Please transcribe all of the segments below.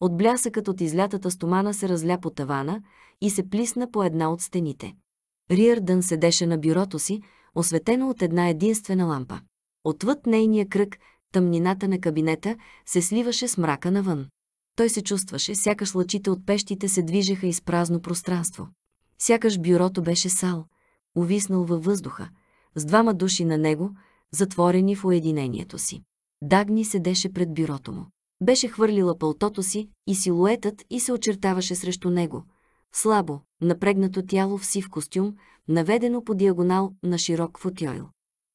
От блясъкът от излятата стомана се разля по тавана и се плисна по една от стените. Риърдън седеше на бюрото си, осветено от една единствена лампа. Отвъд нейния кръг, тъмнината на кабинета се сливаше с мрака навън. Той се чувстваше, сякаш лъчите от пещите се движеха из празно пространство. Сякаш бюрото беше сал, увиснал във въздуха, с двама души на него, затворени в уединението си. Дагни седеше пред бюрото му. Беше хвърлила пълтото си и силуетът и се очертаваше срещу него. Слабо, напрегнато тяло в сив костюм, наведено по диагонал на широк футиойл.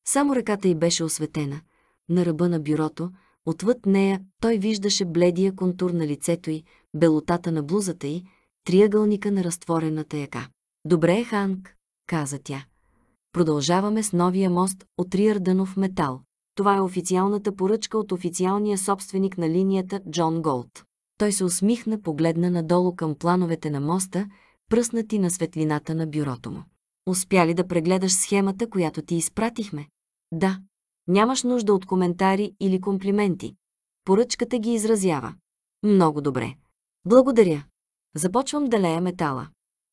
Само ръката й беше осветена. На ръба на бюрото, отвъд нея, той виждаше бледия контур на лицето й, белотата на блузата й, триъгълника на разтворената яка. «Добре, Ханг», каза тя. Продължаваме с новия мост от Риърданов метал. Това е официалната поръчка от официалния собственик на линията Джон Голд. Той се усмихна, погледна надолу към плановете на моста, пръснати на светлината на бюрото му. Успя ли да прегледаш схемата, която ти изпратихме? Да. Нямаш нужда от коментари или комплименти. Поръчката ги изразява. Много добре. Благодаря. Започвам да лея метала.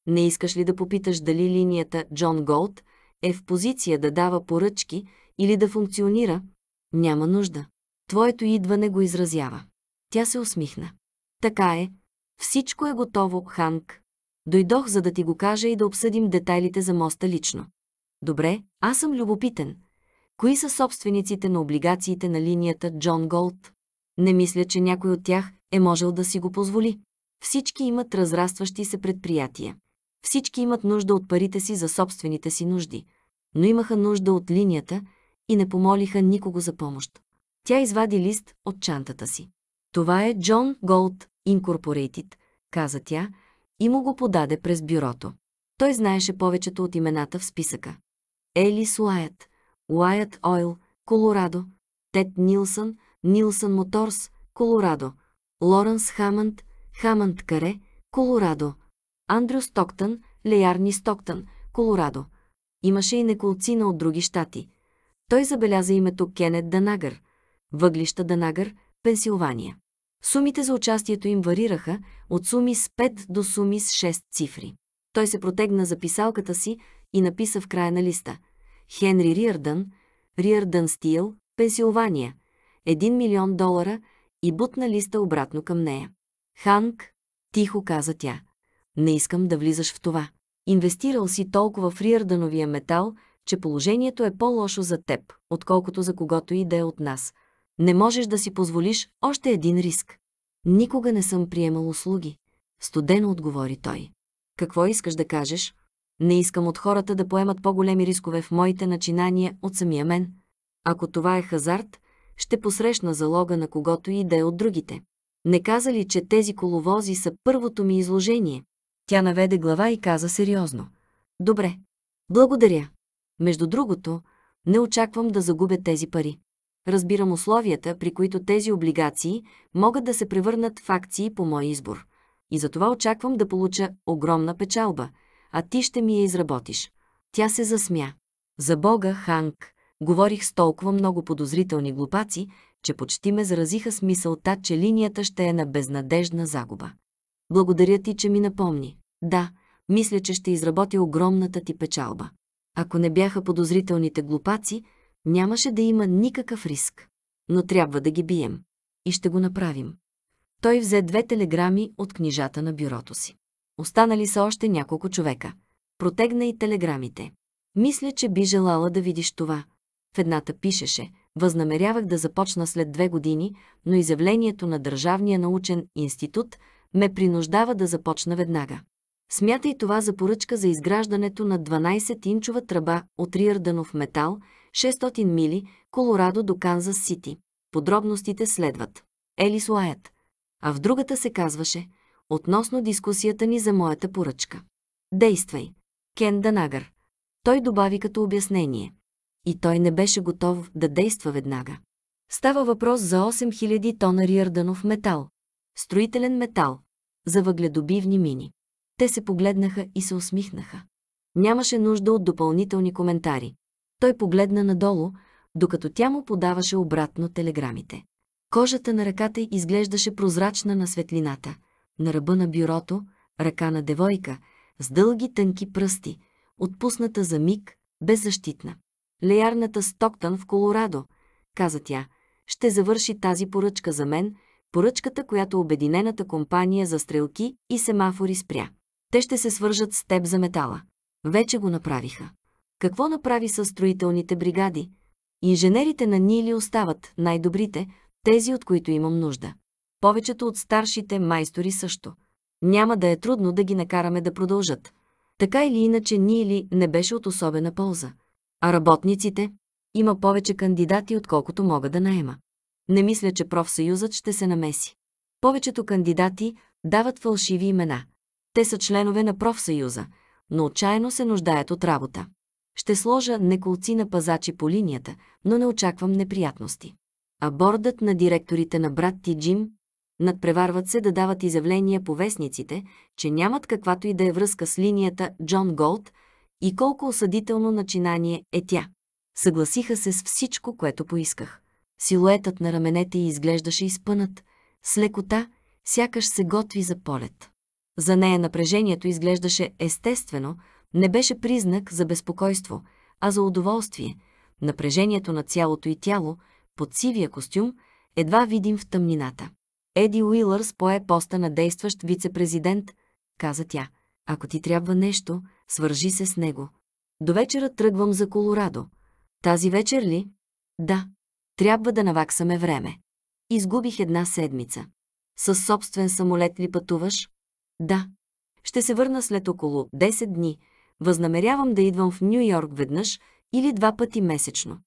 Не искаш ли да попиташ дали линията Джон Голд е в позиция да дава поръчки – или да функционира, няма нужда. Твоето идване го изразява. Тя се усмихна. Така е. Всичко е готово, Ханк. Дойдох, за да ти го кажа и да обсъдим детайлите за моста лично. Добре, аз съм любопитен. Кои са собствениците на облигациите на линията Джон Голд? Не мисля, че някой от тях е можел да си го позволи. Всички имат разрастващи се предприятия. Всички имат нужда от парите си за собствените си нужди. Но имаха нужда от линията – и не помолиха никого за помощ. Тя извади лист от чантата си. Това е Джон Голд Инкорпорейтед, каза тя и му го подаде през бюрото. Той знаеше повечето от имената в списъка. Елис Уайт, Уайт Ойл, Колорадо, Тед Нилсън, Нилсън Моторс, Колорадо, Лоренс Хамънд, Хамънд Каре, Колорадо, Андрю Стоктън, Леярни Стоктън, Колорадо. Имаше и неколцина от други щати – той забеляза името Кенет Данагър, въглища Данагър, Пенсилвания. Сумите за участието им варираха от суми с 5 до суми с 6 цифри. Той се протегна за писалката си и написа в края на листа Хенри Риардън, Риардън Стил, Пенсилвания, 1 милион долара и бутна листа обратно към нея. Ханк, тихо каза тя, не искам да влизаш в това. Инвестирал си толкова в Риардановия метал – че положението е по-лошо за теб, отколкото за когото и да е от нас. Не можеш да си позволиш още един риск. Никога не съм приемал услуги. Студено отговори той. Какво искаш да кажеш? Не искам от хората да поемат по-големи рискове в моите начинания от самия мен. Ако това е хазарт, ще посрещна залога на когото и да е от другите. Не каза ли, че тези коловози са първото ми изложение? Тя наведе глава и каза сериозно. Добре. Благодаря. Между другото, не очаквам да загубя тези пари. Разбирам условията, при които тези облигации могат да се превърнат в акции по мой избор. И затова очаквам да получа огромна печалба, а ти ще ми я изработиш. Тя се засмя. За Бога, Ханк, говорих с толкова много подозрителни глупаци, че почти ме заразиха с мисълта, че линията ще е на безнадежна загуба. Благодаря ти, че ми напомни. Да, мисля, че ще изработя огромната ти печалба. Ако не бяха подозрителните глупаци, нямаше да има никакъв риск. Но трябва да ги бием. И ще го направим. Той взе две телеграми от книжата на бюрото си. Останали са още няколко човека. Протегна и телеграмите. Мисля, че би желала да видиш това. В едната пишеше «Възнамерявах да започна след две години, но изявлението на Държавния научен институт ме принуждава да започна веднага. Смятай това за поръчка за изграждането на 12-инчова тръба от Риърданов метал, 600 мили, Колорадо до Канзас Сити. Подробностите следват. Елис Лаят. А в другата се казваше «Относно дискусията ни за моята поръчка». Действай. Кен Данагър. Той добави като обяснение. И той не беше готов да действа веднага. Става въпрос за 8000 тона риърданов метал. Строителен метал. За въгледобивни мини. Те се погледнаха и се усмихнаха. Нямаше нужда от допълнителни коментари. Той погледна надолу, докато тя му подаваше обратно телеграмите. Кожата на ръката й изглеждаше прозрачна на светлината. На ръба на бюрото, ръка на девойка, с дълги тънки пръсти, отпусната за миг, беззащитна. Леярната Стоктън в Колорадо, каза тя, ще завърши тази поръчка за мен, поръчката, която Обединената компания за стрелки и семафори спря. Те ще се свържат с теб за метала. Вече го направиха. Какво направи със строителните бригади? Инженерите на Нили остават най-добрите, тези от които имам нужда. Повечето от старшите майстори също. Няма да е трудно да ги накараме да продължат. Така или иначе Нили не беше от особена полза. А работниците? Има повече кандидати, отколкото мога да наема. Не мисля, че профсъюзът ще се намеси. Повечето кандидати дават фалшиви имена. Те са членове на профсъюза, но отчаяно се нуждаят от работа. Ще сложа неколци на пазачи по линията, но не очаквам неприятности. А бордът на директорите на брат ти Джим надпреварват се да дават изявления по вестниците, че нямат каквато и да е връзка с линията Джон Голд и колко осъдително начинание е тя. Съгласиха се с всичко, което поисках. Силуетът на раменете й изглеждаше изпънат, с лекота, сякаш се готви за полет. За нея напрежението изглеждаше естествено, не беше признак за безпокойство, а за удоволствие. Напрежението на цялото и тяло, под сивия костюм, едва видим в тъмнината. Еди Уилърс пое поста на действащ вице-президент, каза тя. Ако ти трябва нещо, свържи се с него. До вечера тръгвам за Колорадо. Тази вечер ли? Да. Трябва да наваксаме време. Изгубих една седмица. Със собствен самолет ли пътуваш? Да. Ще се върна след около 10 дни. Възнамерявам да идвам в Нью Йорк веднъж или два пъти месечно.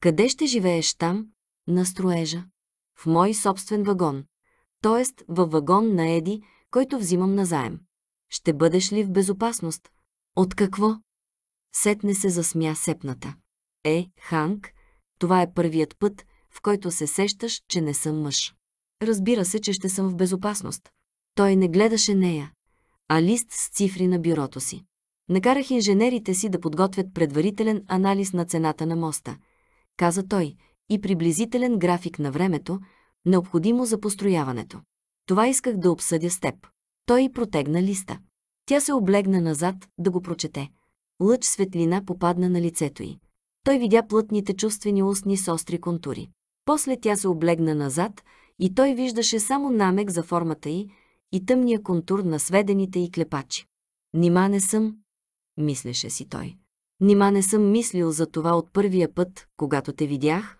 Къде ще живееш там? На строежа. В мой собствен вагон. Тоест във вагон на Еди, който взимам назаем. Ще бъдеш ли в безопасност? От какво? Сетне се засмя сепната. Е, Ханк, това е първият път, в който се сещаш, че не съм мъж. Разбира се, че ще съм в безопасност. Той не гледаше нея, а лист с цифри на бюрото си. Накарах инженерите си да подготвят предварителен анализ на цената на моста, каза той, и приблизителен график на времето, необходимо за построяването. Това исках да обсъдя с теб. Той и протегна листа. Тя се облегна назад да го прочете. Лъч светлина попадна на лицето й. Той видя плътните чувствени устни с остри контури. После тя се облегна назад и той виждаше само намек за формата й, и тъмния контур на сведените и клепачи. Нима не съм, мислеше си той. Нима не съм мислил за това от първия път, когато те видях.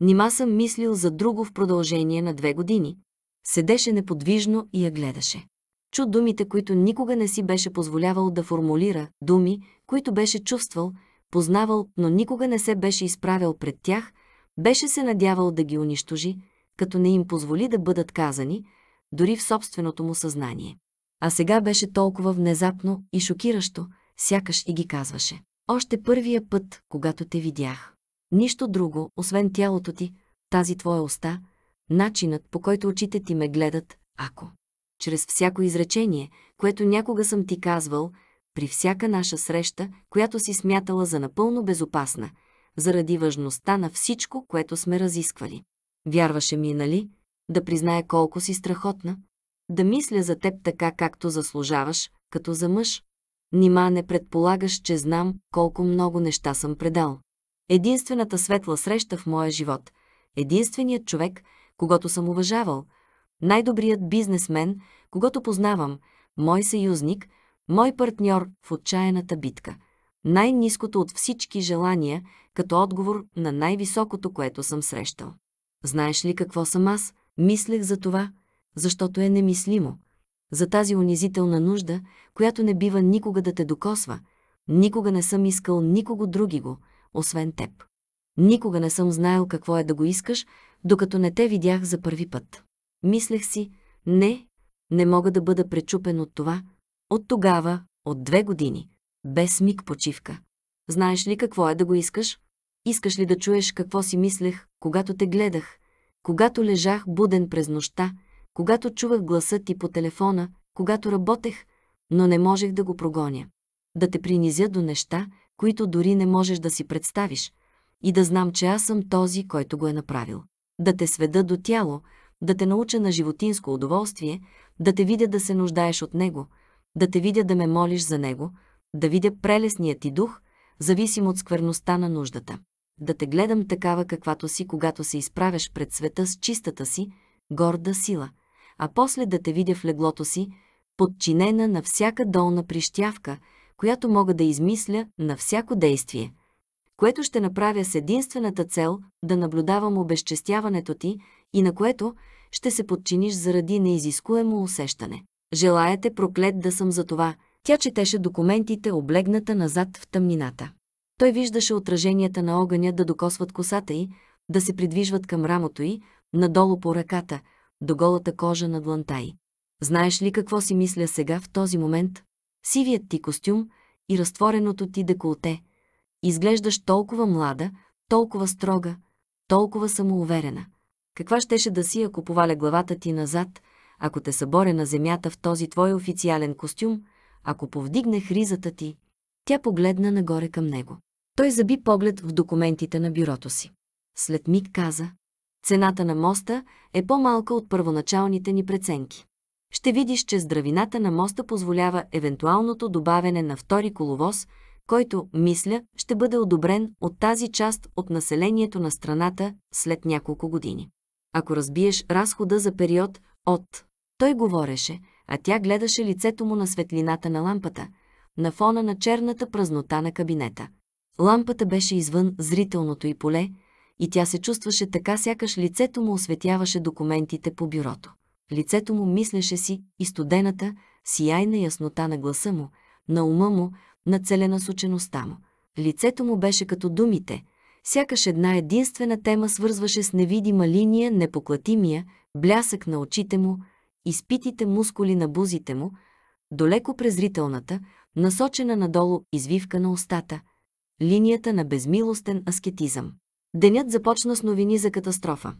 Нима съм мислил за друго в продължение на две години. Седеше неподвижно и я гледаше. Чу думите, които никога не си беше позволявал да формулира, думи, които беше чувствал, познавал, но никога не се беше изправил пред тях, беше се надявал да ги унищожи, като не им позволи да бъдат казани, дори в собственото му съзнание. А сега беше толкова внезапно и шокиращо, сякаш и ги казваше. Още първия път, когато те видях. Нищо друго, освен тялото ти, тази твоя уста, начинът по който очите ти ме гледат, ако. Чрез всяко изречение, което някога съм ти казвал, при всяка наша среща, която си смятала за напълно безопасна, заради важността на всичко, което сме разисквали. Вярваше ми, нали, да призная колко си страхотна, да мисля за теб така, както заслужаваш, като за мъж. Нима не предполагаш, че знам колко много неща съм предал. Единствената светла среща в моя живот, единственият човек, когато съм уважавал, най-добрият бизнесмен, когато познавам, мой съюзник, мой партньор в отчаяната битка. Най-низкото от всички желания, като отговор на най-високото, което съм срещал. Знаеш ли какво съм аз? Мислех за това, защото е немислимо, за тази унизителна нужда, която не бива никога да те докосва. Никога не съм искал никого други го, освен теб. Никога не съм знаел какво е да го искаш, докато не те видях за първи път. Мислех си, не, не мога да бъда пречупен от това, от тогава, от две години, без миг почивка. Знаеш ли какво е да го искаш? Искаш ли да чуеш какво си мислех, когато те гледах – когато лежах буден през нощта, когато чувах гласа ти по телефона, когато работех, но не можех да го прогоня. Да те принизя до неща, които дори не можеш да си представиш, и да знам, че аз съм този, който го е направил. Да те сведа до тяло, да те науча на животинско удоволствие, да те видя да се нуждаеш от него, да те видя да ме молиш за него, да видя прелесният ти дух, зависим от скверността на нуждата да те гледам такава каквато си, когато се изправяш пред света с чистата си, горда сила, а после да те видя в леглото си, подчинена на всяка долна прищявка, която мога да измисля на всяко действие, което ще направя с единствената цел да наблюдавам обезчестяването ти и на което ще се подчиниш заради неизискуемо усещане. Желаете проклет да съм за това. Тя четеше документите, облегната назад в тъмнината. Той виждаше отраженията на огъня да докосват косата й, да се придвижват към рамото й, надолу по ръката, до голата кожа на дланта й. Знаеш ли какво си мисля сега в този момент? Сивият ти костюм и разтвореното ти деколте. Изглеждаш толкова млада, толкова строга, толкова самоуверена. Каква щеше да си, ако поваля главата ти назад, ако те съборя на земята в този твой официален костюм, ако повдигне хризата ти? Тя погледна нагоре към него. Той заби поглед в документите на бюрото си. След миг каза, цената на моста е по-малка от първоначалните ни преценки. Ще видиш, че здравината на моста позволява евентуалното добавяне на втори коловоз, който, мисля, ще бъде одобрен от тази част от населението на страната след няколко години. Ако разбиеш разхода за период от... Той говореше, а тя гледаше лицето му на светлината на лампата, на фона на черната празнота на кабинета. Лампата беше извън зрителното й поле и тя се чувстваше така, сякаш лицето му осветяваше документите по бюрото. Лицето му мислеше си и студената, сияйна яснота на гласа му, на ума му, на целенасочеността му. Лицето му беше като думите, сякаш една единствена тема свързваше с невидима линия непоклатимия блясък на очите му, изпитите мускули на бузите му, долеко презрителната, насочена надолу извивка на устата – линията на безмилостен аскетизъм. Денят започна с новини за катастрофа.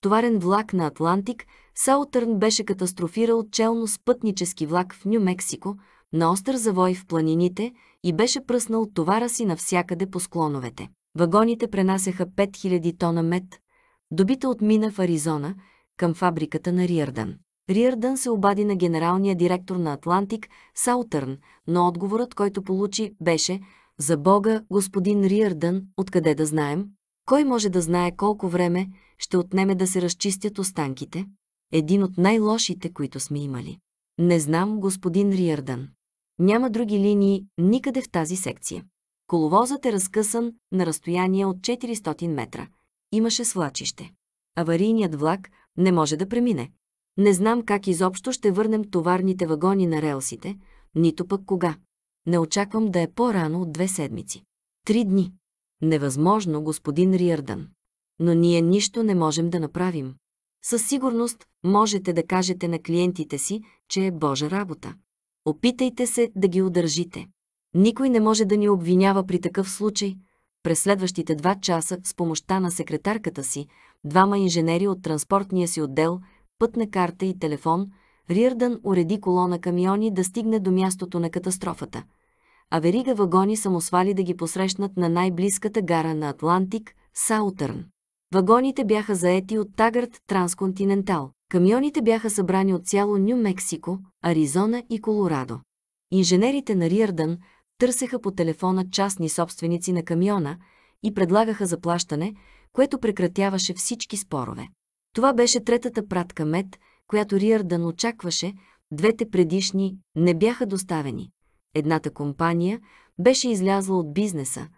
Товарен влак на Атлантик, Саутърн беше катастрофирал челно с пътнически влак в Нью-Мексико, на остър завой в планините и беше пръснал товара си навсякъде по склоновете. Вагоните пренасяха 5000 тона мед, добита от мина в Аризона, към фабриката на Риърдън. Риърдън се обади на генералния директор на Атлантик, Саутърн, но отговорът, който получи, беше – за Бога, господин Риърдън, откъде да знаем? Кой може да знае колко време ще отнеме да се разчистят останките? Един от най-лошите, които сме имали. Не знам, господин Риърдън. Няма други линии никъде в тази секция. Коловозът е разкъсан на разстояние от 400 метра. Имаше свлачище. Аварийният влак не може да премине. Не знам как изобщо ще върнем товарните вагони на релсите, нито пък кога. Не очаквам да е по-рано от две седмици. Три дни. Невъзможно, господин Риърдън. Но ние нищо не можем да направим. Със сигурност можете да кажете на клиентите си, че е Божа работа. Опитайте се да ги удържите. Никой не може да ни обвинява при такъв случай. През следващите два часа с помощта на секретарката си, двама инженери от транспортния си отдел, пътна карта и телефон, Риърдън уреди колона камиони да стигне до мястото на катастрофата – а верига вагони самосвали да ги посрещнат на най-близката гара на Атлантик – Саутърн. Вагоните бяха заети от Тагърт Трансконтинентал. Камионите бяха събрани от цяло Нью-Мексико, Аризона и Колорадо. Инженерите на Риърдън търсеха по телефона частни собственици на камиона и предлагаха заплащане, което прекратяваше всички спорове. Това беше третата пратка мед, която Риърдън очакваше, двете предишни не бяха доставени. Едната компания беше излязла от бизнеса,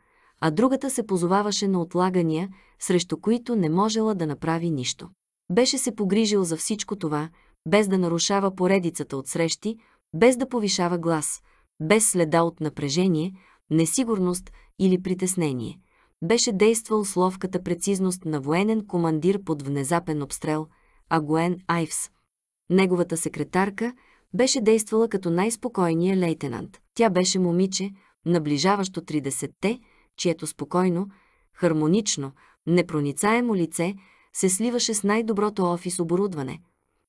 а другата се позоваваше на отлагания, срещу които не можела да направи нищо. Беше се погрижил за всичко това, без да нарушава поредицата от срещи, без да повишава глас, без следа от напрежение, несигурност или притеснение. Беше действал с ловката прецизност на военен командир под внезапен обстрел, Агуен Айвс. Неговата секретарка – беше действала като най-спокойния лейтенант. Тя беше момиче, наближаващо 30-те, чието спокойно, хармонично, непроницаемо лице се сливаше с най-доброто офис оборудване.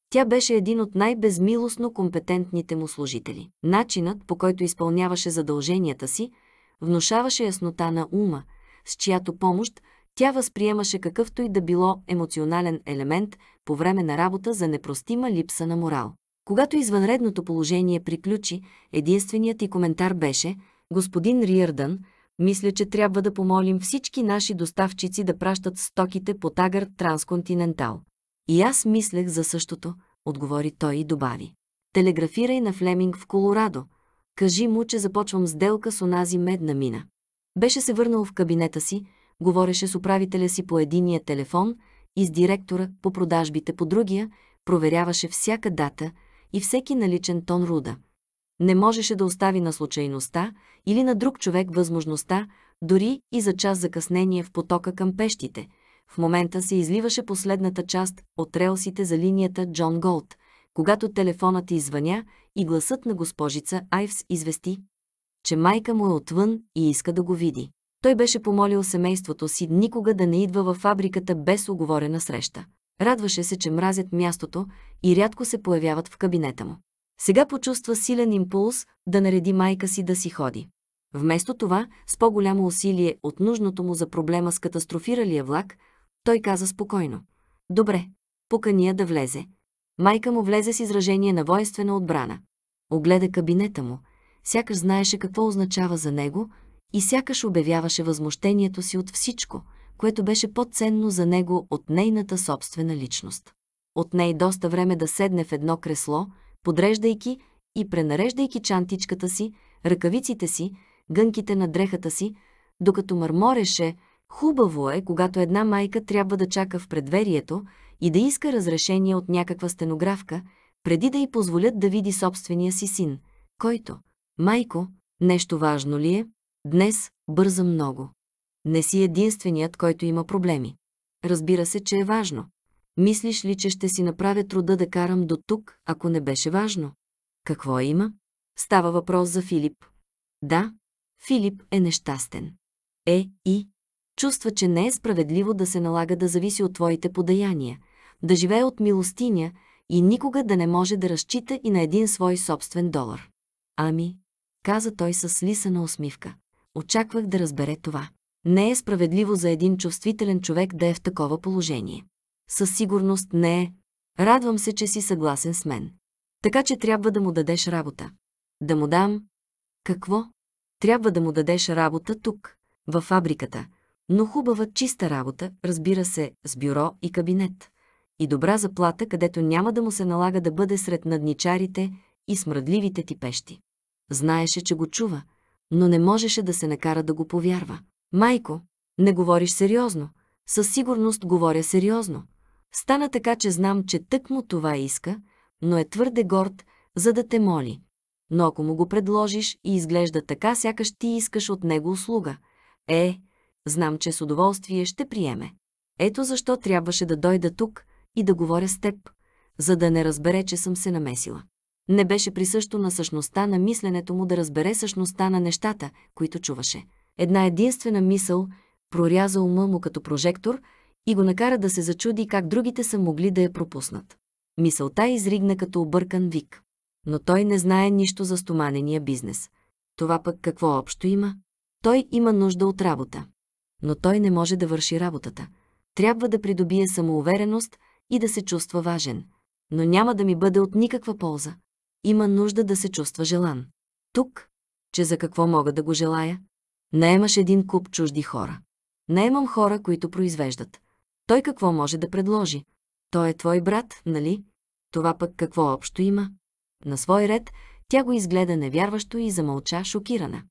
Тя беше един от най-безмилостно компетентните му служители. Начинът, по който изпълняваше задълженията си, внушаваше яснота на ума, с чиято помощ тя възприемаше какъвто и да било емоционален елемент по време на работа за непростима липса на морал. Когато извънредното положение приключи, единственият и коментар беше «Господин Риърдън, мисля, че трябва да помолим всички наши доставчици да пращат стоките по Тагър Трансконтинентал». И аз мислех за същото, отговори той и добави. Телеграфирай на Флеминг в Колорадо. Кажи му, че започвам сделка с онази медна мина. Беше се върнал в кабинета си, говореше с управителя си по единия телефон и с директора по продажбите по другия, проверяваше всяка дата – и всеки наличен тон руда. Не можеше да остави на случайността или на друг човек възможността, дори и за час закъснение в потока към пещите. В момента се изливаше последната част от релсите за линията Джон Голд, когато телефонът извъня и гласът на госпожица Айвс извести, че майка му е отвън и иска да го види. Той беше помолил семейството си никога да не идва във фабриката без оговорена среща. Радваше се, че мразят мястото и рядко се появяват в кабинета му. Сега почувства силен импулс да нареди майка си да си ходи. Вместо това, с по-голямо усилие от нужното му за проблема с катастрофиралия влак, той каза спокойно. Добре, покания да влезе. Майка му влезе с изражение на воинствена отбрана. Огледа кабинета му, сякаш знаеше какво означава за него и сякаш обявяваше възмущението си от всичко – което беше по-ценно за него от нейната собствена личност. От ней доста време да седне в едно кресло, подреждайки и пренареждайки чантичката си, ръкавиците си, гънките на дрехата си, докато мърмореше, хубаво е, когато една майка трябва да чака в предверието и да иска разрешение от някаква стенографка, преди да й позволят да види собствения си син, който, майко, нещо важно ли е, днес бърза много. Не си единственият, който има проблеми. Разбира се, че е важно. Мислиш ли, че ще си направя труда да карам до тук, ако не беше важно? Какво има? Става въпрос за Филип. Да, Филип е нещастен. Е, и? Чувства, че не е справедливо да се налага да зависи от твоите подаяния, да живее от милостиня и никога да не може да разчита и на един свой собствен долар. Ами, каза той с лисана усмивка. Очаквах да разбере това. Не е справедливо за един чувствителен човек да е в такова положение. Със сигурност не е. Радвам се, че си съгласен с мен. Така че трябва да му дадеш работа. Да му дам. Какво? Трябва да му дадеш работа тук, във фабриката. Но хубава, чиста работа, разбира се, с бюро и кабинет. И добра заплата, където няма да му се налага да бъде сред надничарите и смръдливите ти пещи. Знаеше, че го чува, но не можеше да се накара да го повярва. Майко, не говориш сериозно. Със сигурност говоря сериозно. Стана така, че знам, че тък му това иска, но е твърде горд, за да те моли. Но ако му го предложиш и изглежда така, сякаш ти искаш от него услуга. Е, знам, че с удоволствие ще приеме. Ето защо трябваше да дойда тук и да говоря с теб, за да не разбере, че съм се намесила. Не беше присъщо на същността на мисленето му да разбере същността на нещата, които чуваше. Една единствена мисъл проряза ума му като прожектор и го накара да се зачуди как другите са могли да я пропуснат. Мисълта изригна като объркан вик. Но той не знае нищо за стоманения бизнес. Това пък какво общо има? Той има нужда от работа. Но той не може да върши работата. Трябва да придобие самоувереност и да се чувства важен. Но няма да ми бъде от никаква полза. Има нужда да се чувства желан. Тук, че за какво мога да го желая? Наемаш един куп чужди хора. Наемам хора, които произвеждат. Той какво може да предложи? Той е твой брат, нали? Това пък какво общо има? На свой ред тя го изгледа невярващо и замълча шокирана.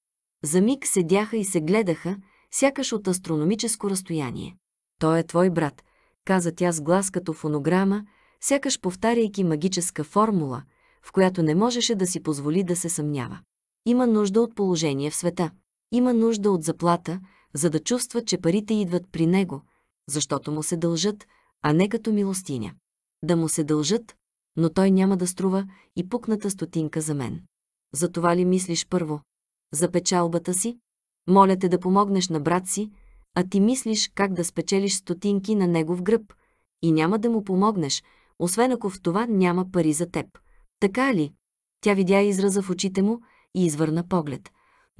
За миг седяха и се гледаха, сякаш от астрономическо разстояние. Той е твой брат, каза тя с глас като фонограма, сякаш повтаряйки магическа формула, в която не можеше да си позволи да се съмнява. Има нужда от положение в света. Има нужда от заплата, за да чувства, че парите идват при него, защото му се дължат, а не като милостиня. Да му се дължат, но той няма да струва и пукната стотинка за мен. За това ли мислиш първо? За печалбата си? Моля те да помогнеш на брат си, а ти мислиш как да спечелиш стотинки на негов гръб и няма да му помогнеш, освен ако в това няма пари за теб. Така ли? Тя видя израза в очите му и извърна поглед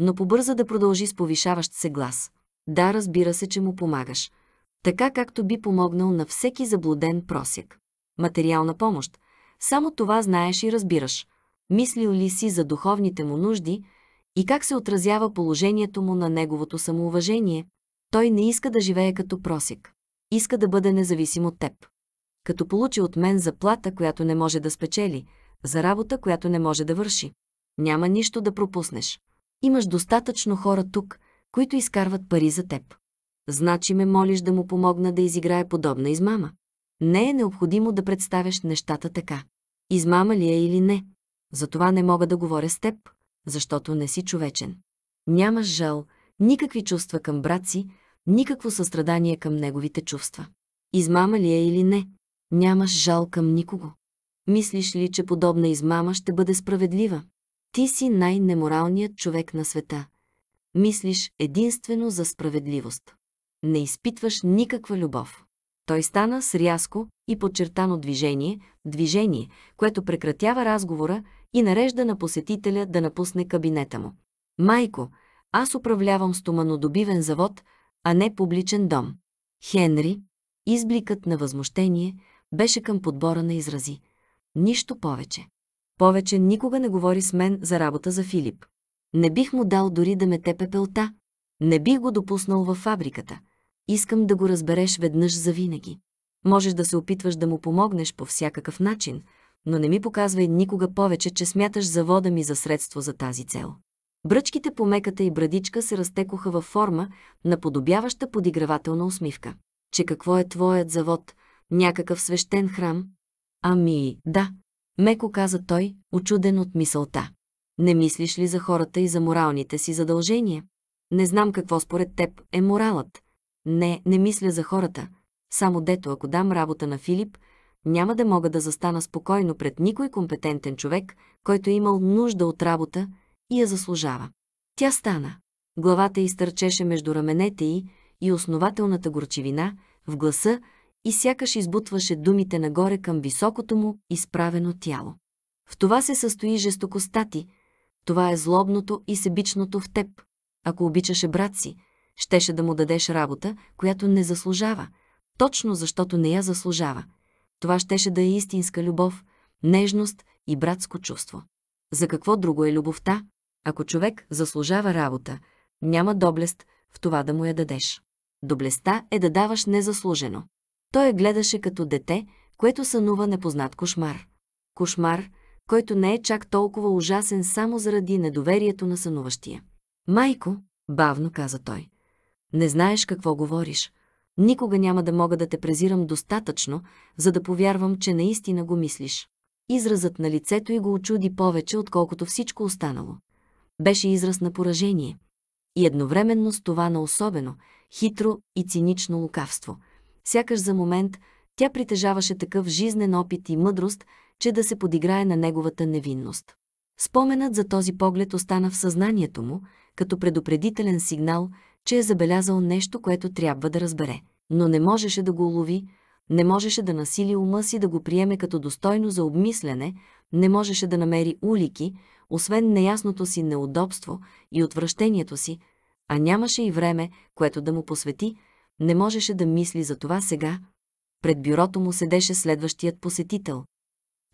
но побърза да продължи с повишаващ се глас. Да, разбира се, че му помагаш. Така както би помогнал на всеки заблуден просек. Материална помощ. Само това знаеш и разбираш. Мислил ли си за духовните му нужди и как се отразява положението му на неговото самоуважение, той не иска да живее като просек. Иска да бъде независим от теб. Като получи от мен заплата, която не може да спечели, за работа, която не може да върши. Няма нищо да пропуснеш. Имаш достатъчно хора тук, които изкарват пари за теб. Значи ме молиш да му помогна да изиграе подобна измама. Не е необходимо да представяш нещата така. Измама ли е или не? Затова не мога да говоря с теб, защото не си човечен. Нямаш жал, никакви чувства към брат си, никакво състрадание към неговите чувства. Измама ли е или не? Нямаш жал към никого. Мислиш ли, че подобна измама ще бъде справедлива? Ти си най-неморалният човек на света. Мислиш единствено за справедливост. Не изпитваш никаква любов. Той стана с рязко и подчертано движение, движение, което прекратява разговора и нарежда на посетителя да напусне кабинета му. Майко, аз управлявам стоманодобивен завод, а не публичен дом. Хенри, избликът на възмущение, беше към подбора на изрази. Нищо повече. Повече никога не говори с мен за работа за Филип. Не бих му дал дори да ме тепе пелта. Не бих го допуснал във фабриката. Искам да го разбереш веднъж за винаги. Можеш да се опитваш да му помогнеш по всякакъв начин, но не ми показвай никога повече, че смяташ завода ми за средство за тази цел. Бръчките по меката и брадичка се разтекоха във форма, наподобяваща подигравателна усмивка. Че какво е твоят завод? Някакъв свещен храм? Ами, да, меко каза той, очуден от мисълта. Не мислиш ли за хората и за моралните си задължения? Не знам какво според теб е моралът. Не, не мисля за хората. Само дето ако дам работа на Филип, няма да мога да застана спокойно пред никой компетентен човек, който е имал нужда от работа и я заслужава. Тя стана. Главата изтърчеше между раменете й и основателната горчивина в гласа, и сякаш избутваше думите нагоре към високото му, изправено тяло. В това се състои жестокостта ти, това е злобното и себичното в теб. Ако обичаше брат си, щеше да му дадеш работа, която не заслужава, точно защото не я заслужава. Това щеше да е истинска любов, нежност и братско чувство. За какво друго е любовта? Ако човек заслужава работа, няма доблест в това да му я дадеш. Доблестта е да даваш незаслужено. Той я гледаше като дете, което сънува непознат кошмар. Кошмар, който не е чак толкова ужасен само заради недоверието на сънуващия. Майко, бавно каза той, не знаеш какво говориш. Никога няма да мога да те презирам достатъчно, за да повярвам, че наистина го мислиш. Изразът на лицето й го очуди повече, отколкото всичко останало. Беше израз на поражение. И едновременно с това на особено, хитро и цинично лукавство – Сякаш за момент тя притежаваше такъв жизнен опит и мъдрост, че да се подиграе на неговата невинност. Споменът за този поглед остана в съзнанието му, като предупредителен сигнал, че е забелязал нещо, което трябва да разбере, но не можеше да го улови, не можеше да насили ума си да го приеме като достойно за обмислене, не можеше да намери улики, освен неясното си неудобство и отвращението си, а нямаше и време, което да му посвети, не можеше да мисли за това сега. Пред бюрото му седеше следващият посетител.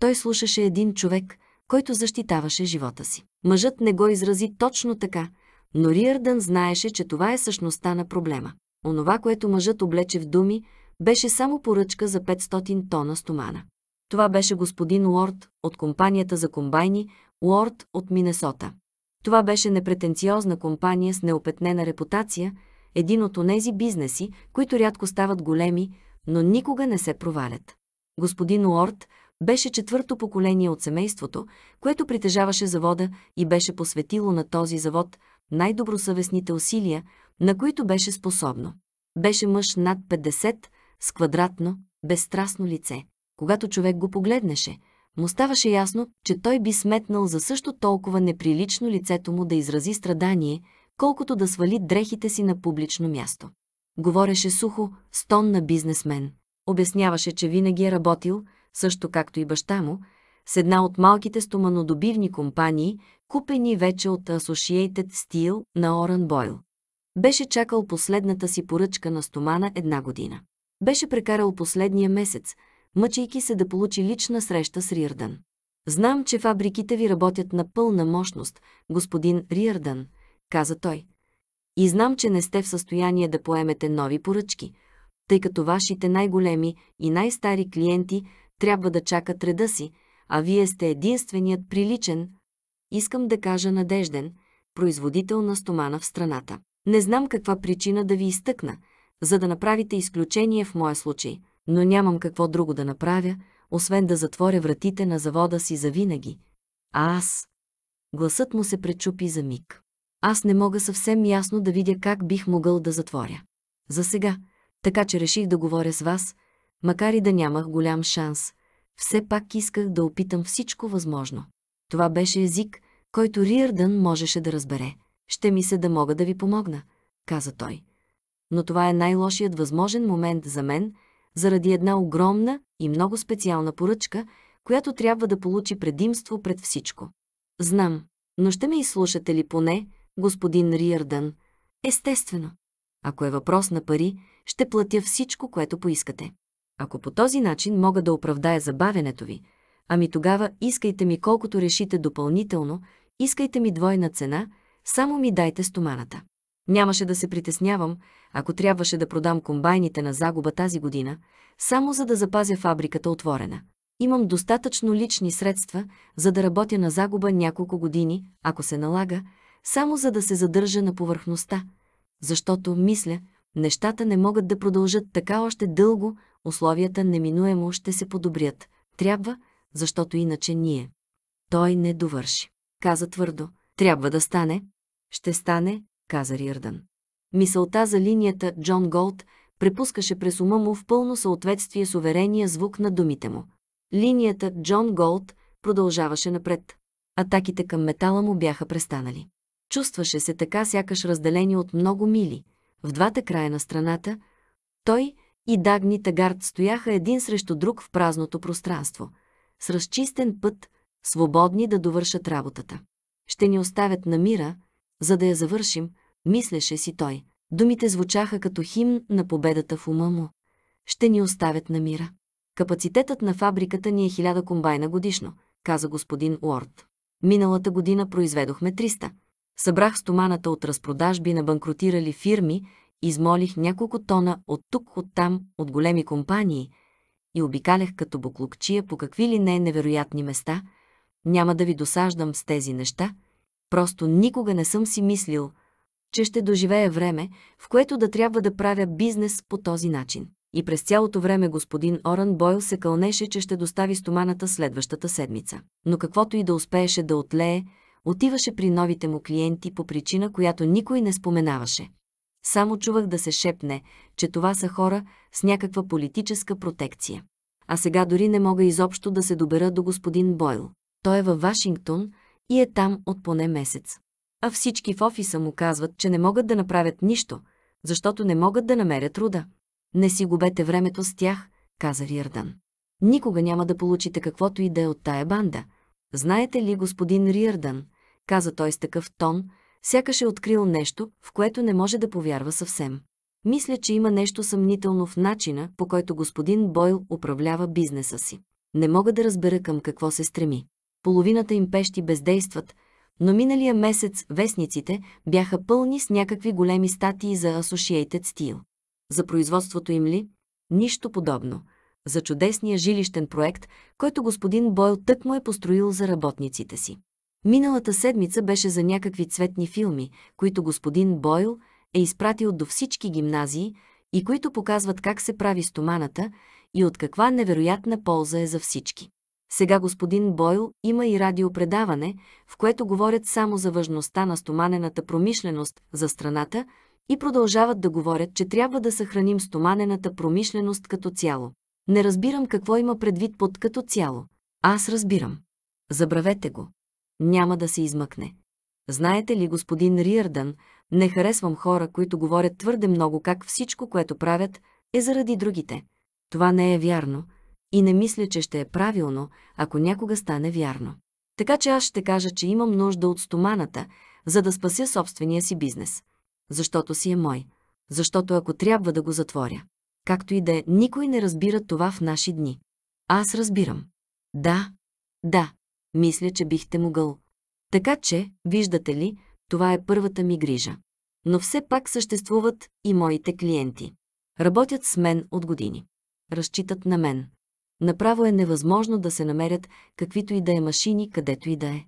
Той слушаше един човек, който защитаваше живота си. Мъжът не го изрази точно така, но Риардън знаеше, че това е същността на проблема. Онова, което мъжът облече в думи, беше само поръчка за 500 тона стомана. Това беше господин Уорд от компанията за комбайни Уорд от Минесота. Това беше непретенциозна компания с неопетнена репутация, един от онези бизнеси, които рядко стават големи, но никога не се провалят. Господин Уорд беше четвърто поколение от семейството, което притежаваше завода и беше посветило на този завод най-добросъвестните усилия, на които беше способно. Беше мъж над 50, с квадратно, безстрастно лице. Когато човек го погледнеше, му ставаше ясно, че той би сметнал за също толкова неприлично лицето му да изрази страдание – колкото да свали дрехите си на публично място. Говореше сухо, стон на бизнесмен. Обясняваше, че винаги е работил, също както и баща му, с една от малките стоманодобивни компании, купени вече от Associated Steel на Оран Бойл. Беше чакал последната си поръчка на стомана една година. Беше прекарал последния месец, мъчейки се да получи лична среща с Риърдън. Знам, че фабриките ви работят на пълна мощност, господин Риърдън, каза той. И знам, че не сте в състояние да поемете нови поръчки, тъй като вашите най-големи и най-стари клиенти трябва да чакат реда си, а вие сте единственият приличен, искам да кажа надежден, производител на стомана в страната. Не знам каква причина да ви изтъкна, за да направите изключение в моя случай, но нямам какво друго да направя, освен да затворя вратите на завода си завинаги. А аз... Гласът му се пречупи за миг. Аз не мога съвсем ясно да видя как бих могъл да затворя. За сега, така че реших да говоря с вас, макар и да нямах голям шанс. Все пак исках да опитам всичко възможно. Това беше език, който Риърдън можеше да разбере. Ще ми се да мога да ви помогна, каза той. Но това е най-лошият възможен момент за мен, заради една огромна и много специална поръчка, която трябва да получи предимство пред всичко. Знам, но ще ме изслушате ли поне, господин Риърдън. Естествено. Ако е въпрос на пари, ще платя всичко, което поискате. Ако по този начин мога да оправдая забавенето ви, ами тогава искайте ми колкото решите допълнително, искайте ми двойна цена, само ми дайте стоманата. Нямаше да се притеснявам, ако трябваше да продам комбайните на загуба тази година, само за да запазя фабриката отворена. Имам достатъчно лични средства, за да работя на загуба няколко години, ако се налага, само за да се задържа на повърхността, защото, мисля, нещата не могат да продължат така още дълго, условията неминуемо ще се подобрят. Трябва, защото иначе ние. Той не довърши. Каза твърдо. Трябва да стане. Ще стане, каза Риърдън. Мисълта за линията Джон Голд препускаше през ума му в пълно съответствие с уверения звук на думите му. Линията Джон Голд продължаваше напред. Атаките към метала му бяха престанали. Чувстваше се така, сякаш разделени от много мили. В двата края на страната, той и Дагни Тагард стояха един срещу друг в празното пространство, с разчистен път, свободни да довършат работата. Ще ни оставят на мира, за да я завършим, мислеше си той. Думите звучаха като химн на победата в ума му. Ще ни оставят на мира. Капацитетът на фабриката ни е 1000 комбайна годишно, каза господин Уорд. Миналата година произведохме 300. Събрах стоманата от разпродажби на банкротирали фирми, измолих няколко тона от тук, от там, от големи компании и обикалях като буклукчия по какви ли не невероятни места. Няма да ви досаждам с тези неща. Просто никога не съм си мислил, че ще доживея време, в което да трябва да правя бизнес по този начин. И през цялото време господин Оран Бойл се кълнеше, че ще достави стоманата следващата седмица. Но каквото и да успееше да отлее, отиваше при новите му клиенти по причина, която никой не споменаваше. Само чувах да се шепне, че това са хора с някаква политическа протекция. А сега дори не мога изобщо да се добера до господин Бойл. Той е във Вашингтон и е там от поне месец. А всички в офиса му казват, че не могат да направят нищо, защото не могат да намерят труда. Не си губете времето с тях, каза Риърдан. Никога няма да получите каквото и да е от тая банда. Знаете ли, господин Риърдан, каза той с такъв тон, сякаш е открил нещо, в което не може да повярва съвсем. Мисля, че има нещо съмнително в начина, по който господин Бойл управлява бизнеса си. Не мога да разбера към какво се стреми. Половината им пещи бездействат, но миналия месец вестниците бяха пълни с някакви големи статии за Associated Steel. За производството им ли? Нищо подобно. За чудесния жилищен проект, който господин Бойл тък му е построил за работниците си. Миналата седмица беше за някакви цветни филми, които господин Бойл е изпратил до всички гимназии и които показват как се прави стоманата и от каква невероятна полза е за всички. Сега господин Бойл има и радиопредаване, в което говорят само за важността на стоманената промишленост за страната и продължават да говорят, че трябва да съхраним стоманената промишленост като цяло. Не разбирам какво има предвид под като цяло. Аз разбирам. Забравете го няма да се измъкне. Знаете ли, господин Риърдън, не харесвам хора, които говорят твърде много как всичко, което правят, е заради другите. Това не е вярно и не мисля, че ще е правилно, ако някога стане вярно. Така че аз ще кажа, че имам нужда от стоманата, за да спася собствения си бизнес. Защото си е мой. Защото ако трябва да го затворя. Както и да е, никой не разбира това в наши дни. Аз разбирам. Да, да, мисля, че бихте могъл. Така че, виждате ли, това е първата ми грижа. Но все пак съществуват и моите клиенти. Работят с мен от години. Разчитат на мен. Направо е невъзможно да се намерят каквито и да е машини, където и да е.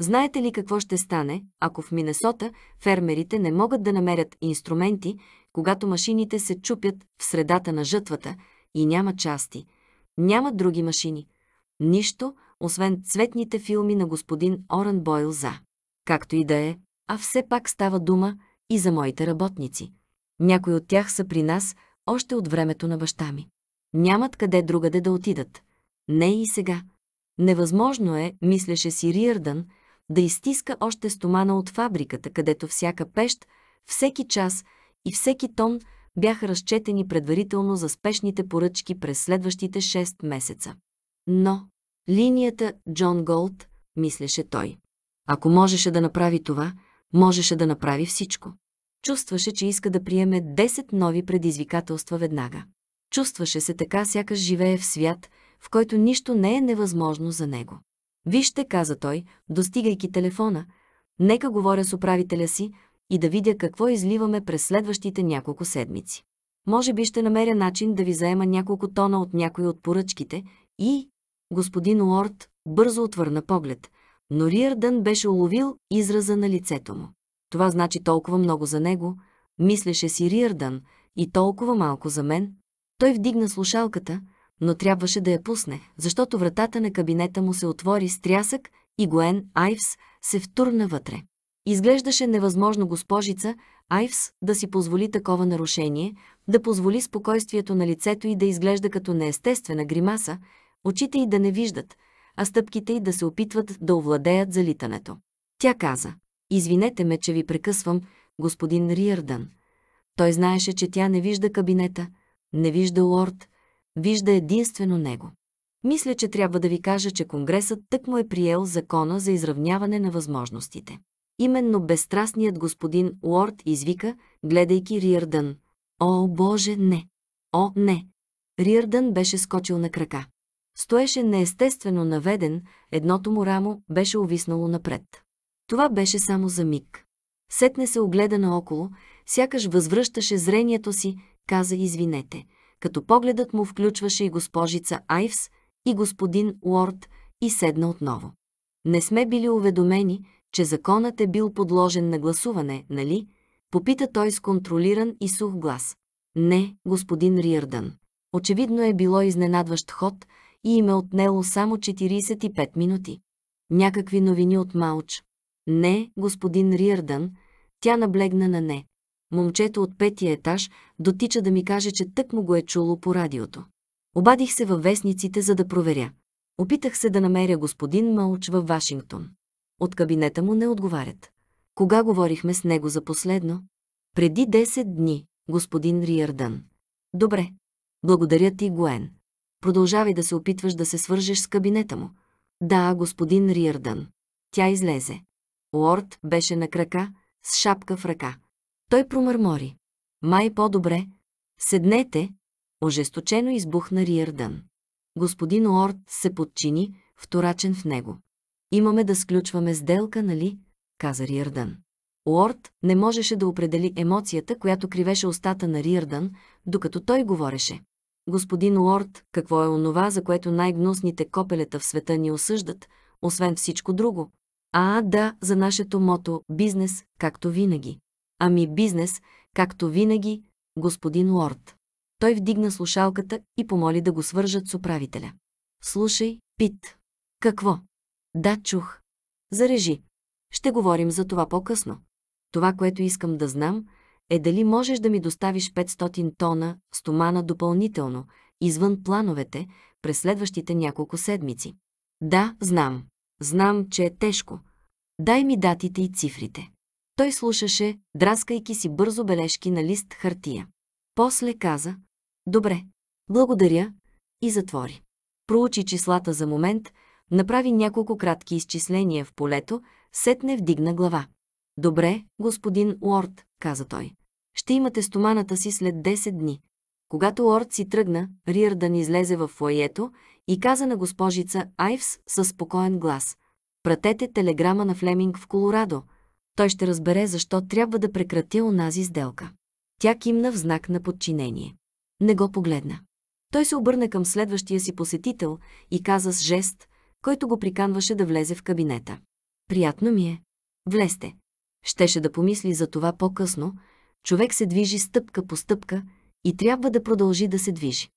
Знаете ли какво ще стане, ако в Минесота фермерите не могат да намерят инструменти, когато машините се чупят в средата на жътвата и няма части, няма други машини? Нищо, освен цветните филми на господин Оран Бойл за. Както и да е, а все пак става дума и за моите работници. Някои от тях са при нас още от времето на баща ми. Нямат къде другаде да отидат. Не и сега. Невъзможно е, мислеше си Риърдън, да изтиска още стомана от фабриката, където всяка пещ, всеки час и всеки тон бяха разчетени предварително за спешните поръчки през следващите 6 месеца. Но Линията Джон Голд, мислеше той. Ако можеше да направи това, можеше да направи всичко. Чувстваше, че иска да приеме 10 нови предизвикателства веднага. Чувстваше се така, сякаш живее в свят, в който нищо не е невъзможно за него. Вижте, каза той, достигайки телефона, нека говоря с управителя си и да видя какво изливаме през следващите няколко седмици. Може би ще намеря начин да ви заема няколко тона от някои от поръчките и Господин Уорд бързо отвърна поглед, но Риърдън беше уловил израза на лицето му. Това значи толкова много за него, мислеше си Риърдън, и толкова малко за мен. Той вдигна слушалката, но трябваше да я пусне, защото вратата на кабинета му се отвори с трясък и Гоен Айвс се втурна вътре. Изглеждаше невъзможно госпожица Айвс да си позволи такова нарушение, да позволи спокойствието на лицето и да изглежда като неестествена гримаса, очите й да не виждат, а стъпките й да се опитват да овладеят залитането. Тя каза, «Извинете ме, че ви прекъсвам, господин Риърдън». Той знаеше, че тя не вижда кабинета, не вижда лорд, вижда единствено него. Мисля, че трябва да ви кажа, че Конгресът тък му е приел закона за изравняване на възможностите. Именно безстрастният господин Уорд извика, гледайки Риърдън. О, Боже, не! О, не! Риърдън беше скочил на крака. Стоеше неестествено наведен, едното му рамо беше увиснало напред. Това беше само за миг. Сетне се огледа наоколо, сякаш възвръщаше зрението си, каза извинете, като погледът му включваше и госпожица Айвс, и господин Уорд, и седна отново. Не сме били уведомени, че законът е бил подложен на гласуване, нали? Попита той с контролиран и сух глас. Не, господин Риърдън. Очевидно е било изненадващ ход, и им е отнело само 45 минути. Някакви новини от Малч. Не, господин Риърдън, тя наблегна на не. Момчето от петия етаж дотича да ми каже, че тък му го е чуло по радиото. Обадих се във вестниците, за да проверя. Опитах се да намеря господин Малч във Вашингтон. От кабинета му не отговарят. Кога говорихме с него за последно? Преди 10 дни, господин Риърдън. Добре. Благодаря ти, Гуен. Продължавай да се опитваш да се свържеш с кабинета му. Да, господин Риърдън. Тя излезе. Уорд беше на крака, с шапка в ръка. Той промърмори. Май по-добре. Седнете. Ожесточено избухна Риърдън. Господин Уорд се подчини, вторачен в него. Имаме да сключваме сделка, нали? каза Риърдън. Уорд не можеше да определи емоцията, която кривеше устата на Риардън, докато той говореше. Господин Лорд, какво е онова, за което най-гнусните копелета в света ни осъждат, освен всичко друго? А, да, за нашето мото – бизнес, както винаги. Ами бизнес, както винаги, господин Лорд. Той вдигна слушалката и помоли да го свържат с управителя. Слушай, Пит. Какво? Да, чух. Зарежи. Ще говорим за това по-късно. Това, което искам да знам – е дали можеш да ми доставиш 500 тона стомана допълнително, извън плановете, през следващите няколко седмици. Да, знам. Знам, че е тежко. Дай ми датите и цифрите. Той слушаше, драскайки си бързо бележки на лист хартия. После каза, добре, благодаря, и затвори. Проучи числата за момент, направи няколко кратки изчисления в полето, сетне вдигна глава. Добре, господин Уорд, каза той. Ще имате стоманата си след 10 дни. Когато Орд си тръгна, Риърдън излезе в фойето и каза на госпожица Айвс със спокоен глас. Пратете телеграма на Флеминг в Колорадо. Той ще разбере защо трябва да прекрати онази сделка. Тя кимна в знак на подчинение. Не го погледна. Той се обърна към следващия си посетител и каза с жест, който го приканваше да влезе в кабинета. Приятно ми е. Влезте. Щеше да помисли за това по-късно, Човек се движи стъпка по стъпка и трябва да продължи да се движи.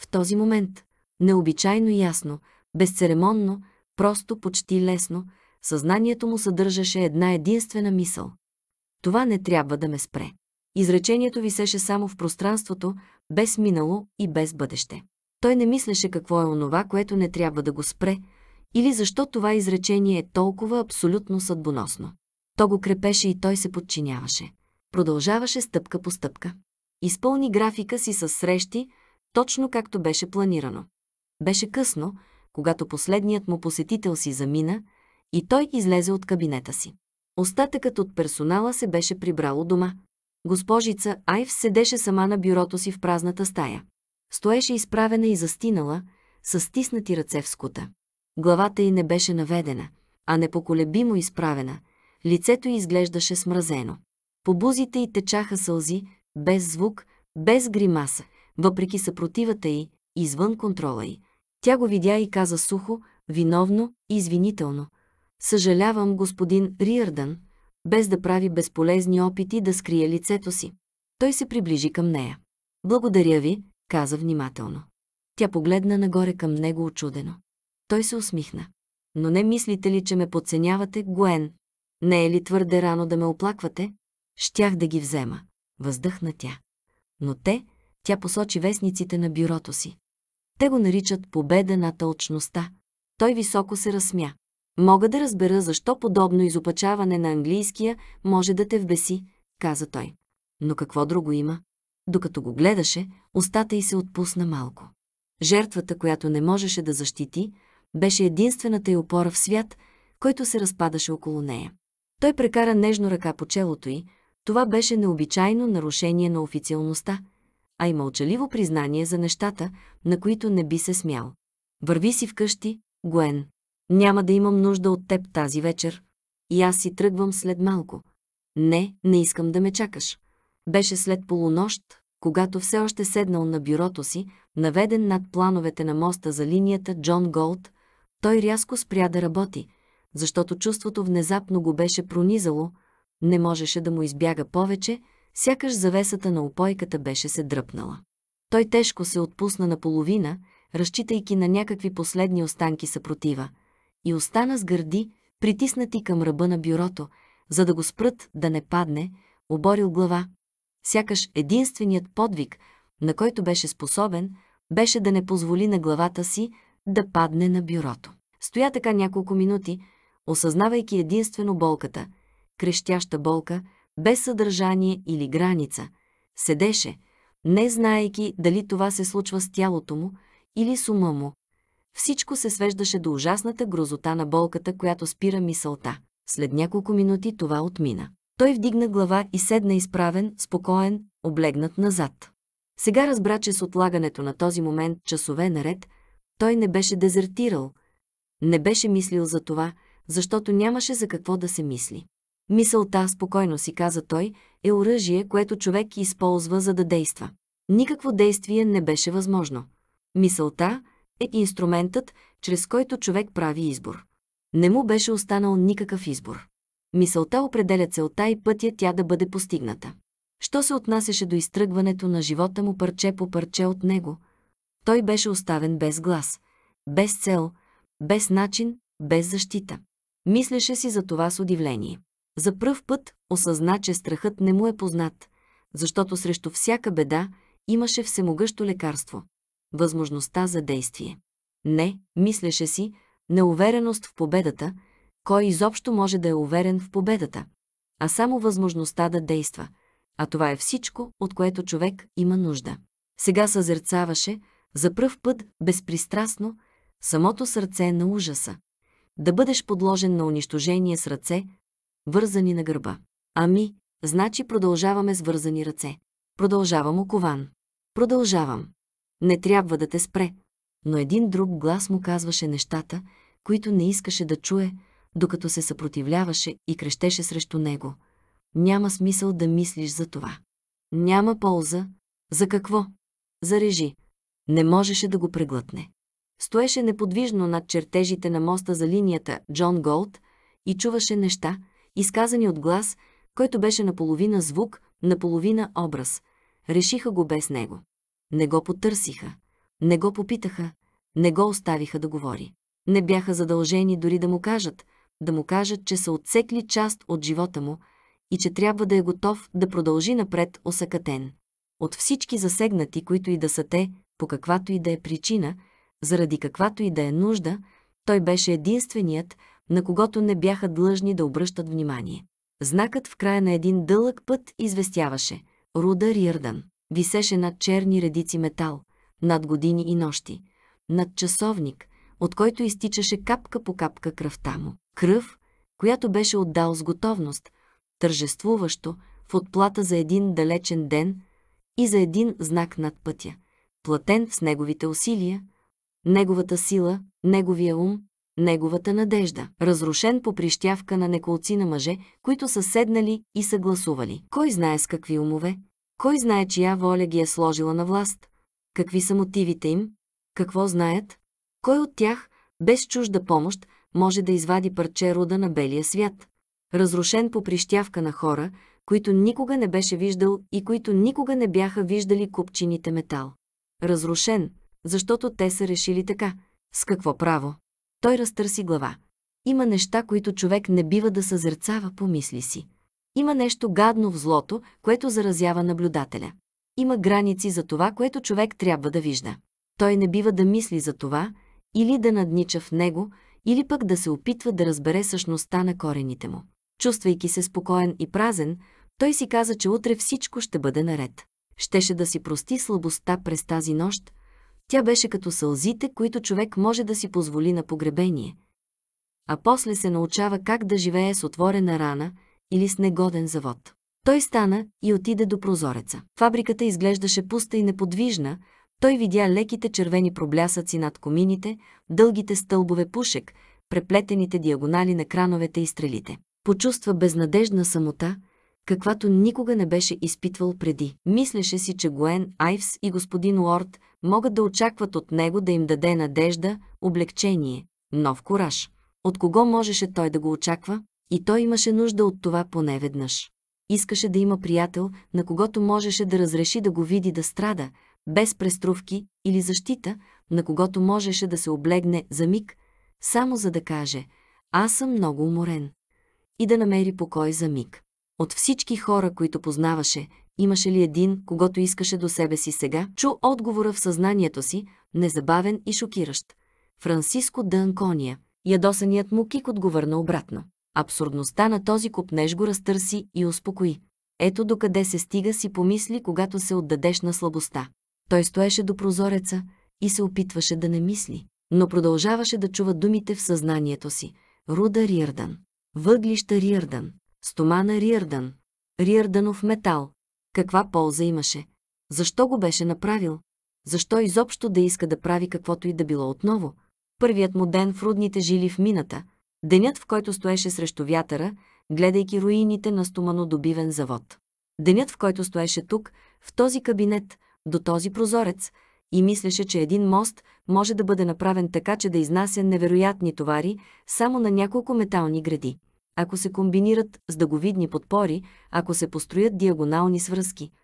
В този момент, необичайно ясно, безцеремонно, просто почти лесно, съзнанието му съдържаше една единствена мисъл. Това не трябва да ме спре. Изречението висеше само в пространството, без минало и без бъдеще. Той не мислеше какво е онова, което не трябва да го спре, или защо това изречение е толкова абсолютно съдбоносно. То го крепеше и той се подчиняваше продължаваше стъпка по стъпка. Изпълни графика си с срещи, точно както беше планирано. Беше късно, когато последният му посетител си замина и той излезе от кабинета си. Остатъкът от персонала се беше прибрало дома. Госпожица Айв седеше сама на бюрото си в празната стая. Стоеше изправена и застинала, с стиснати ръце в скута. Главата й не беше наведена, а непоколебимо изправена. Лицето й изглеждаше смразено. По бузите й течаха сълзи, без звук, без гримаса, въпреки съпротивата й, извън контрола й. Тя го видя и каза сухо, виновно и извинително. Съжалявам, господин Риърдън, без да прави безполезни опити да скрие лицето си. Той се приближи към нея. Благодаря ви, каза внимателно. Тя погледна нагоре към него очудено. Той се усмихна. Но не мислите ли, че ме подценявате, Гуен? Не е ли твърде рано да ме оплаквате? Щях да ги взема. Въздъхна тя. Но те, тя посочи вестниците на бюрото си. Те го наричат победа на тълчността. Той високо се разсмя. Мога да разбера защо подобно изопачаване на английския може да те вбеси, каза той. Но какво друго има? Докато го гледаше, устата й се отпусна малко. Жертвата, която не можеше да защити, беше единствената й опора в свят, който се разпадаше около нея. Той прекара нежно ръка по челото й, това беше необичайно нарушение на официалността, а и мълчаливо признание за нещата, на които не би се смял. Върви си вкъщи, Гуен. Няма да имам нужда от теб тази вечер. И аз си тръгвам след малко. Не, не искам да ме чакаш. Беше след полунощ, когато все още седнал на бюрото си, наведен над плановете на моста за линията Джон Голд, той рязко спря да работи, защото чувството внезапно го беше пронизало – не можеше да му избяга повече, сякаш завесата на опойката беше се дръпнала. Той тежко се отпусна наполовина, разчитайки на някакви последни останки съпротива, и остана с гърди, притиснати към ръба на бюрото, за да го спрат да не падне, оборил глава. Сякаш единственият подвиг, на който беше способен, беше да не позволи на главата си да падне на бюрото. Стоя така няколко минути, осъзнавайки единствено болката, крещяща болка, без съдържание или граница. Седеше, не знаеки дали това се случва с тялото му или с ума му. Всичко се свеждаше до ужасната грозота на болката, която спира мисълта. След няколко минути това отмина. Той вдигна глава и седна изправен, спокоен, облегнат назад. Сега разбра, че с отлагането на този момент часове наред, той не беше дезертирал. Не беше мислил за това, защото нямаше за какво да се мисли. Мисълта, спокойно си каза той, е оръжие, което човек използва за да действа. Никакво действие не беше възможно. Мисълта е инструментът, чрез който човек прави избор. Не му беше останал никакъв избор. Мисълта определя целта и пътя тя да бъде постигната. Що се отнасяше до изтръгването на живота му парче по парче от него, той беше оставен без глас, без цел, без начин, без защита. Мислеше си за това с удивление. За пръв път осъзна, че страхът не му е познат, защото срещу всяка беда имаше всемогъщо лекарство – възможността за действие. Не, мислеше си, неувереност в победата, кой изобщо може да е уверен в победата, а само възможността да действа. А това е всичко, от което човек има нужда. Сега съзерцаваше, за пръв път, безпристрастно, самото сърце на ужаса. Да бъдеш подложен на унищожение с ръце, вързани на гърба. Ами, значи продължаваме с вързани ръце. Продължавам окован. Продължавам. Не трябва да те спре. Но един друг глас му казваше нещата, които не искаше да чуе, докато се съпротивляваше и крещеше срещу него. Няма смисъл да мислиш за това. Няма полза. За какво? Зарежи. Не можеше да го преглътне. Стоеше неподвижно над чертежите на моста за линията Джон Голд и чуваше неща, изказани от глас, който беше наполовина звук, наполовина образ. Решиха го без него. Не го потърсиха. Не го попитаха. Не го оставиха да говори. Не бяха задължени дори да му кажат, да му кажат, че са отсекли част от живота му и че трябва да е готов да продължи напред осъкатен. От всички засегнати, които и да са те, по каквато и да е причина, заради каквато и да е нужда, той беше единственият, на когото не бяха длъжни да обръщат внимание. Знакът в края на един дълъг път известяваше Руда Риърдан. Висеше над черни редици метал, над години и нощи, над часовник, от който изтичаше капка по капка кръвта му. Кръв, която беше отдал с готовност, тържествуващо, в отплата за един далечен ден и за един знак над пътя, платен с неговите усилия, неговата сила, неговия ум, неговата надежда, разрушен по прищявка на неколци на мъже, които са седнали и са гласували. Кой знае с какви умове, кой знае чия воля ги е сложила на власт, какви са мотивите им, какво знаят, кой от тях, без чужда помощ, може да извади парче руда на белия свят. Разрушен по прищявка на хора, които никога не беше виждал и които никога не бяха виждали купчините метал. Разрушен, защото те са решили така. С какво право? Той разтърси глава. Има неща, които човек не бива да съзерцава, помисли си. Има нещо гадно в злото, което заразява наблюдателя. Има граници за това, което човек трябва да вижда. Той не бива да мисли за това, или да наднича в него, или пък да се опитва да разбере същността на корените му. Чувствайки се спокоен и празен, той си каза, че утре всичко ще бъде наред. Щеше да си прости слабостта през тази нощ, тя беше като сълзите, които човек може да си позволи на погребение. А после се научава как да живее с отворена рана или с негоден завод. Той стана и отиде до прозореца. Фабриката изглеждаше пуста и неподвижна, той видя леките червени проблясъци над комините, дългите стълбове пушек, преплетените диагонали на крановете и стрелите. Почувства безнадежна самота, каквато никога не беше изпитвал преди. Мислеше си, че Гуен Айвс и господин Уорд могат да очакват от него да им даде надежда, облегчение, нов кураж. От кого можеше той да го очаква? И той имаше нужда от това поне веднъж. Искаше да има приятел, на когото можеше да разреши да го види да страда, без преструвки или защита, на когото можеше да се облегне за миг, само за да каже «Аз съм много уморен» и да намери покой за миг. От всички хора, които познаваше, имаше ли един, когато искаше до себе си сега, чу отговора в съзнанието си, незабавен и шокиращ. Франсиско да Анкония. Ядосаният му кик отговърна обратно. Абсурдността на този купнеж го разтърси и успокои. Ето докъде се стига си помисли, когато се отдадеш на слабостта. Той стоеше до прозореца и се опитваше да не мисли, но продължаваше да чува думите в съзнанието си. Руда Риърдан. Въглища Риърдан. Стомана Риърдан. Риърданов метал. Каква полза имаше? Защо го беше направил? Защо изобщо да иска да прави каквото и да било отново? Първият му ден в рудните жили в мината, денят в който стоеше срещу вятъра, гледайки руините на стоманодобивен завод. Денят в който стоеше тук, в този кабинет, до този прозорец, и мислеше, че един мост може да бъде направен така, че да изнася невероятни товари само на няколко метални гради ако се комбинират с дъговидни подпори, ако се построят диагонални свръзки –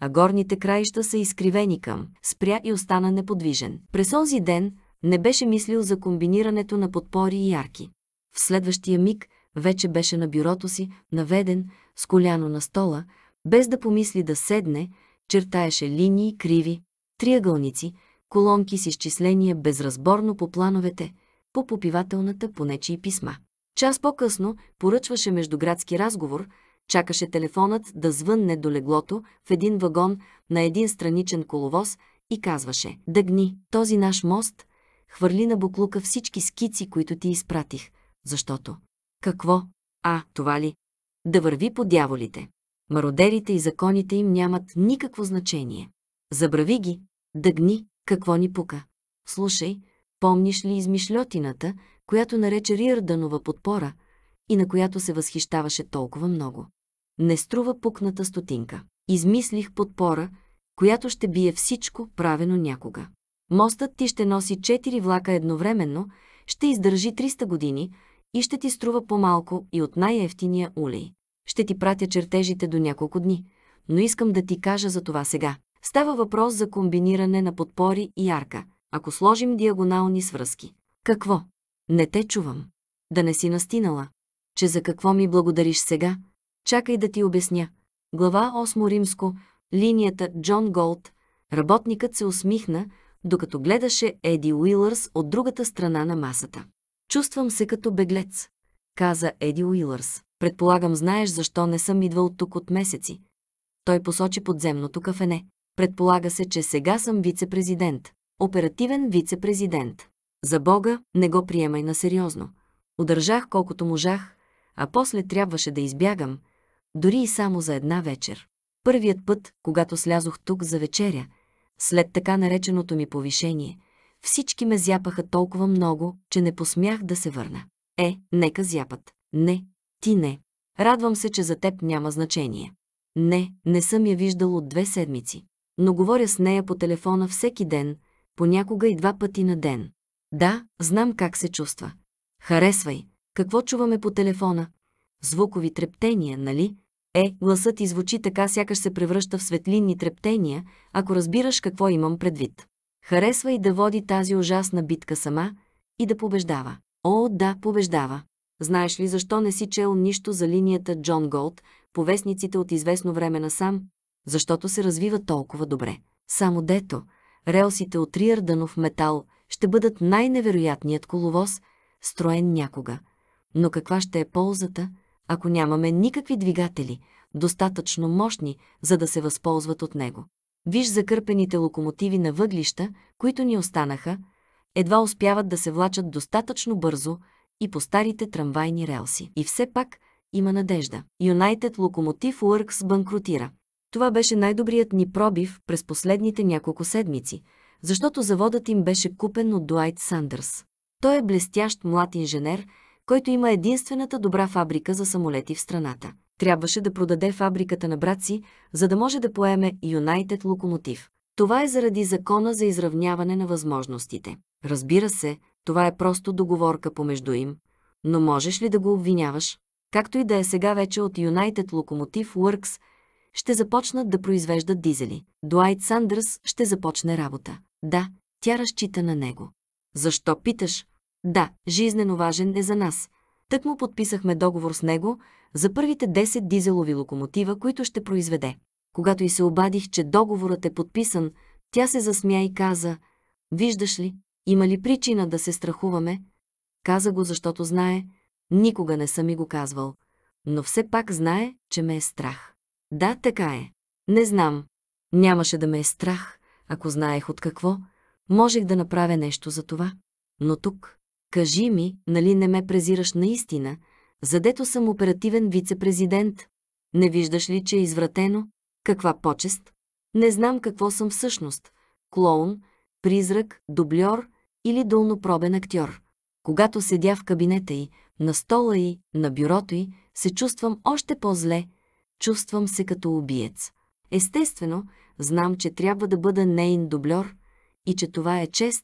а горните краища са изкривени към. Спря и остана неподвижен. През онзи ден не беше мислил за комбинирането на подпори и ярки. В следващия миг вече беше на бюрото си, наведен, с коляно на стола, без да помисли да седне, чертаеше линии, криви, триъгълници, колонки с изчисления безразборно по плановете, по попивателната, понечи и писма. Час по-късно поръчваше междуградски разговор, чакаше телефонът да звънне до леглото в един вагон на един страничен коловоз и казваше «Дъгни, този наш мост хвърли на буклука всички скици, които ти изпратих, защото...» «Какво? А, това ли? Да върви по дяволите. Мародерите и законите им нямат никакво значение. Забрави ги, дъгни, какво ни пука. Слушай, помниш ли измишлетината, която нарече Риърданова подпора и на която се възхищаваше толкова много. Не струва пукната стотинка. Измислих подпора, която ще бие всичко, правено някога. Мостът ти ще носи 4 влака едновременно, ще издържи 300 години и ще ти струва по-малко и от най-ефтиния улей. Ще ти пратя чертежите до няколко дни, но искам да ти кажа за това сега. Става въпрос за комбиниране на подпори и арка, ако сложим диагонални свръзки. Какво? Не те чувам. Да не си настинала. Че за какво ми благодариш сега? Чакай да ти обясня. Глава 8 римско, линията Джон Голд. Работникът се усмихна, докато гледаше Еди Уилърс от другата страна на масата. Чувствам се като беглец, каза Еди Уилърс. Предполагам, знаеш защо не съм идвал тук от месеци. Той посочи подземното кафене. Предполага се, че сега съм вице-президент. Оперативен вице-президент. За Бога не го приемай на сериозно. Удържах колкото можах, а после трябваше да избягам, дори и само за една вечер. Първият път, когато слязох тук за вечеря, след така нареченото ми повишение, всички ме зяпаха толкова много, че не посмях да се върна. Е, нека зяпат. Не, ти не. Радвам се, че за теб няма значение. Не, не съм я виждал от две седмици. Но говоря с нея по телефона всеки ден, понякога и два пъти на ден. Да, знам как се чувства. Харесвай. Какво чуваме по телефона? Звукови трептения, нали? Е, гласът ти звучи така, сякаш се превръща в светлинни трептения, ако разбираш какво имам предвид. Харесва и да води тази ужасна битка сама и да побеждава. О, да, побеждава. Знаеш ли защо не си чел нищо за линията Джон Голд, повестниците от известно време на сам? Защото се развива толкова добре. Само дето, релсите от Риарданов метал ще бъдат най-невероятният коловоз, строен някога. Но каква ще е ползата, ако нямаме никакви двигатели, достатъчно мощни, за да се възползват от него? Виж закърпените локомотиви на въглища, които ни останаха, едва успяват да се влачат достатъчно бързо и по старите трамвайни релси. И все пак има надежда. United Locomotive Works банкротира. Това беше най-добрият ни пробив през последните няколко седмици – защото заводът им беше купен от Дуайт Сандърс. Той е блестящ млад инженер, който има единствената добра фабрика за самолети в страната. Трябваше да продаде фабриката на брат си, за да може да поеме Юнайтед Локомотив. Това е заради закона за изравняване на възможностите. Разбира се, това е просто договорка помежду им, но можеш ли да го обвиняваш? Както и да е сега вече от United Locomotive Works, ще започнат да произвеждат дизели. Дуайт Сандърс ще започне работа. Да, тя разчита на него. Защо питаш? Да, жизнено важен е за нас. Тък му подписахме договор с него за първите 10 дизелови локомотива, които ще произведе. Когато й се обадих, че договорът е подписан, тя се засмя и каза «Виждаш ли, има ли причина да се страхуваме?» Каза го, защото знае, никога не съм и го казвал, но все пак знае, че ме е страх. Да, така е. Не знам. Нямаше да ме е страх, ако знаех от какво, можех да направя нещо за това. Но тук, кажи ми, нали не ме презираш наистина, задето съм оперативен вице-президент? Не виждаш ли, че е извратено? Каква почест? Не знам какво съм всъщност. Клоун, призрак, дубльор или дълнопробен актьор. Когато седя в кабинета й, на стола й, на бюрото й, се чувствам още по-зле. Чувствам се като убиец. Естествено, Знам, че трябва да бъда нейн дубльор и че това е чест,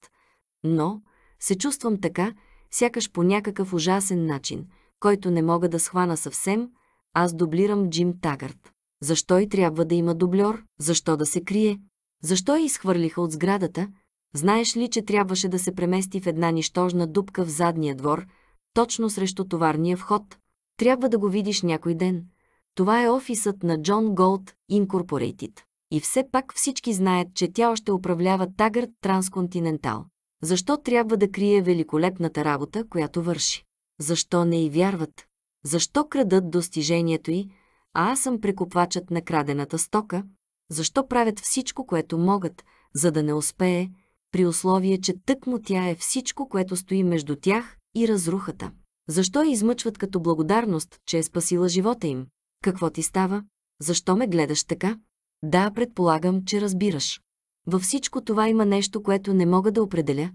но се чувствам така, сякаш по някакъв ужасен начин, който не мога да схвана съвсем, аз дублирам Джим Тагърт. Защо и трябва да има дубльор? Защо да се крие? Защо я изхвърлиха от сградата? Знаеш ли, че трябваше да се премести в една нищожна дупка в задния двор, точно срещу товарния вход? Трябва да го видиш някой ден. Това е офисът на Джон Голд Инкорпорейтид. И все пак всички знаят, че тя още управлява Тагърт Трансконтинентал. Защо трябва да крие великолепната работа, която върши? Защо не й вярват? Защо крадат достижението й, а аз съм прекупвачът на крадената стока? Защо правят всичко, което могат, за да не успее, при условие, че тъкмо тя е всичко, което стои между тях и разрухата? Защо я измъчват като благодарност, че е спасила живота им? Какво ти става? Защо ме гледаш така? Да, предполагам, че разбираш. Във всичко това има нещо, което не мога да определя,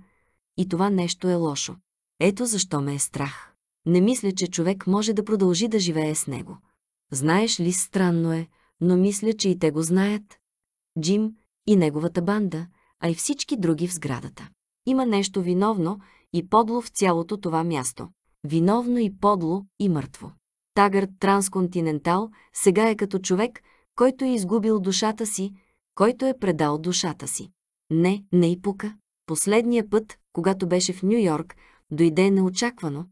и това нещо е лошо. Ето защо ме е страх. Не мисля, че човек може да продължи да живее с него. Знаеш ли, странно е, но мисля, че и те го знаят. Джим и неговата банда, а и всички други в сградата. Има нещо виновно и подло в цялото това място. Виновно и подло и мъртво. Тагърт Трансконтинентал сега е като човек, който е изгубил душата си, който е предал душата си. Не, не и пука. Последния път, когато беше в Нью Йорк, дойде неочаквано.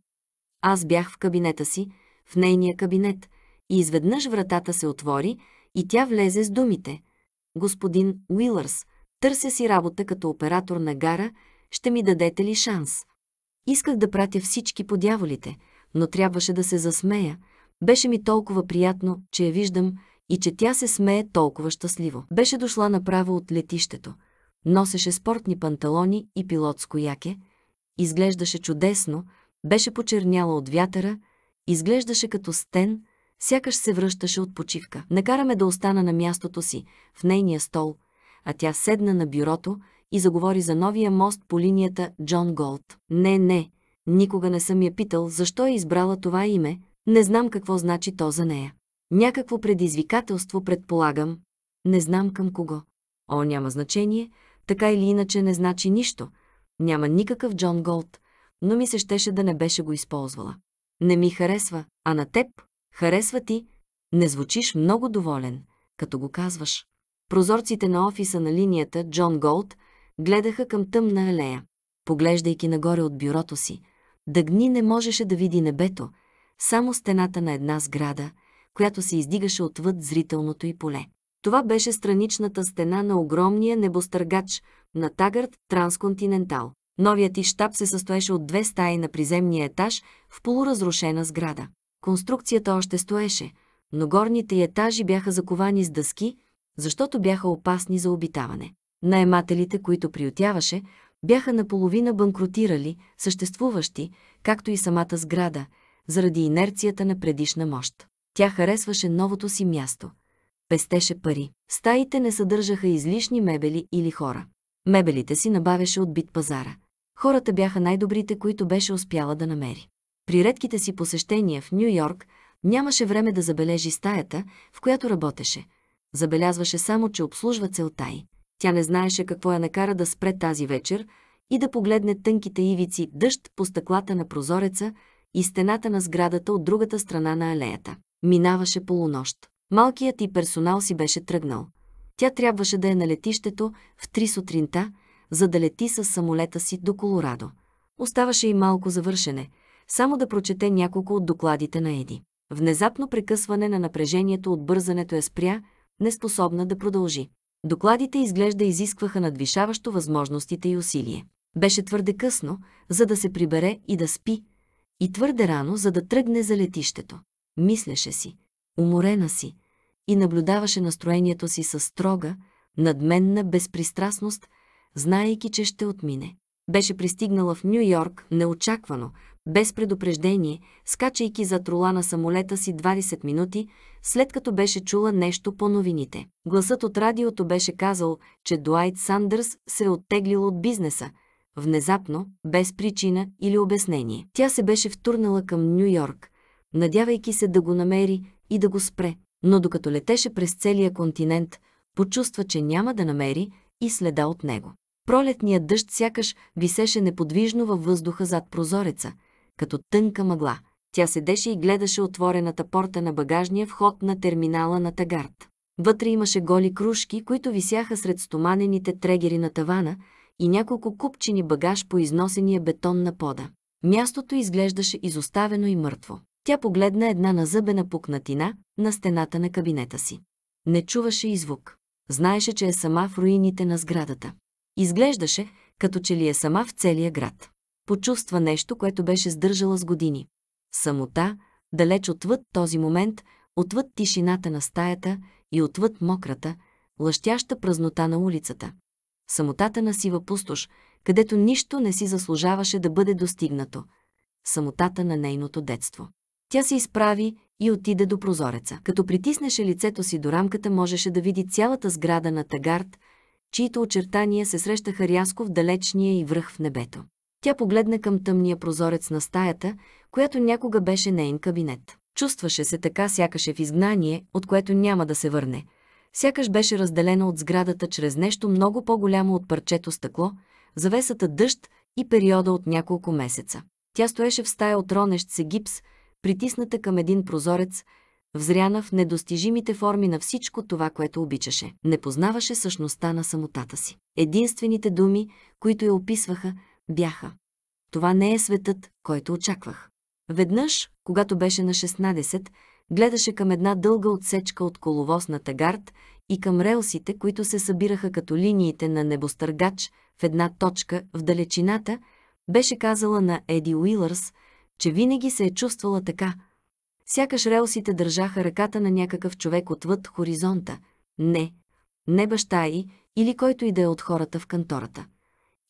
Аз бях в кабинета си, в нейния кабинет, и изведнъж вратата се отвори и тя влезе с думите. Господин Уилърс, търся си работа като оператор на гара, ще ми дадете ли шанс? Исках да пратя всички по дяволите, но трябваше да се засмея. Беше ми толкова приятно, че я виждам, и че тя се смее толкова щастливо. Беше дошла направо от летището. Носеше спортни панталони и пилотско яке. Изглеждаше чудесно, беше почерняла от вятъра, изглеждаше като стен, сякаш се връщаше от почивка. Накараме да остана на мястото си, в нейния стол, а тя седна на бюрото и заговори за новия мост по линията Джон Голд. Не, не, никога не съм я питал защо е избрала това име, не знам какво значи то за нея. Някакво предизвикателство предполагам. Не знам към кого. О, няма значение. Така или иначе не значи нищо. Няма никакъв Джон Голд. Но ми се щеше да не беше го използвала. Не ми харесва, а на теб. Харесва ти. Не звучиш много доволен, като го казваш. Прозорците на офиса на линията Джон Голд гледаха към тъмна алея. Поглеждайки нагоре от бюрото си, Дъгни не можеше да види небето, само стената на една сграда – която се издигаше отвъд зрителното й поле. Това беше страничната стена на огромния небостъргач на Тагърт Трансконтинентал. Новият и щаб се състоеше от две стаи на приземния етаж в полуразрушена сграда. Конструкцията още стоеше, но горните етажи бяха заковани с дъски, защото бяха опасни за обитаване. Наемателите, които приютяваше, бяха наполовина банкротирали, съществуващи, както и самата сграда, заради инерцията на предишна мощ. Тя харесваше новото си място. Пестеше пари. Стаите не съдържаха излишни мебели или хора. Мебелите си набавяше от бит пазара. Хората бяха най-добрите, които беше успяла да намери. При редките си посещения в Нью Йорк нямаше време да забележи стаята, в която работеше. Забелязваше само, че обслужва целта й. Тя не знаеше какво я накара да спре тази вечер и да погледне тънките ивици дъжд по стъклата на прозореца, и стената на сградата от другата страна на алеята. Минаваше полунощ. Малкият и персонал си беше тръгнал. Тя трябваше да е на летището в три сутринта, за да лети с самолета си до Колорадо. Оставаше и малко завършене, само да прочете няколко от докладите на Еди. Внезапно прекъсване на напрежението от бързането е спря, неспособна да продължи. Докладите изглежда изискваха надвишаващо възможностите и усилие. Беше твърде късно, за да се прибере и да спи, и твърде рано, за да тръгне за летището. Мислеше си, уморена си, и наблюдаваше настроението си със строга, надменна безпристрастност, знаейки, че ще отмине. Беше пристигнала в Нью Йорк неочаквано, без предупреждение, скачайки за трола на самолета си 20 минути, след като беше чула нещо по новините. Гласът от радиото беше казал, че Дуайт Сандърс се е оттеглил от бизнеса, внезапно, без причина или обяснение. Тя се беше втурнала към Нью Йорк, надявайки се да го намери и да го спре, но докато летеше през целия континент, почувства, че няма да намери и следа от него. Пролетният дъжд сякаш висеше неподвижно във въздуха зад прозореца, като тънка мъгла. Тя седеше и гледаше отворената порта на багажния вход на терминала на Тагард. Вътре имаше голи кружки, които висяха сред стоманените трегери на тавана, и няколко купчени багаж по износения бетон на пода. Мястото изглеждаше изоставено и мъртво. Тя погледна една назъбена пукнатина на стената на кабинета си. Не чуваше и звук. Знаеше, че е сама в руините на сградата. Изглеждаше, като че ли е сама в целия град. Почувства нещо, което беше сдържала с години. Самота, далеч отвъд този момент, отвъд тишината на стаята и отвъд мократа, лъщяща празнота на улицата самотата на сива пустош, където нищо не си заслужаваше да бъде достигнато, самотата на нейното детство. Тя се изправи и отиде до прозореца. Като притиснеше лицето си до рамката, можеше да види цялата сграда на Тагард, чието очертания се срещаха рязко в далечния и връх в небето. Тя погледна към тъмния прозорец на стаята, която някога беше нейн кабинет. Чувстваше се така, сякаше в изгнание, от което няма да се върне – сякаш беше разделена от сградата чрез нещо много по-голямо от парчето стъкло, завесата дъжд и периода от няколко месеца. Тя стоеше в стая от ронещ се гипс, притисната към един прозорец, взряна в недостижимите форми на всичко това, което обичаше. Не познаваше същността на самотата си. Единствените думи, които я описваха, бяха «Това не е светът, който очаквах». Веднъж, когато беше на 16, гледаше към една дълга отсечка от коловозната гард и към релсите, които се събираха като линиите на небостъргач в една точка в далечината, беше казала на Еди Уилърс, че винаги се е чувствала така. Сякаш релсите държаха ръката на някакъв човек отвъд хоризонта. Не, не баща й или който и да е от хората в кантората.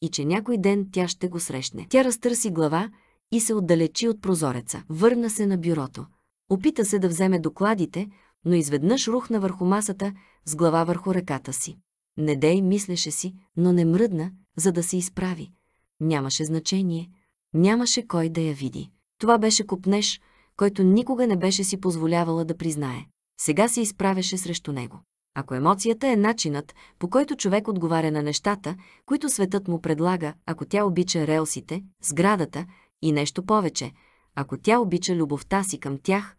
И че някой ден тя ще го срещне. Тя разтърси глава и се отдалечи от прозореца. Върна се на бюрото. Опита се да вземе докладите, но изведнъж рухна върху масата с глава върху ръката си. Недей мислеше си, но не мръдна, за да се изправи. Нямаше значение. Нямаше кой да я види. Това беше купнеш, който никога не беше си позволявала да признае. Сега се изправеше срещу него. Ако емоцията е начинът, по който човек отговаря на нещата, които светът му предлага, ако тя обича релсите, сградата и нещо повече – ако тя обича любовта си към тях,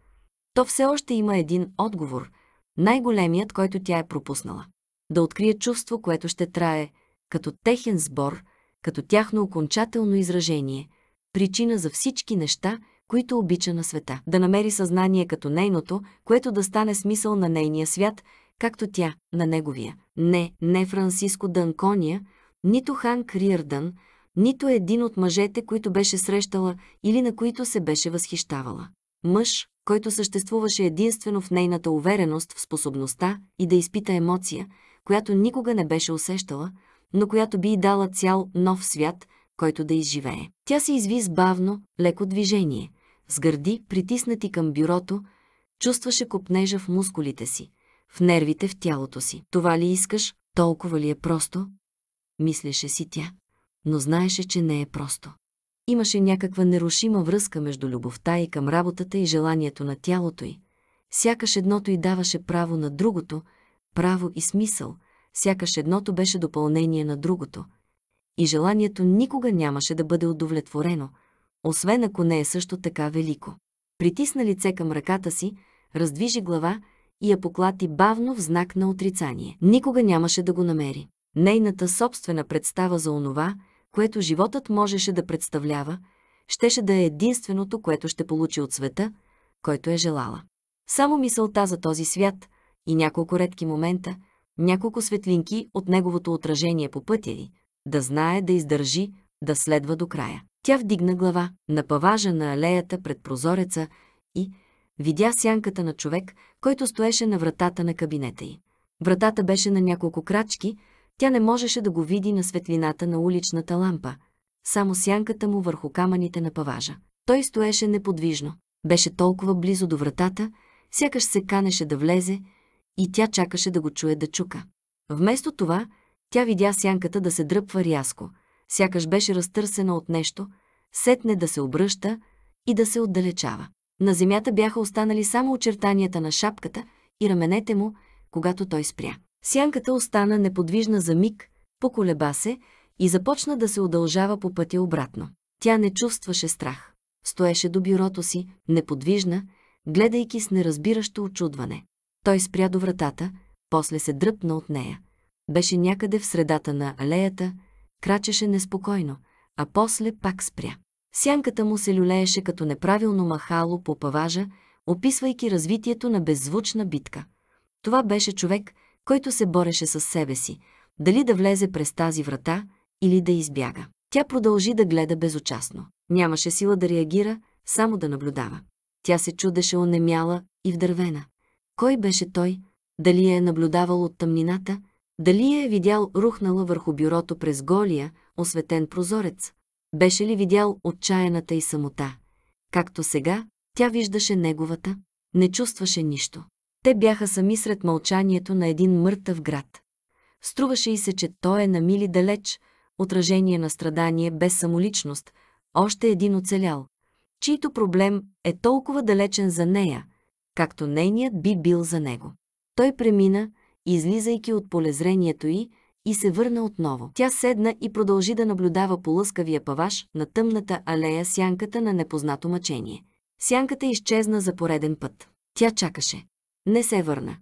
то все още има един отговор, най-големият, който тя е пропуснала. Да открие чувство, което ще трае, като техен сбор, като тяхно окончателно изражение, причина за всички неща, които обича на света. Да намери съзнание като нейното, което да стане смисъл на нейния свят, както тя на неговия. Не, не Франсиско Дънкония, нито Хан Риердън, нито един от мъжете, които беше срещала или на които се беше възхищавала. Мъж, който съществуваше единствено в нейната увереност в способността и да изпита емоция, която никога не беше усещала, но която би и дала цял нов свят, който да изживее. Тя се изви с бавно, леко движение, с гърди, притиснати към бюрото, чувстваше копнежа в мускулите си, в нервите в тялото си. Това ли искаш, толкова ли е просто? Мислеше си тя но знаеше, че не е просто. Имаше някаква нерушима връзка между любовта и към работата и желанието на тялото й. Сякаш едното й даваше право на другото, право и смисъл, сякаш едното беше допълнение на другото. И желанието никога нямаше да бъде удовлетворено, освен ако не е също така велико. Притисна лице към ръката си, раздвижи глава и я поклати бавно в знак на отрицание. Никога нямаше да го намери. Нейната собствена представа за онова – което животът можеше да представлява, щеше да е единственото, което ще получи от света, който е желала. Само мисълта за този свят и няколко редки момента, няколко светлинки от неговото отражение по пътя ви, да знае, да издържи, да следва до края. Тя вдигна глава на паважа на алеята пред прозореца и видя сянката на човек, който стоеше на вратата на кабинета й. Вратата беше на няколко крачки – тя не можеше да го види на светлината на уличната лампа, само сянката му върху камъните на паважа. Той стоеше неподвижно. Беше толкова близо до вратата, сякаш се канеше да влезе и тя чакаше да го чуе да чука. Вместо това, тя видя сянката да се дръпва рязко, сякаш беше разтърсена от нещо, сетне да се обръща и да се отдалечава. На земята бяха останали само очертанията на шапката и раменете му, когато той спря. Сянката остана неподвижна за миг, поколеба се и започна да се удължава по пътя обратно. Тя не чувстваше страх. Стоеше до бюрото си, неподвижна, гледайки с неразбиращо очудване. Той спря до вратата, после се дръпна от нея. Беше някъде в средата на алеята, крачеше неспокойно, а после пак спря. Сянката му се люлееше като неправилно махало по паважа, описвайки развитието на беззвучна битка. Това беше човек, който се бореше с себе си, дали да влезе през тази врата или да избяга. Тя продължи да гледа безучастно. Нямаше сила да реагира, само да наблюдава. Тя се чудеше онемяла и вдървена. Кой беше той? Дали я е наблюдавал от тъмнината? Дали я е видял рухнала върху бюрото през голия, осветен прозорец? Беше ли видял отчаяната и самота? Както сега, тя виждаше неговата, не чувстваше нищо. Те бяха сами сред мълчанието на един мъртъв град. Струваше и се, че той е на мили далеч, отражение на страдание без самоличност, още един оцелял, чийто проблем е толкова далечен за нея, както нейният би бил за него. Той премина, излизайки от полезрението й, и се върна отново. Тя седна и продължи да наблюдава по лъскавия паваш на тъмната алея сянката на непознато мъчение. Сянката изчезна за пореден път. Тя чакаше. Не се върна.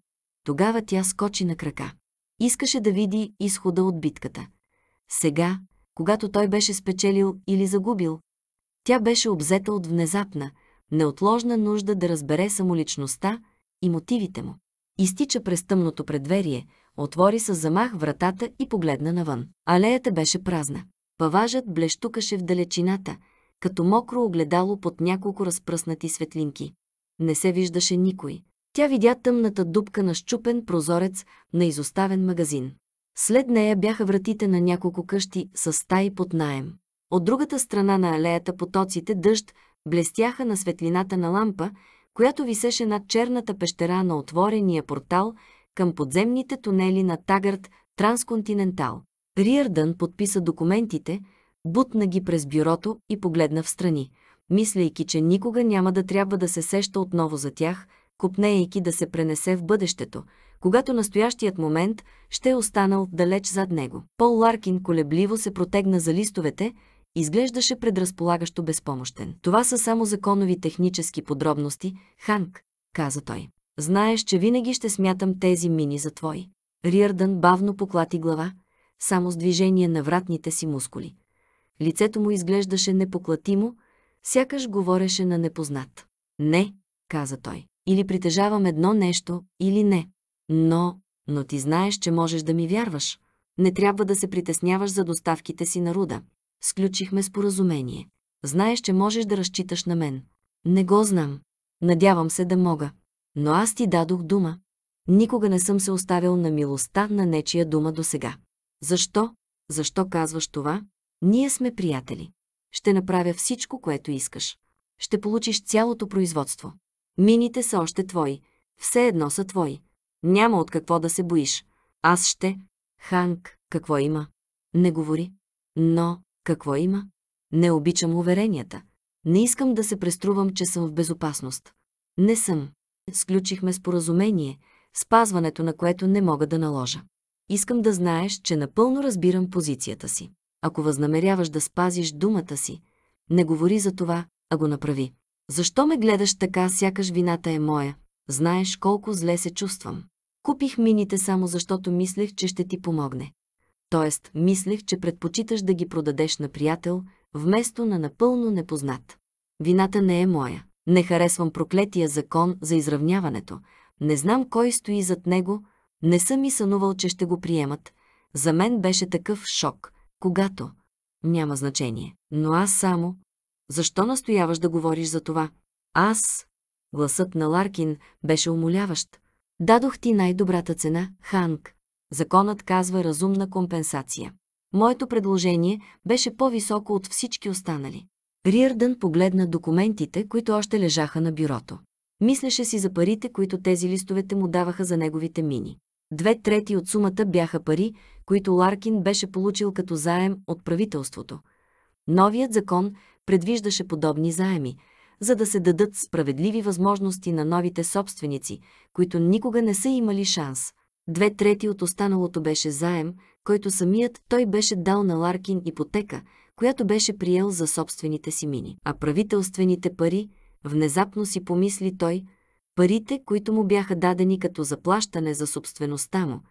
Тогава тя скочи на крака. Искаше да види изхода от битката. Сега, когато той беше спечелил или загубил, тя беше обзета от внезапна, неотложна нужда да разбере самоличността и мотивите му. Изтича през тъмното предверие, отвори с замах вратата и погледна навън. Алеята беше празна. Паважът блещукаше в далечината, като мокро огледало под няколко разпръснати светлинки. Не се виждаше никой. Тя видя тъмната дупка на щупен прозорец на изоставен магазин. След нея бяха вратите на няколко къщи с стаи под наем. От другата страна на алеята потоците дъжд блестяха на светлината на лампа, която висеше над черната пещера на отворения портал към подземните тунели на Тагърт Трансконтинентал. Риърдън подписа документите, бутна ги през бюрото и погледна в страни, мислейки, че никога няма да трябва да се сеща отново за тях – копнеейки да се пренесе в бъдещето, когато настоящият момент ще е останал далеч зад него. Пол Ларкин колебливо се протегна за листовете, изглеждаше предразполагащо безпомощен. Това са само законови технически подробности, Ханк, каза той. Знаеш, че винаги ще смятам тези мини за твои. Риърдън бавно поклати глава, само с движение на вратните си мускули. Лицето му изглеждаше непоклатимо, сякаш говореше на непознат. Не, каза той. Или притежавам едно нещо, или не. Но, но ти знаеш, че можеш да ми вярваш. Не трябва да се притесняваш за доставките си на руда. Сключихме споразумение. Знаеш, че можеш да разчиташ на мен. Не го знам. Надявам се да мога. Но аз ти дадох дума. Никога не съм се оставил на милостта на нечия дума до сега. Защо? Защо казваш това? Ние сме приятели. Ще направя всичко, което искаш. Ще получиш цялото производство. Мините са още твои. Все едно са твои. Няма от какво да се боиш. Аз ще... Ханк, какво има? Не говори. Но, какво има? Не обичам уверенията. Не искам да се преструвам, че съм в безопасност. Не съм. Сключихме споразумение, спазването на което не мога да наложа. Искам да знаеш, че напълно разбирам позицията си. Ако възнамеряваш да спазиш думата си, не говори за това, а го направи. Защо ме гледаш така, сякаш вината е моя? Знаеш колко зле се чувствам. Купих мините само защото мислех, че ще ти помогне. Тоест, мислех, че предпочиташ да ги продадеш на приятел, вместо на напълно непознат. Вината не е моя. Не харесвам проклетия закон за изравняването. Не знам кой стои зад него. Не съм и сънувал, че ще го приемат. За мен беше такъв шок, когато... Няма значение. Но аз само, защо настояваш да говориш за това? Аз... Гласът на Ларкин беше умоляващ. Дадох ти най-добрата цена, Ханг. Законът казва разумна компенсация. Моето предложение беше по-високо от всички останали. Риърдън погледна документите, които още лежаха на бюрото. Мислеше си за парите, които тези листовете му даваха за неговите мини. Две трети от сумата бяха пари, които Ларкин беше получил като заем от правителството. Новият закон предвиждаше подобни заеми, за да се дадат справедливи възможности на новите собственици, които никога не са имали шанс. Две трети от останалото беше заем, който самият той беше дал на Ларкин ипотека, която беше приел за собствените си мини. А правителствените пари, внезапно си помисли той, парите, които му бяха дадени като заплащане за собствеността му,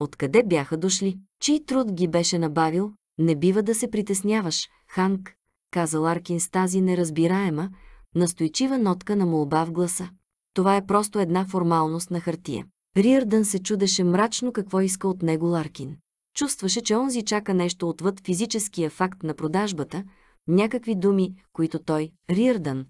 откъде бяха дошли, чий труд ги беше набавил, не бива да се притесняваш, Ханк, каза Ларкин с тази неразбираема, настойчива нотка на молба в гласа. Това е просто една формалност на хартия. Риърдън се чудеше мрачно какво иска от него Ларкин. Чувстваше, че онзи чака нещо отвъд физическия факт на продажбата, някакви думи, които той, Риърдън,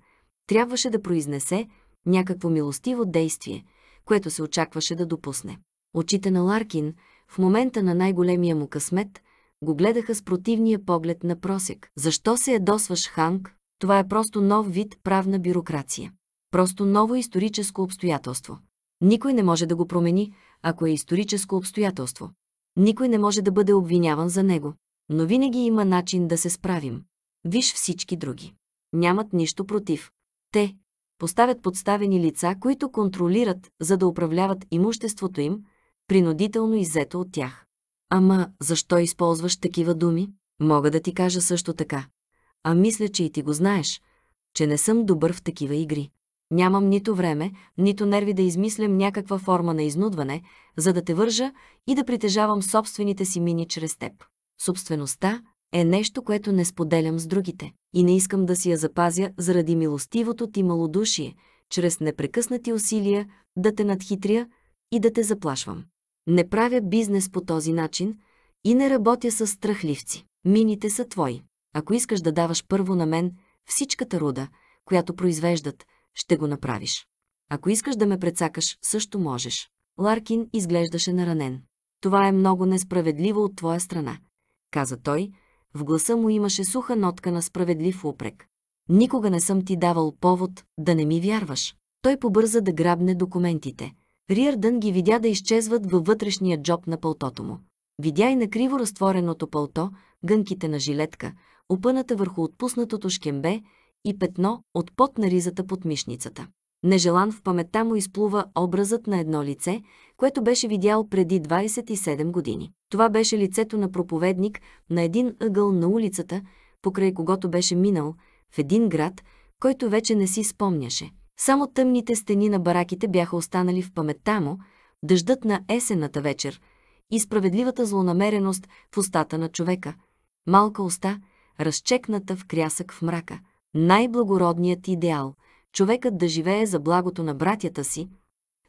трябваше да произнесе, някакво милостиво действие, което се очакваше да допусне. Очите на Ларкин, в момента на най-големия му късмет, го гледаха с противния поглед на просек. Защо се ядосваш, Ханг? Това е просто нов вид правна бюрокрация. Просто ново историческо обстоятелство. Никой не може да го промени, ако е историческо обстоятелство. Никой не може да бъде обвиняван за него. Но винаги има начин да се справим. Виж всички други. Нямат нищо против. Те поставят подставени лица, които контролират, за да управляват имуществото им, принудително иззето от тях. Ама, защо използваш такива думи? Мога да ти кажа също така. А мисля, че и ти го знаеш, че не съм добър в такива игри. Нямам нито време, нито нерви да измислям някаква форма на изнудване, за да те вържа и да притежавам собствените си мини чрез теб. Собствеността е нещо, което не споделям с другите и не искам да си я запазя заради милостивото ти малодушие, чрез непрекъснати усилия да те надхитря и да те заплашвам. Не правя бизнес по този начин и не работя с страхливци. Мините са твои. Ако искаш да даваш първо на мен всичката руда, която произвеждат, ще го направиш. Ако искаш да ме прецакаш, също можеш. Ларкин изглеждаше наранен. Това е много несправедливо от твоя страна, каза той. В гласа му имаше суха нотка на справедлив упрек. Никога не съм ти давал повод да не ми вярваш. Той побърза да грабне документите. Риардън ги видя да изчезват във вътрешния джоб на пълтото му. Видя и накриво разтвореното пълто, гънките на жилетка, опъната върху отпуснатото шкембе и петно от пот на ризата под мишницата. Нежелан в паметта му изплува образът на едно лице, което беше видял преди 27 години. Това беше лицето на проповедник на един ъгъл на улицата, покрай когото беше минал, в един град, който вече не си спомняше – само тъмните стени на бараките бяха останали в паметта му, дъждът на есенната вечер и справедливата злонамереност в устата на човека. Малка уста, разчекната в крясък в мрака. Най-благородният идеал – човекът да живее за благото на братята си,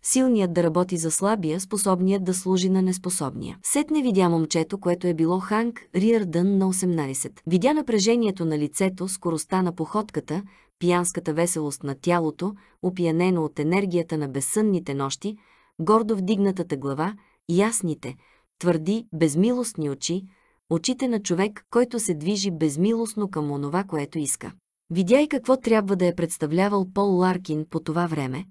силният да работи за слабия, способният да служи на неспособния. Сетне видя момчето, което е било Ханк Риърдън на 18. Видя напрежението на лицето, скоростта на походката, пиянската веселост на тялото, опиянено от енергията на безсънните нощи, гордо вдигнатата глава, ясните, твърди, безмилостни очи, очите на човек, който се движи безмилостно към онова, което иска. Видя и какво трябва да е представлявал Пол Ларкин по това време.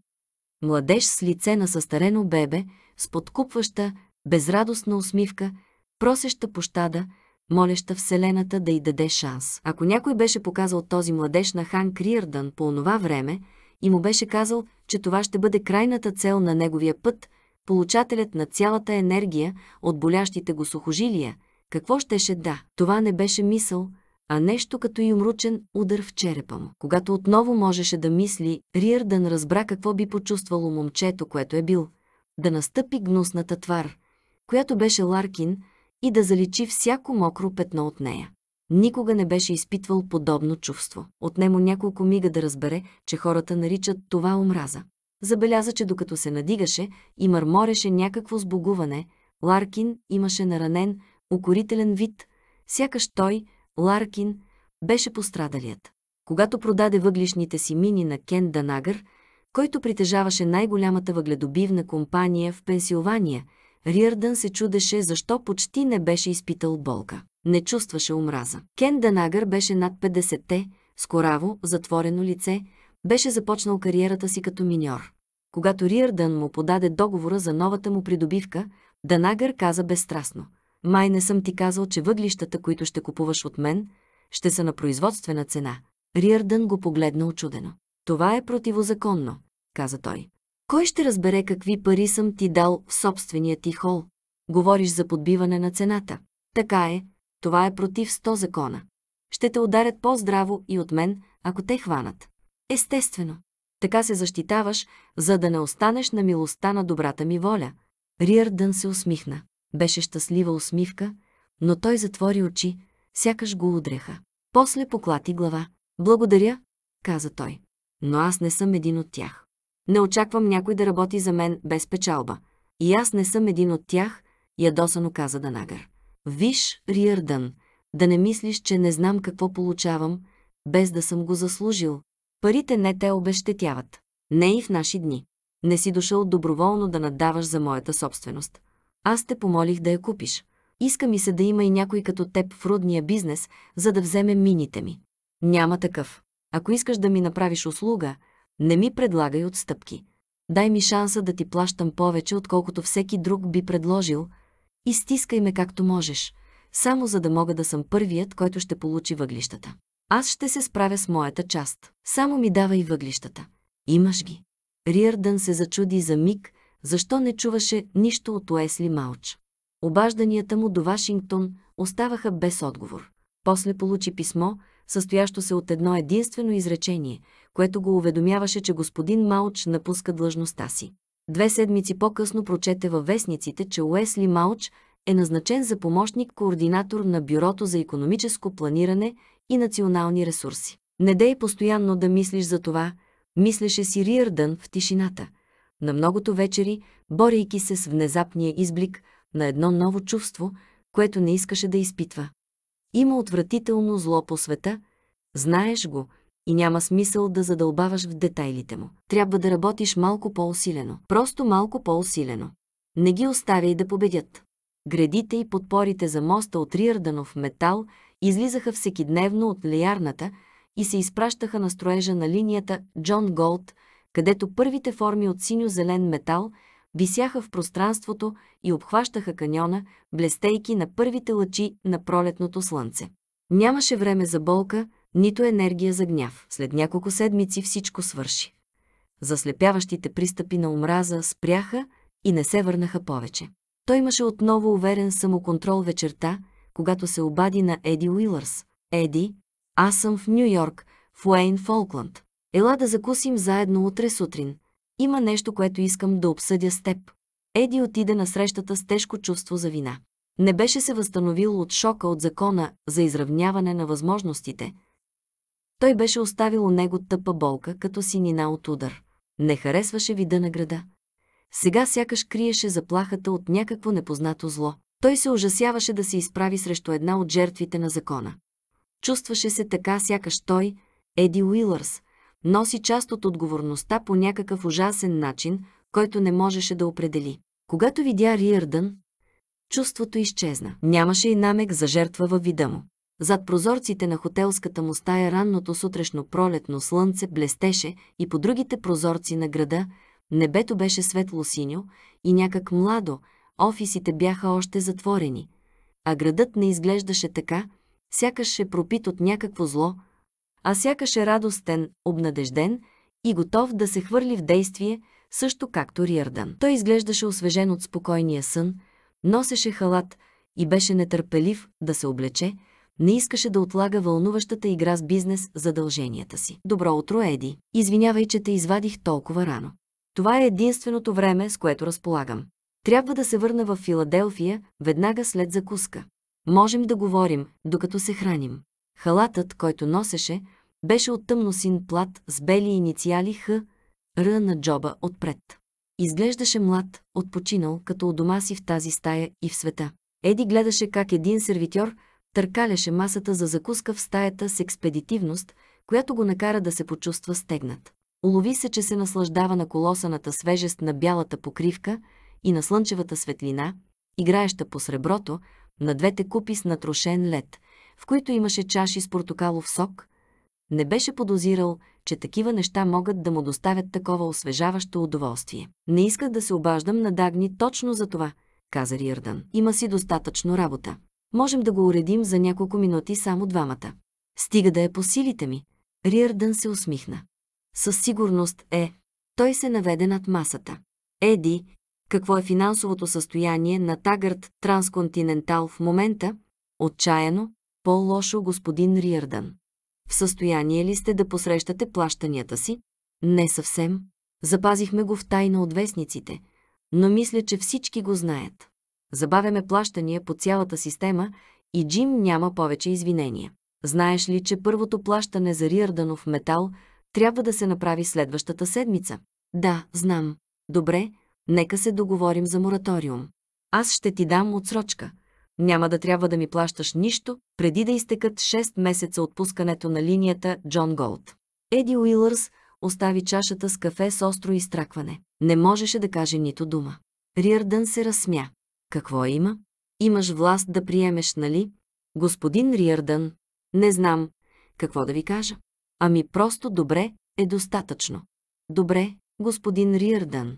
Младеж с лице на състарено бебе, с подкупваща, безрадостна усмивка, просеща пощада – молеща Вселената да й даде шанс. Ако някой беше показал този младеж на Хан Криърдън по онова време и му беше казал, че това ще бъде крайната цел на неговия път, получателят на цялата енергия от болящите го сухожилия, какво щеше да? Това не беше мисъл, а нещо като юмручен удар в черепа му. Когато отново можеше да мисли, Риърдън разбра какво би почувствало момчето, което е бил. Да настъпи гнусната твар, която беше Ларкин – и да заличи всяко мокро петно от нея. Никога не беше изпитвал подобно чувство. Отнемо няколко мига да разбере, че хората наричат това омраза. Забеляза, че докато се надигаше и мърмореше някакво сбогуване, Ларкин имаше наранен, укорителен вид, сякаш той, Ларкин, беше пострадалият. Когато продаде въглишните си мини на Кен Данагър, който притежаваше най-голямата въгледобивна компания в Пенсилвания – Риърдън се чудеше защо почти не беше изпитал болка. Не чувстваше омраза. Кен Данагър беше над 50-те, скораво, затворено лице, беше започнал кариерата си като миньор. Когато Риърдън му подаде договора за новата му придобивка, Данагър каза безстрастно. Май не съм ти казал, че въглищата, които ще купуваш от мен, ще са на производствена цена. Риърдън го погледна очудено. Това е противозаконно, каза той. Кой ще разбере какви пари съм ти дал в собствения ти хол? Говориш за подбиване на цената. Така е, това е против 100 закона. Ще те ударят по-здраво и от мен, ако те хванат. Естествено. Така се защитаваш, за да не останеш на милостта на добрата ми воля. Риърдън се усмихна. Беше щастлива усмивка, но той затвори очи, сякаш го удряха. После поклати глава. Благодаря, каза той. Но аз не съм един от тях. Не очаквам някой да работи за мен без печалба. И аз не съм един от тях, ядосано каза Данагър. Виж, Риърдън, да не мислиш, че не знам какво получавам, без да съм го заслужил. Парите не те обещетяват. Не и в наши дни. Не си дошъл доброволно да наддаваш за моята собственост. Аз те помолих да я купиш. Иска ми се да има и някой като теб в родния бизнес, за да вземе мините ми. Няма такъв. Ако искаш да ми направиш услуга, не ми предлагай отстъпки. Дай ми шанса да ти плащам повече, отколкото всеки друг би предложил, и стискай ме както можеш, само за да мога да съм първият, който ще получи въглищата. Аз ще се справя с моята част. Само ми давай въглищата. Имаш ги. Риърдън се зачуди за миг, защо не чуваше нищо от Уесли Малч. Обажданията му до Вашингтон оставаха без отговор. После получи писмо, състоящо се от едно единствено изречение – което го уведомяваше, че господин Мауч напуска длъжността си. Две седмици по-късно прочете във вестниците, че Уесли Мауч е назначен за помощник-координатор на Бюрото за економическо планиране и национални ресурси. Не дей постоянно да мислиш за това, мислеше си Риърдън в тишината. На многото вечери, борейки се с внезапния изблик на едно ново чувство, което не искаше да изпитва. Има отвратително зло по света, знаеш го – и няма смисъл да задълбаваш в детайлите му. Трябва да работиш малко по-усилено. Просто малко по-усилено. Не ги оставяй да победят. Гредите и подпорите за моста от Риърданов метал излизаха всекидневно от леярната и се изпращаха на строежа на линията Джон Голд, където първите форми от синьо-зелен метал висяха в пространството и обхващаха каньона, блестейки на първите лъчи на пролетното слънце. Нямаше време за болка, нито енергия за гняв. След няколко седмици всичко свърши. Заслепяващите пристъпи на омраза спряха и не се върнаха повече. Той имаше отново уверен самоконтрол вечерта, когато се обади на Еди Уилърс. Еди, аз съм в Нью Йорк, в Уейн, Фолкланд. Ела да закусим заедно утре сутрин. Има нещо, което искам да обсъдя с теб. Еди отиде на срещата с тежко чувство за вина. Не беше се възстановил от шока от закона за изравняване на възможностите, той беше оставил у него тъпа болка, като синина от удар. Не харесваше вида на града. Сега сякаш криеше заплахата от някакво непознато зло. Той се ужасяваше да се изправи срещу една от жертвите на закона. Чувстваше се така, сякаш той, Еди Уилърс, носи част от отговорността по някакъв ужасен начин, който не можеше да определи. Когато видя Риърдън, чувството изчезна. Нямаше и намек за жертва във вида му. Зад прозорците на хотелската му стая ранното сутрешно пролетно слънце блестеше и по другите прозорци на града небето беше светло-синьо и някак младо, офисите бяха още затворени, а градът не изглеждаше така, сякаш е пропит от някакво зло, а сякаш е радостен, обнадежден и готов да се хвърли в действие, също както Риърдан. Той изглеждаше освежен от спокойния сън, носеше халат и беше нетърпелив да се облече, не искаше да отлага вълнуващата игра с бизнес задълженията си. Добро утро, Еди. Извинявай, че те извадих толкова рано. Това е единственото време, с което разполагам. Трябва да се върна в Филаделфия веднага след закуска. Можем да говорим, докато се храним. Халатът, който носеше, беше от тъмно син плат с бели инициали Х, Р на джоба отпред. Изглеждаше млад, отпочинал, като у дома си в тази стая и в света. Еди гледаше как един сервитьор – търкаляше масата за закуска в стаята с експедитивност, която го накара да се почувства стегнат. Улови се, че се наслаждава на колосаната свежест на бялата покривка и на слънчевата светлина, играеща по среброто, на двете купи с натрошен лед, в които имаше чаши с портокалов сок. Не беше подозирал, че такива неща могат да му доставят такова освежаващо удоволствие. Не исках да се обаждам на Дагни точно за това, каза Риърдън. Има си достатъчно работа. Можем да го уредим за няколко минути само двамата. Стига да е по силите ми. Риардън се усмихна. Със сигурност е. Той се наведе над масата. Еди, какво е финансовото състояние на Тагърт Трансконтинентал в момента? Отчаяно, по-лошо господин Риардън. В състояние ли сте да посрещате плащанията си? Не съвсем. Запазихме го в тайна от вестниците, но мисля, че всички го знаят. Забавяме плащания по цялата система и Джим няма повече извинения. Знаеш ли, че първото плащане за Риарданов метал трябва да се направи следващата седмица? Да, знам. Добре, нека се договорим за мораториум. Аз ще ти дам отсрочка. Няма да трябва да ми плащаш нищо, преди да изтекат 6 месеца отпускането на линията Джон Голд. Еди Уилърс остави чашата с кафе с остро изтракване. Не можеше да каже нито дума. Риардън се разсмя. Какво има? Имаш власт да приемеш, нали? Господин Риардън, не знам. Какво да ви кажа? Ами просто добре е достатъчно. Добре, господин Риардън.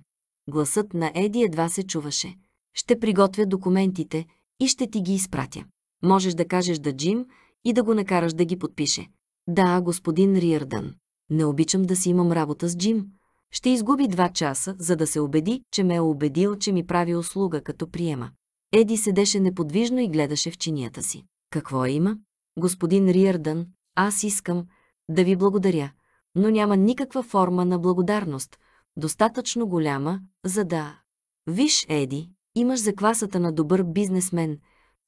Гласът на Еди едва се чуваше. Ще приготвя документите и ще ти ги изпратя. Можеш да кажеш да Джим и да го накараш да ги подпише. Да, господин Риардън. Не обичам да си имам работа с Джим. Ще изгуби два часа, за да се убеди, че ме е убедил, че ми прави услуга, като приема. Еди седеше неподвижно и гледаше в чинията си. Какво има? Господин Риърдън, аз искам да ви благодаря, но няма никаква форма на благодарност, достатъчно голяма, за да... Виж, Еди, имаш заквасата на добър бизнесмен,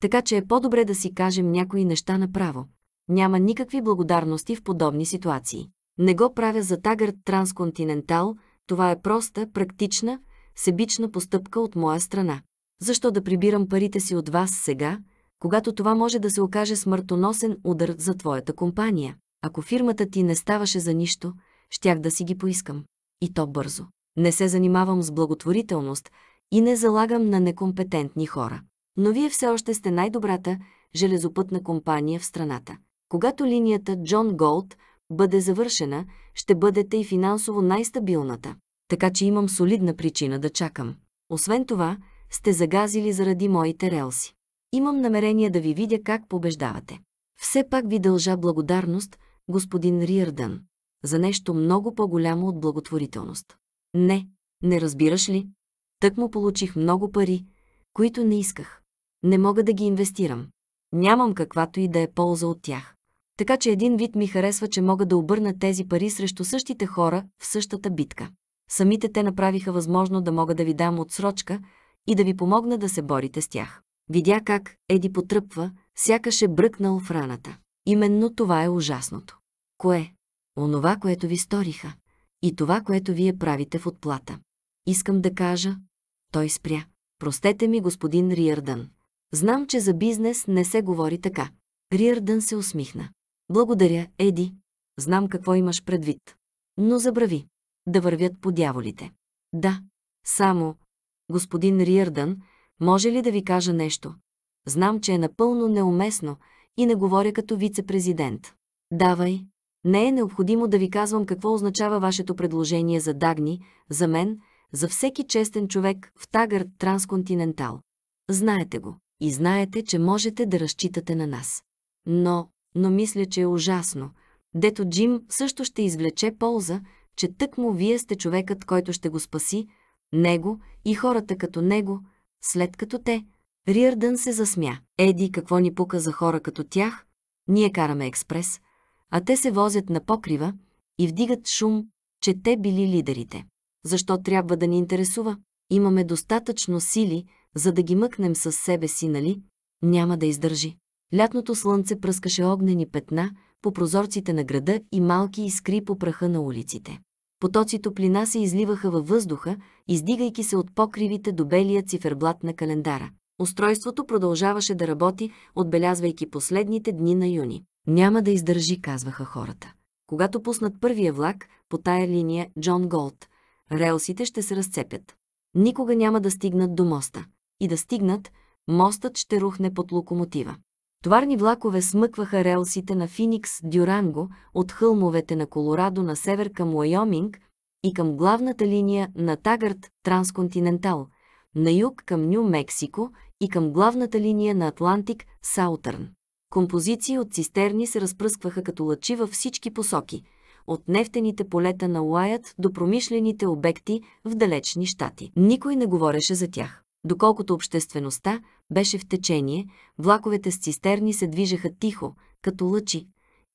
така че е по-добре да си кажем някои неща направо. Няма никакви благодарности в подобни ситуации. Не го правя за Тагърт Трансконтинентал, това е проста, практична, себична постъпка от моя страна. Защо да прибирам парите си от вас сега, когато това може да се окаже смъртоносен удар за твоята компания? Ако фирмата ти не ставаше за нищо, щях да си ги поискам. И то бързо. Не се занимавам с благотворителност и не залагам на некомпетентни хора. Но вие все още сте най-добрата железопътна компания в страната. Когато линията Джон Голд бъде завършена, ще бъдете и финансово най-стабилната. Така че имам солидна причина да чакам. Освен това, сте загазили заради моите релси. Имам намерение да ви видя как побеждавате. Все пак ви дължа благодарност, господин Риърдън, за нещо много по-голямо от благотворителност. Не, не разбираш ли? Тък му получих много пари, които не исках. Не мога да ги инвестирам. Нямам каквато и да е полза от тях. Така че един вид ми харесва, че мога да обърна тези пари срещу същите хора в същата битка. Самите те направиха възможно да мога да ви дам отсрочка и да ви помогна да се борите с тях. Видя как Еди потръпва, сякаш е бръкнал в раната. Именно това е ужасното. Кое? Онова, което ви сториха. И това, което вие правите в отплата. Искам да кажа... Той спря. Простете ми, господин Риърдън. Знам, че за бизнес не се говори така. Риърдън се усмихна. Благодаря, Еди. Знам какво имаш предвид. Но забрави. Да вървят по дяволите. Да. Само, господин Риърдън, може ли да ви кажа нещо? Знам, че е напълно неуместно и не говоря като вице-президент. Давай. Не е необходимо да ви казвам какво означава вашето предложение за Дагни, за мен, за всеки честен човек в тагър, Трансконтинентал. Знаете го и знаете, че можете да разчитате на нас. Но, но мисля, че е ужасно. Дето Джим също ще извлече полза, че тъкмо вие сте човекът, който ще го спаси, него и хората като него, след като те. Риърдън се засмя. Еди, какво ни пука за хора като тях? Ние караме експрес, а те се возят на покрива и вдигат шум, че те били лидерите. Защо трябва да ни интересува? Имаме достатъчно сили, за да ги мъкнем със себе си, нали? Няма да издържи. Лятното слънце пръскаше огнени петна по прозорците на града и малки искри по праха на улиците. Потоци топлина се изливаха във въздуха, издигайки се от покривите до белия циферблат на календара. Устройството продължаваше да работи, отбелязвайки последните дни на юни. Няма да издържи, казваха хората. Когато пуснат първия влак по тая линия Джон Голд, релсите ще се разцепят. Никога няма да стигнат до моста. И да стигнат, мостът ще рухне под локомотива. Товарни влакове смъкваха релсите на Финикс, Дюранго, от хълмовете на Колорадо на север към Уайоминг и към главната линия на Тагърт, Трансконтинентал, на юг към Ню Мексико и към главната линия на Атлантик, Саутърн. Композиции от цистерни се разпръскваха като лъчи във всички посоки, от нефтените полета на Уайът до промишлените обекти в далечни щати. Никой не говореше за тях. Доколкото обществеността беше в течение, влаковете с цистерни се движеха тихо, като лъчи,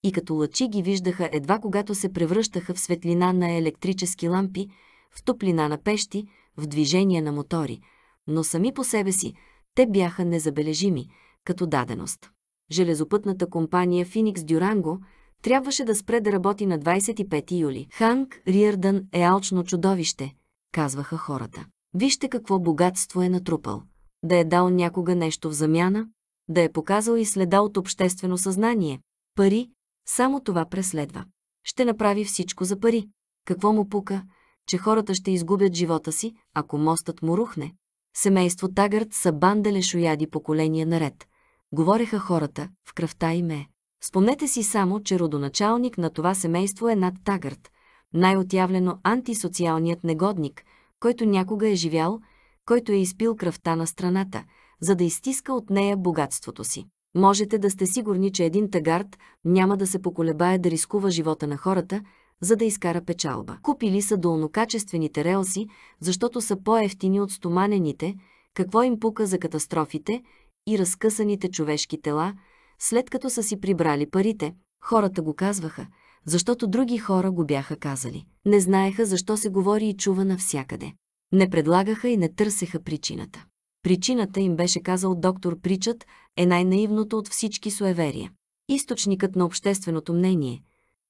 и като лъчи ги виждаха едва когато се превръщаха в светлина на електрически лампи, в топлина на пещи, в движение на мотори, но сами по себе си те бяха незабележими, като даденост. Железопътната компания Финикс Дюранго трябваше да спре да работи на 25 юли. Ханк Риердън е алчно чудовище, казваха хората. Вижте какво богатство е натрупал. Да е дал някога нещо в замяна, да е показал и следа от обществено съзнание. Пари, само това преследва. Ще направи всичко за пари. Какво му пука, че хората ще изгубят живота си, ако мостът му рухне? Семейство Тагърт са бандале шояди поколения наред. Говореха хората, в кръвта им е. Спомнете си само, че родоначалник на това семейство е над Тагърт, най-отявлено антисоциалният негодник, който някога е живял, който е изпил кръвта на страната, за да изтиска от нея богатството си. Можете да сте сигурни, че един тагард няма да се поколебае да рискува живота на хората, за да изкара печалба. Купили са долнокачествените релси, защото са по-ефтини от стоманените, какво им пука за катастрофите и разкъсаните човешки тела, след като са си прибрали парите. Хората го казваха – защото други хора го бяха казали. Не знаеха защо се говори и чува навсякъде. Не предлагаха и не търсеха причината. Причината им беше казал доктор Причът е най-наивното от всички суеверия. Източникът на общественото мнение,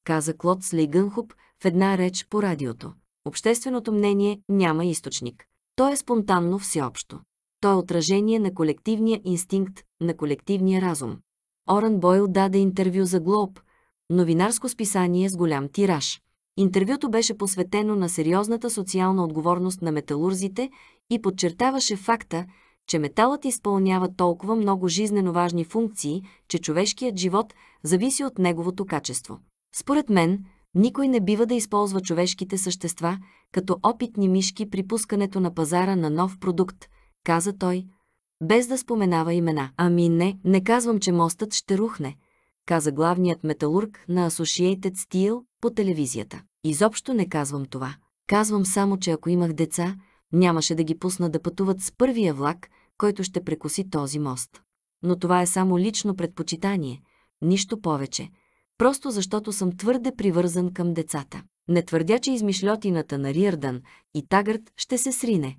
каза Клод Слейгънхуп в една реч по радиото. Общественото мнение няма източник. То е спонтанно всеобщо. То е отражение на колективния инстинкт, на колективния разум. Оран Бойл даде интервю за Глоб – новинарско списание с голям тираж. Интервюто беше посветено на сериозната социална отговорност на металурзите и подчертаваше факта, че металът изпълнява толкова много жизнено важни функции, че човешкият живот зависи от неговото качество. Според мен, никой не бива да използва човешките същества като опитни мишки при пускането на пазара на нов продукт, каза той, без да споменава имена. Ами не, не казвам, че мостът ще рухне, каза главният металург на Associated Steel по телевизията. Изобщо не казвам това. Казвам само, че ако имах деца, нямаше да ги пусна да пътуват с първия влак, който ще прекоси този мост. Но това е само лично предпочитание, нищо повече. Просто защото съм твърде привързан към децата. Не твърдя, че измишлетината на Риърдън и Тагърт ще се срине.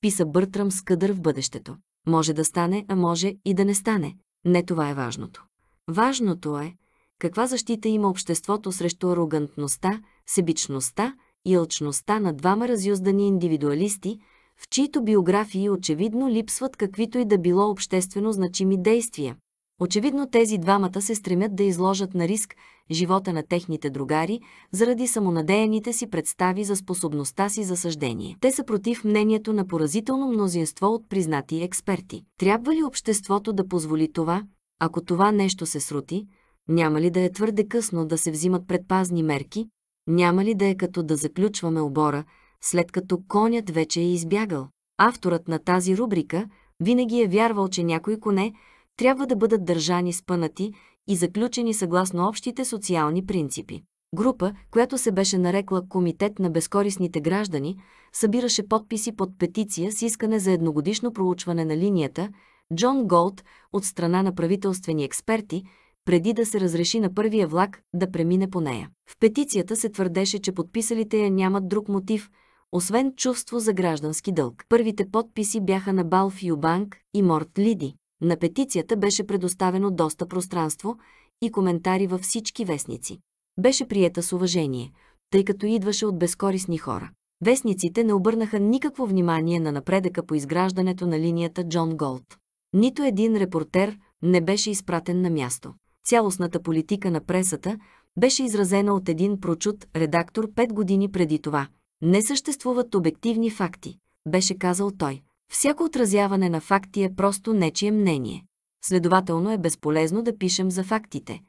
Писа Бъртрам с кадър в бъдещето. Може да стане, а може и да не стане. Не това е важното. Важното е, каква защита има обществото срещу арогантността, себичността и алчността на двама разюздани индивидуалисти, в чието биографии очевидно липсват каквито и да било обществено значими действия. Очевидно тези двамата се стремят да изложат на риск живота на техните другари заради самонадеяните си представи за способността си за съждение. Те са против мнението на поразително мнозинство от признати експерти. Трябва ли обществото да позволи това, ако това нещо се срути, няма ли да е твърде късно да се взимат предпазни мерки, няма ли да е като да заключваме обора, след като конят вече е избягал? Авторът на тази рубрика винаги е вярвал, че някои коне трябва да бъдат държани спънати и заключени съгласно общите социални принципи. Група, която се беше нарекла Комитет на безкорисните граждани, събираше подписи под петиция с искане за едногодишно проучване на линията, Джон Голд от страна на правителствени експерти, преди да се разреши на първия влак да премине по нея. В петицията се твърдеше, че подписалите я нямат друг мотив, освен чувство за граждански дълг. Първите подписи бяха на Балф Юбанк и Морт Лиди. На петицията беше предоставено доста пространство и коментари във всички вестници. Беше приета с уважение, тъй като идваше от безкорисни хора. Вестниците не обърнаха никакво внимание на напредъка по изграждането на линията Джон Голд. Нито един репортер не беше изпратен на място. Цялостната политика на пресата беше изразена от един прочут редактор пет години преди това. Не съществуват обективни факти, беше казал той. Всяко отразяване на факти е просто нечие мнение. Следователно е безполезно да пишем за фактите.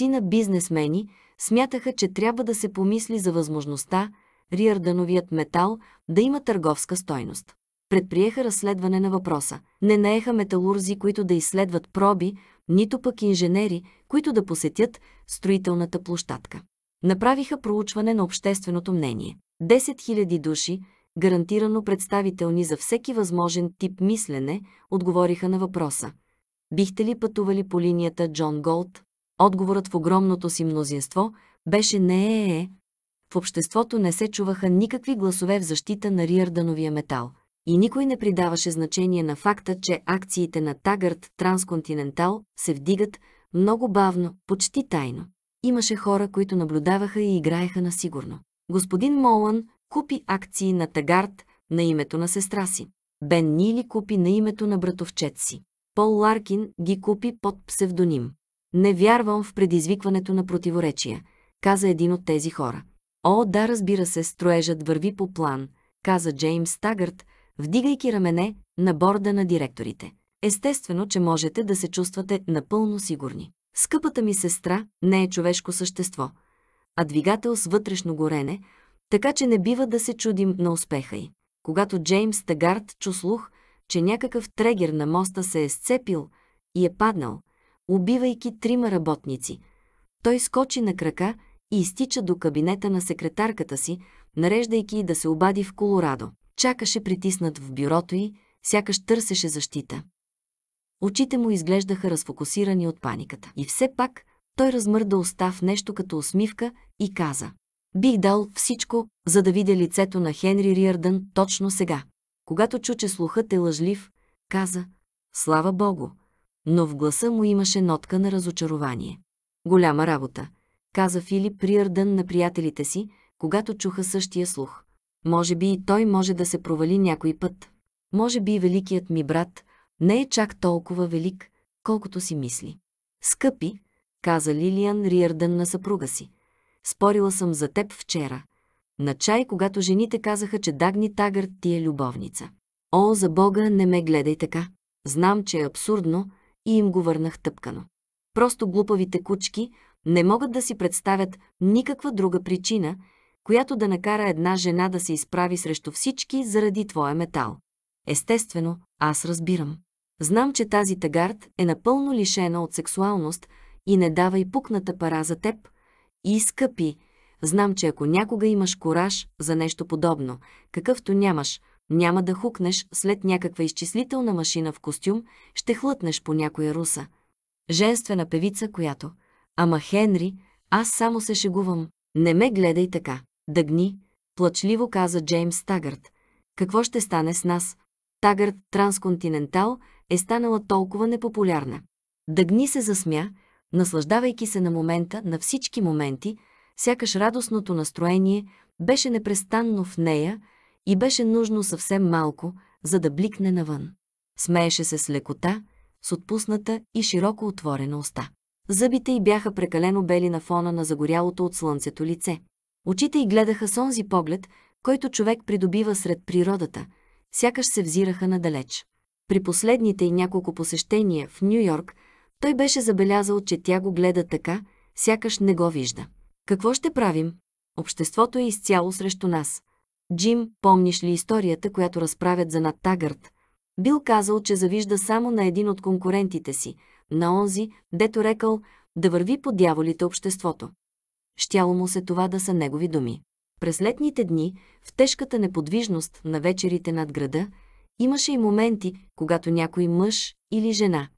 на бизнесмени смятаха, че трябва да се помисли за възможността риардановият метал да има търговска стойност предприеха разследване на въпроса. Не наеха металурзи, които да изследват проби, нито пък инженери, които да посетят строителната площадка. Направиха проучване на общественото мнение. 10 000 души, гарантирано представителни за всеки възможен тип мислене, отговориха на въпроса. Бихте ли пътували по линията Джон Голд? Отговорът в огромното си мнозинство беше не е, е. В обществото не се чуваха никакви гласове в защита на риардановия метал и никой не придаваше значение на факта, че акциите на Тагърт Трансконтинентал се вдигат много бавно, почти тайно. Имаше хора, които наблюдаваха и играеха на сигурно. Господин Молан купи акции на Тагарт на името на сестра си. Бен Нили купи на името на братовчет си. Пол Ларкин ги купи под псевдоним. Не вярвам в предизвикването на противоречия, каза един от тези хора. О, да, разбира се, строежът върви по план, каза Джеймс Тагърт, вдигайки рамене на борда на директорите. Естествено, че можете да се чувствате напълно сигурни. Скъпата ми сестра не е човешко същество, а двигател с вътрешно горене, така че не бива да се чудим на успеха й. Когато Джеймс Тагард чу слух, че някакъв трегер на моста се е сцепил и е паднал, убивайки трима работници, той скочи на крака и изтича до кабинета на секретарката си, нареждайки да се обади в Колорадо чакаше притиснат в бюрото й, сякаш търсеше защита. Очите му изглеждаха разфокусирани от паниката. И все пак той размърда уста в нещо като усмивка и каза «Бих дал всичко, за да видя лицето на Хенри Риардън точно сега». Когато чу, че слухът е лъжлив, каза «Слава Богу!» Но в гласа му имаше нотка на разочарование. «Голяма работа», каза Филип Риардън на приятелите си, когато чуха същия слух. Може би и той може да се провали някой път. Може би и великият ми брат не е чак толкова велик, колкото си мисли. Скъпи, каза Лилиан Риърдън на съпруга си. Спорила съм за теб вчера. На чай, когато жените казаха, че Дагни Тагър ти е любовница. О, за Бога, не ме гледай така. Знам, че е абсурдно и им го върнах тъпкано. Просто глупавите кучки не могат да си представят никаква друга причина, която да накара една жена да се изправи срещу всички заради твоя метал. Естествено, аз разбирам. Знам, че тази тагард е напълно лишена от сексуалност и не давай пукната пара за теб. И, скъпи, знам, че ако някога имаш кораж за нещо подобно, какъвто нямаш, няма да хукнеш след някаква изчислителна машина в костюм, ще хлътнеш по някоя руса. Женствена певица, която... Ама, Хенри, аз само се шегувам. Не ме гледай така. Дъгни, плачливо каза Джеймс Тагърт. Какво ще стане с нас? Тагърт Трансконтинентал е станала толкова непопулярна. Дъгни се засмя, наслаждавайки се на момента, на всички моменти, сякаш радостното настроение беше непрестанно в нея и беше нужно съвсем малко, за да бликне навън. Смееше се с лекота, с отпусната и широко отворена уста. Зъбите й бяха прекалено бели на фона на загорялото от слънцето лице. Очите й гледаха с онзи поглед, който човек придобива сред природата, сякаш се взираха надалеч. При последните й няколко посещения в Нью-Йорк, той беше забелязал, че тя го гледа така, сякаш не го вижда. Какво ще правим? Обществото е изцяло срещу нас. Джим, помниш ли историята, която разправят за Тагърт? Бил казал, че завижда само на един от конкурентите си, на онзи, дето рекал да върви по дяволите обществото щяло му се това да са негови думи. През летните дни, в тежката неподвижност на вечерите над града, имаше и моменти, когато някой мъж или жена,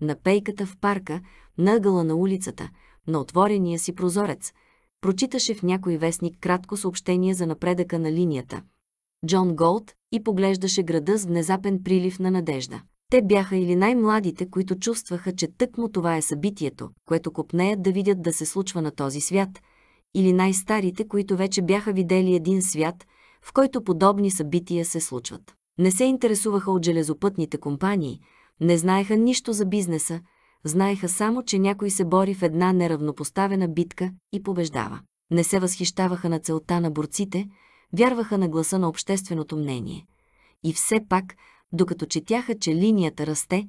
на пейката в парка, наъгъла на улицата, на отворения си прозорец, прочиташе в някой вестник кратко съобщение за напредъка на линията. Джон Голд и поглеждаше града с внезапен прилив на надежда. Те бяха или най-младите, които чувстваха, че тъкмо това е събитието, което копнеят да видят да се случва на този свят, или най-старите, които вече бяха видели един свят, в който подобни събития се случват. Не се интересуваха от железопътните компании, не знаеха нищо за бизнеса, знаеха само, че някой се бори в една неравнопоставена битка и побеждава. Не се възхищаваха на целта на борците, вярваха на гласа на общественото мнение. И все пак, докато четяха, че линията расте,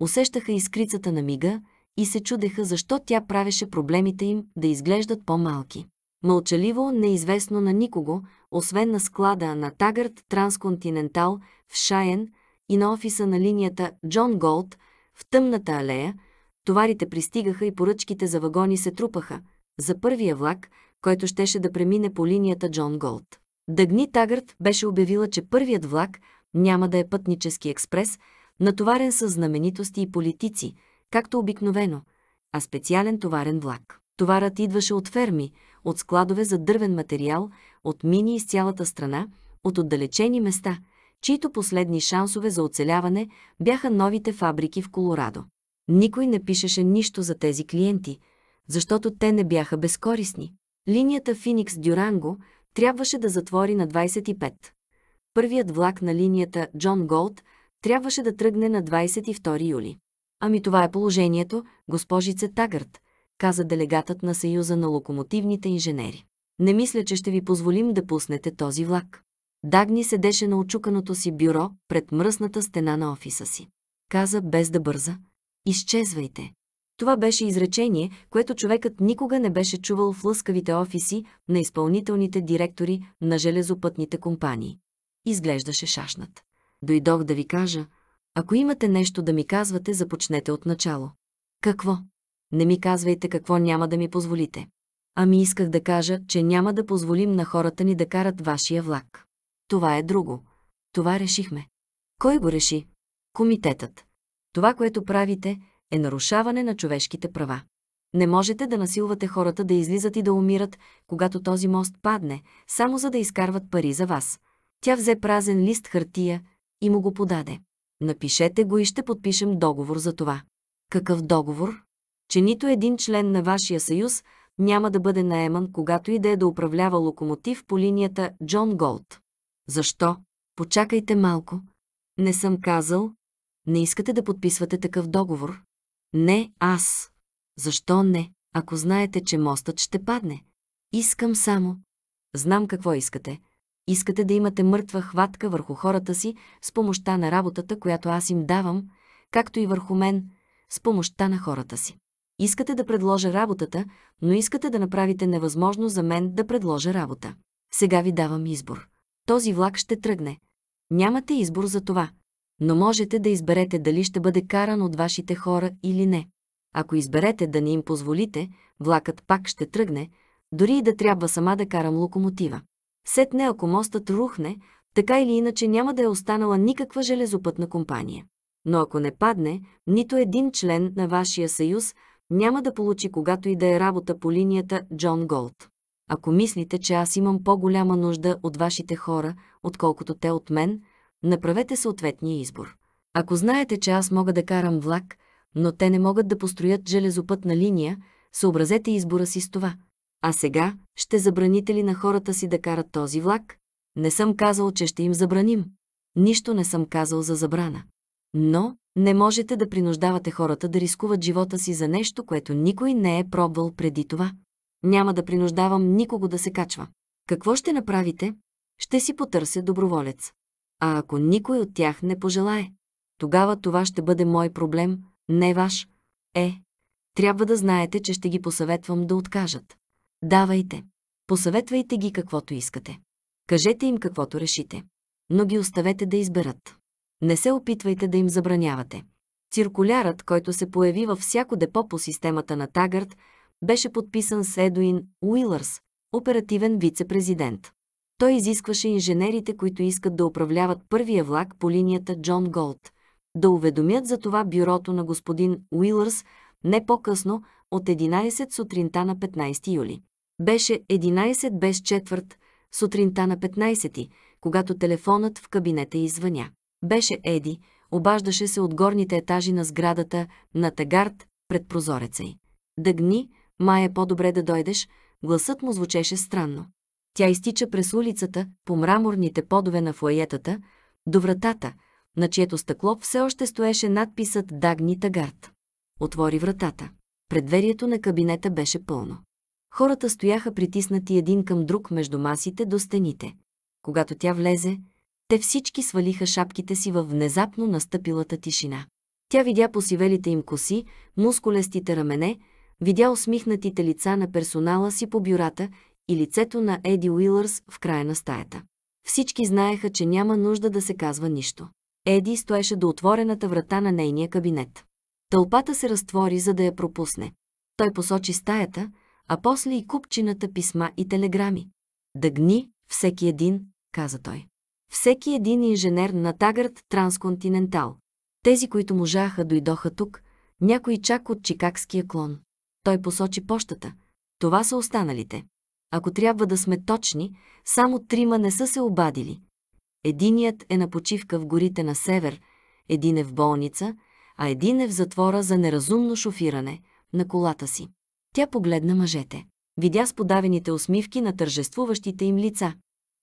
усещаха искрицата на мига, и се чудеха защо тя правеше проблемите им да изглеждат по-малки. Мълчаливо, неизвестно на никого, освен на склада на Тагърт Трансконтинентал в Шайен и на офиса на линията Джон Голд в тъмната алея, товарите пристигаха и поръчките за вагони се трупаха за първия влак, който щеше да премине по линията Джон Голд. Дъгни Тагърт беше обявила, че първият влак няма да е пътнически експрес, натоварен с знаменитости и политици – както обикновено, а специален товарен влак. Товарът идваше от ферми, от складове за дървен материал, от мини из цялата страна, от отдалечени места, чието последни шансове за оцеляване бяха новите фабрики в Колорадо. Никой не пишеше нищо за тези клиенти, защото те не бяха безкорисни. Линията Финикс Дюранго трябваше да затвори на 25. Първият влак на линията Джон Голд трябваше да тръгне на 22 юли. Ами това е положението, госпожице Тагърт, каза делегатът на Съюза на локомотивните инженери. Не мисля, че ще ви позволим да пуснете този влак. Дагни седеше на очуканото си бюро пред мръсната стена на офиса си. Каза без да бърза. Изчезвайте. Това беше изречение, което човекът никога не беше чувал в лъскавите офиси на изпълнителните директори на железопътните компании. Изглеждаше шашнат. Дойдох да ви кажа, ако имате нещо да ми казвате, започнете от начало. Какво? Не ми казвайте какво няма да ми позволите. Ами исках да кажа, че няма да позволим на хората ни да карат вашия влак. Това е друго. Това решихме. Кой го реши? Комитетът. Това, което правите, е нарушаване на човешките права. Не можете да насилвате хората да излизат и да умират, когато този мост падне, само за да изкарват пари за вас. Тя взе празен лист хартия и му го подаде. Напишете го и ще подпишем договор за това. Какъв договор? Че нито един член на вашия съюз няма да бъде наеман, когато иде да управлява локомотив по линията Джон Голд. Защо? Почакайте малко. Не съм казал. Не искате да подписвате такъв договор? Не, аз. Защо не, ако знаете, че мостът ще падне? Искам само. Знам какво искате. Искате да имате мъртва хватка върху хората си с помощта на работата, която аз им давам, както и върху мен, с помощта на хората си. Искате да предложа работата, но искате да направите невъзможно за мен да предложа работа. Сега ви давам избор. Този влак ще тръгне. Нямате избор за това, но можете да изберете дали ще бъде каран от вашите хора или не. Ако изберете да не им позволите, влакът пак ще тръгне, дори и да трябва сама да карам локомотива. Сетне ако мостът рухне, така или иначе няма да е останала никаква железопътна компания. Но ако не падне, нито един член на вашия съюз няма да получи когато и да е работа по линията Джон Голд. Ако мислите, че аз имам по-голяма нужда от вашите хора, отколкото те от мен, направете съответния избор. Ако знаете, че аз мога да карам влак, но те не могат да построят железопътна линия, съобразете избора си с това – а сега, ще забраните ли на хората си да карат този влак? Не съм казал, че ще им забраним. Нищо не съм казал за забрана. Но не можете да принуждавате хората да рискуват живота си за нещо, което никой не е пробвал преди това. Няма да принуждавам никого да се качва. Какво ще направите? Ще си потърся доброволец. А ако никой от тях не пожелае, тогава това ще бъде мой проблем, не ваш. Е, трябва да знаете, че ще ги посъветвам да откажат. Давайте. Посъветвайте ги каквото искате. Кажете им каквото решите. Но ги оставете да изберат. Не се опитвайте да им забранявате. Циркулярът, който се появи във всяко депо по системата на Тагърт, беше подписан с Едуин Уилърс, оперативен вице-президент. Той изискваше инженерите, които искат да управляват първия влак по линията Джон Голд, да уведомят за това бюрото на господин Уилърс не по-късно от 11 сутринта на 15 юли. Беше 11 без четвърт, сутринта на 15, когато телефонът в кабинета извъня. Беше Еди, обаждаше се от горните етажи на сградата на Тагард пред прозореца й. Дъгни, май е по-добре да дойдеш, гласът му звучеше странно. Тя изтича през улицата, по мраморните подове на флаетата, до вратата, на чието стъкло все още стоеше надписът «Дагни Тагард». Отвори вратата. Предверието на кабинета беше пълно. Хората стояха притиснати един към друг между масите до стените. Когато тя влезе, те всички свалиха шапките си във внезапно настъпилата тишина. Тя видя посивелите им коси, мускулестите рамене, видя усмихнатите лица на персонала си по бюрата и лицето на Еди Уилърс в края на стаята. Всички знаеха, че няма нужда да се казва нищо. Еди стоеше до отворената врата на нейния кабинет. Тълпата се разтвори, за да я пропусне. Той посочи стаята, а после и купчината писма и телеграми. Да гни, всеки един, каза той. Всеки един инженер на Тагърт Трансконтинентал. Тези, които можаха, дойдоха тук, някой чак от чикагския клон. Той посочи пощата. Това са останалите. Ако трябва да сме точни, само трима не са се обадили. Единият е на почивка в горите на север, един е в болница, а един е в затвора за неразумно шофиране на колата си. Тя погледна мъжете. Видя с подавените усмивки на тържествуващите им лица.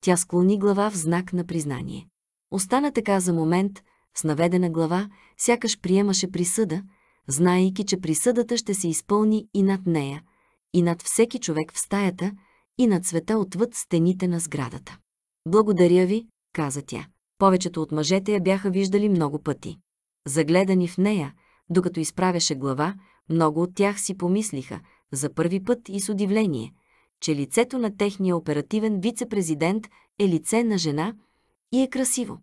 Тя склони глава в знак на признание. Остана така за момент, с наведена глава, сякаш приемаше присъда, знаейки, че присъдата ще се изпълни и над нея, и над всеки човек в стаята, и над света отвъд стените на сградата. Благодаря ви, каза тя. Повечето от мъжете я бяха виждали много пъти. Загледани в нея, докато изправяше глава, много от тях си помислиха, за първи път и с удивление, че лицето на техния оперативен вице-президент е лице на жена и е красиво.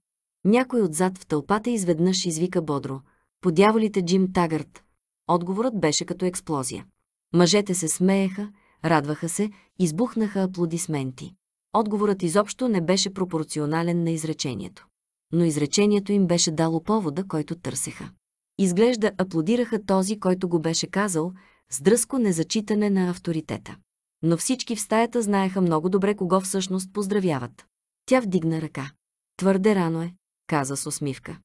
Някой отзад в тълпата изведнъж извика бодро «Подяволите Джим Тагърт!» Отговорът беше като експлозия. Мъжете се смееха, радваха се, избухнаха аплодисменти. Отговорът изобщо не беше пропорционален на изречението. Но изречението им беше дало повода, който търсеха. Изглежда аплодираха този, който го беше казал, с дръско незачитане на авторитета. Но всички в стаята знаеха много добре кого всъщност поздравяват. Тя вдигна ръка. Твърде рано е, каза с усмивка.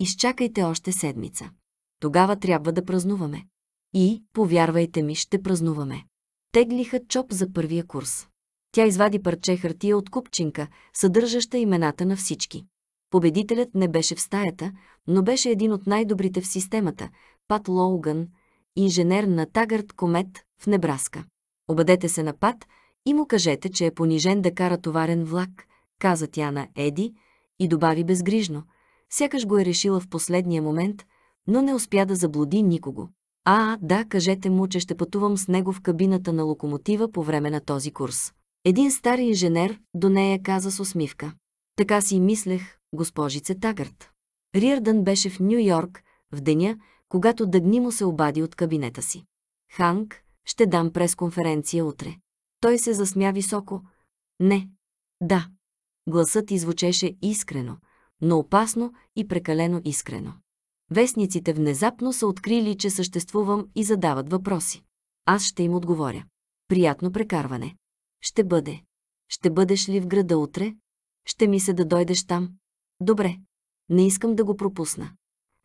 Изчакайте още седмица. Тогава трябва да празнуваме. И, повярвайте ми, ще празнуваме. Теглиха чоп за първия курс. Тя извади парче хартия от купчинка, съдържаща имената на всички. Победителят не беше в стаята, но беше един от най-добрите в системата – Пат Лоуган, инженер на Тагърт Комет в Небраска. Обадете се на Пат и му кажете, че е понижен да кара товарен влак, каза тя на Еди и добави безгрижно. Сякаш го е решила в последния момент, но не успя да заблуди никого. А, да, кажете му, че ще пътувам с него в кабината на локомотива по време на този курс. Един стар инженер до нея каза с усмивка. Така си мислех, госпожице Тагърт. Риърдън беше в Нью-Йорк в деня, когато Дъгни му се обади от кабинета си. Ханг, ще дам пресконференция утре. Той се засмя високо. Не. Да. Гласът извучеше искрено, но опасно и прекалено искрено. Вестниците внезапно са открили, че съществувам и задават въпроси. Аз ще им отговоря. Приятно прекарване. Ще бъде. Ще бъдеш ли в града утре? Ще ми се да дойдеш там. Добре. Не искам да го пропусна.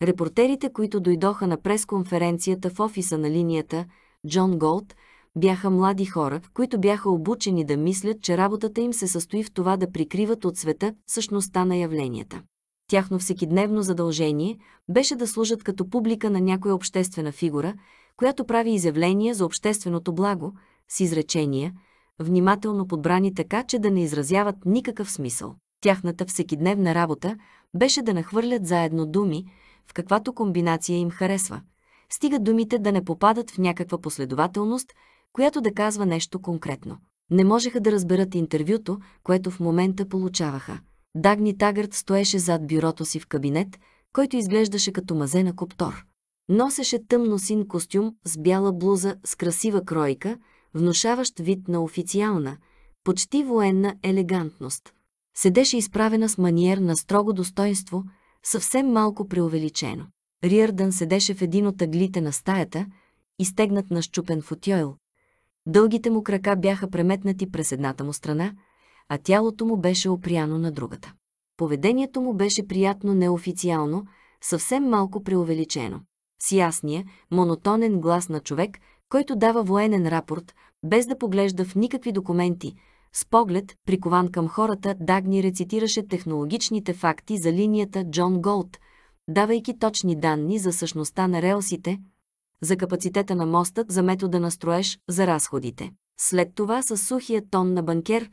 Репортерите, които дойдоха на пресконференцията в офиса на линията Джон Голд, бяха млади хора, които бяха обучени да мислят, че работата им се състои в това да прикриват от света същността на явленията. Тяхно всекидневно задължение беше да служат като публика на някоя обществена фигура, която прави изявления за общественото благо, с изречения, внимателно подбрани така, че да не изразяват никакъв смисъл. Тяхната всекидневна работа беше да нахвърлят заедно думи, в каквато комбинация им харесва. Стигат думите да не попадат в някаква последователност, която да казва нещо конкретно. Не можеха да разберат интервюто, което в момента получаваха. Дагни Тагърт стоеше зад бюрото си в кабинет, който изглеждаше като мазе на коптор. Носеше тъмно син костюм с бяла блуза с красива кройка, внушаващ вид на официална, почти военна елегантност. Седеше изправена с маниер на строго достоинство – съвсем малко преувеличено. Риърдън седеше в един от аглите на стаята, изтегнат на щупен футьойл. Дългите му крака бяха преметнати през едната му страна, а тялото му беше опряно на другата. Поведението му беше приятно неофициално, съвсем малко преувеличено. С ясния, монотонен глас на човек, който дава военен рапорт, без да поглежда в никакви документи – с поглед, прикован към хората, Дагни рецитираше технологичните факти за линията Джон Голд, давайки точни данни за същността на релсите, за капацитета на моста, за метода на строеж, за разходите. След това с сухия тон на банкер,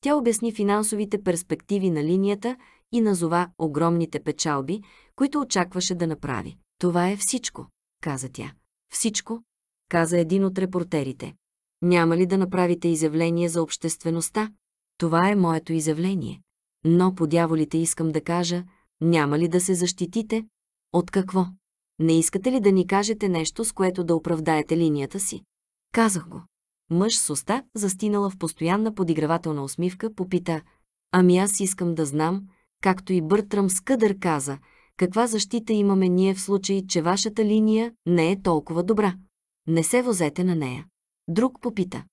тя обясни финансовите перспективи на линията и назова огромните печалби, които очакваше да направи. Това е всичко, каза тя. Всичко, каза един от репортерите. Няма ли да направите изявление за обществеността? Това е моето изявление. Но по дяволите искам да кажа, няма ли да се защитите? От какво? Не искате ли да ни кажете нещо, с което да оправдаете линията си? Казах го. Мъж с уста, застинала в постоянна подигравателна усмивка, попита «Ами аз искам да знам», както и Бъртрам Скъдър каза, каква защита имаме ние в случай, че вашата линия не е толкова добра. Не се возете на нея. Друг попита.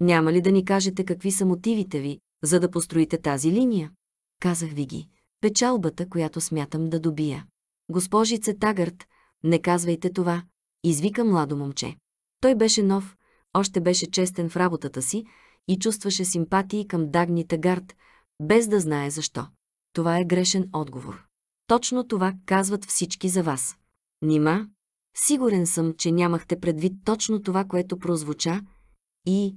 Няма ли да ни кажете какви са мотивите ви, за да построите тази линия? Казах ви ги. Печалбата, която смятам да добия. Госпожице Тагърт, не казвайте това, извика младо момче. Той беше нов, още беше честен в работата си и чувстваше симпатии към Дагни Тагард, без да знае защо. Това е грешен отговор. Точно това казват всички за вас. Нима, Сигурен съм, че нямахте предвид точно това, което прозвуча и...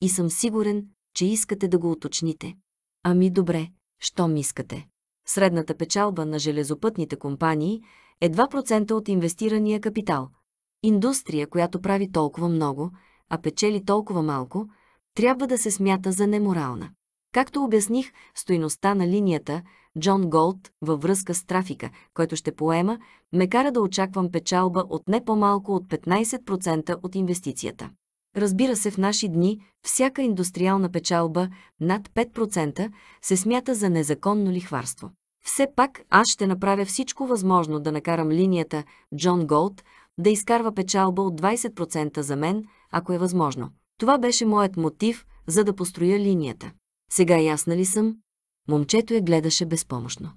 и съм сигурен, че искате да го уточните. Ами добре, щом искате. Средната печалба на железопътните компании е 2% от инвестирания капитал. Индустрия, която прави толкова много, а печели толкова малко, трябва да се смята за неморална. Както обясних, стоиността на линията Джон Голд във връзка с трафика, който ще поема, ме кара да очаквам печалба от не по-малко от 15% от инвестицията. Разбира се, в наши дни всяка индустриална печалба над 5% се смята за незаконно лихварство. Все пак аз ще направя всичко възможно да накарам линията Джон Голд да изкарва печалба от 20% за мен, ако е възможно. Това беше моят мотив, за да построя линията. Сега ясна ли съм? Момчето я гледаше безпомощно.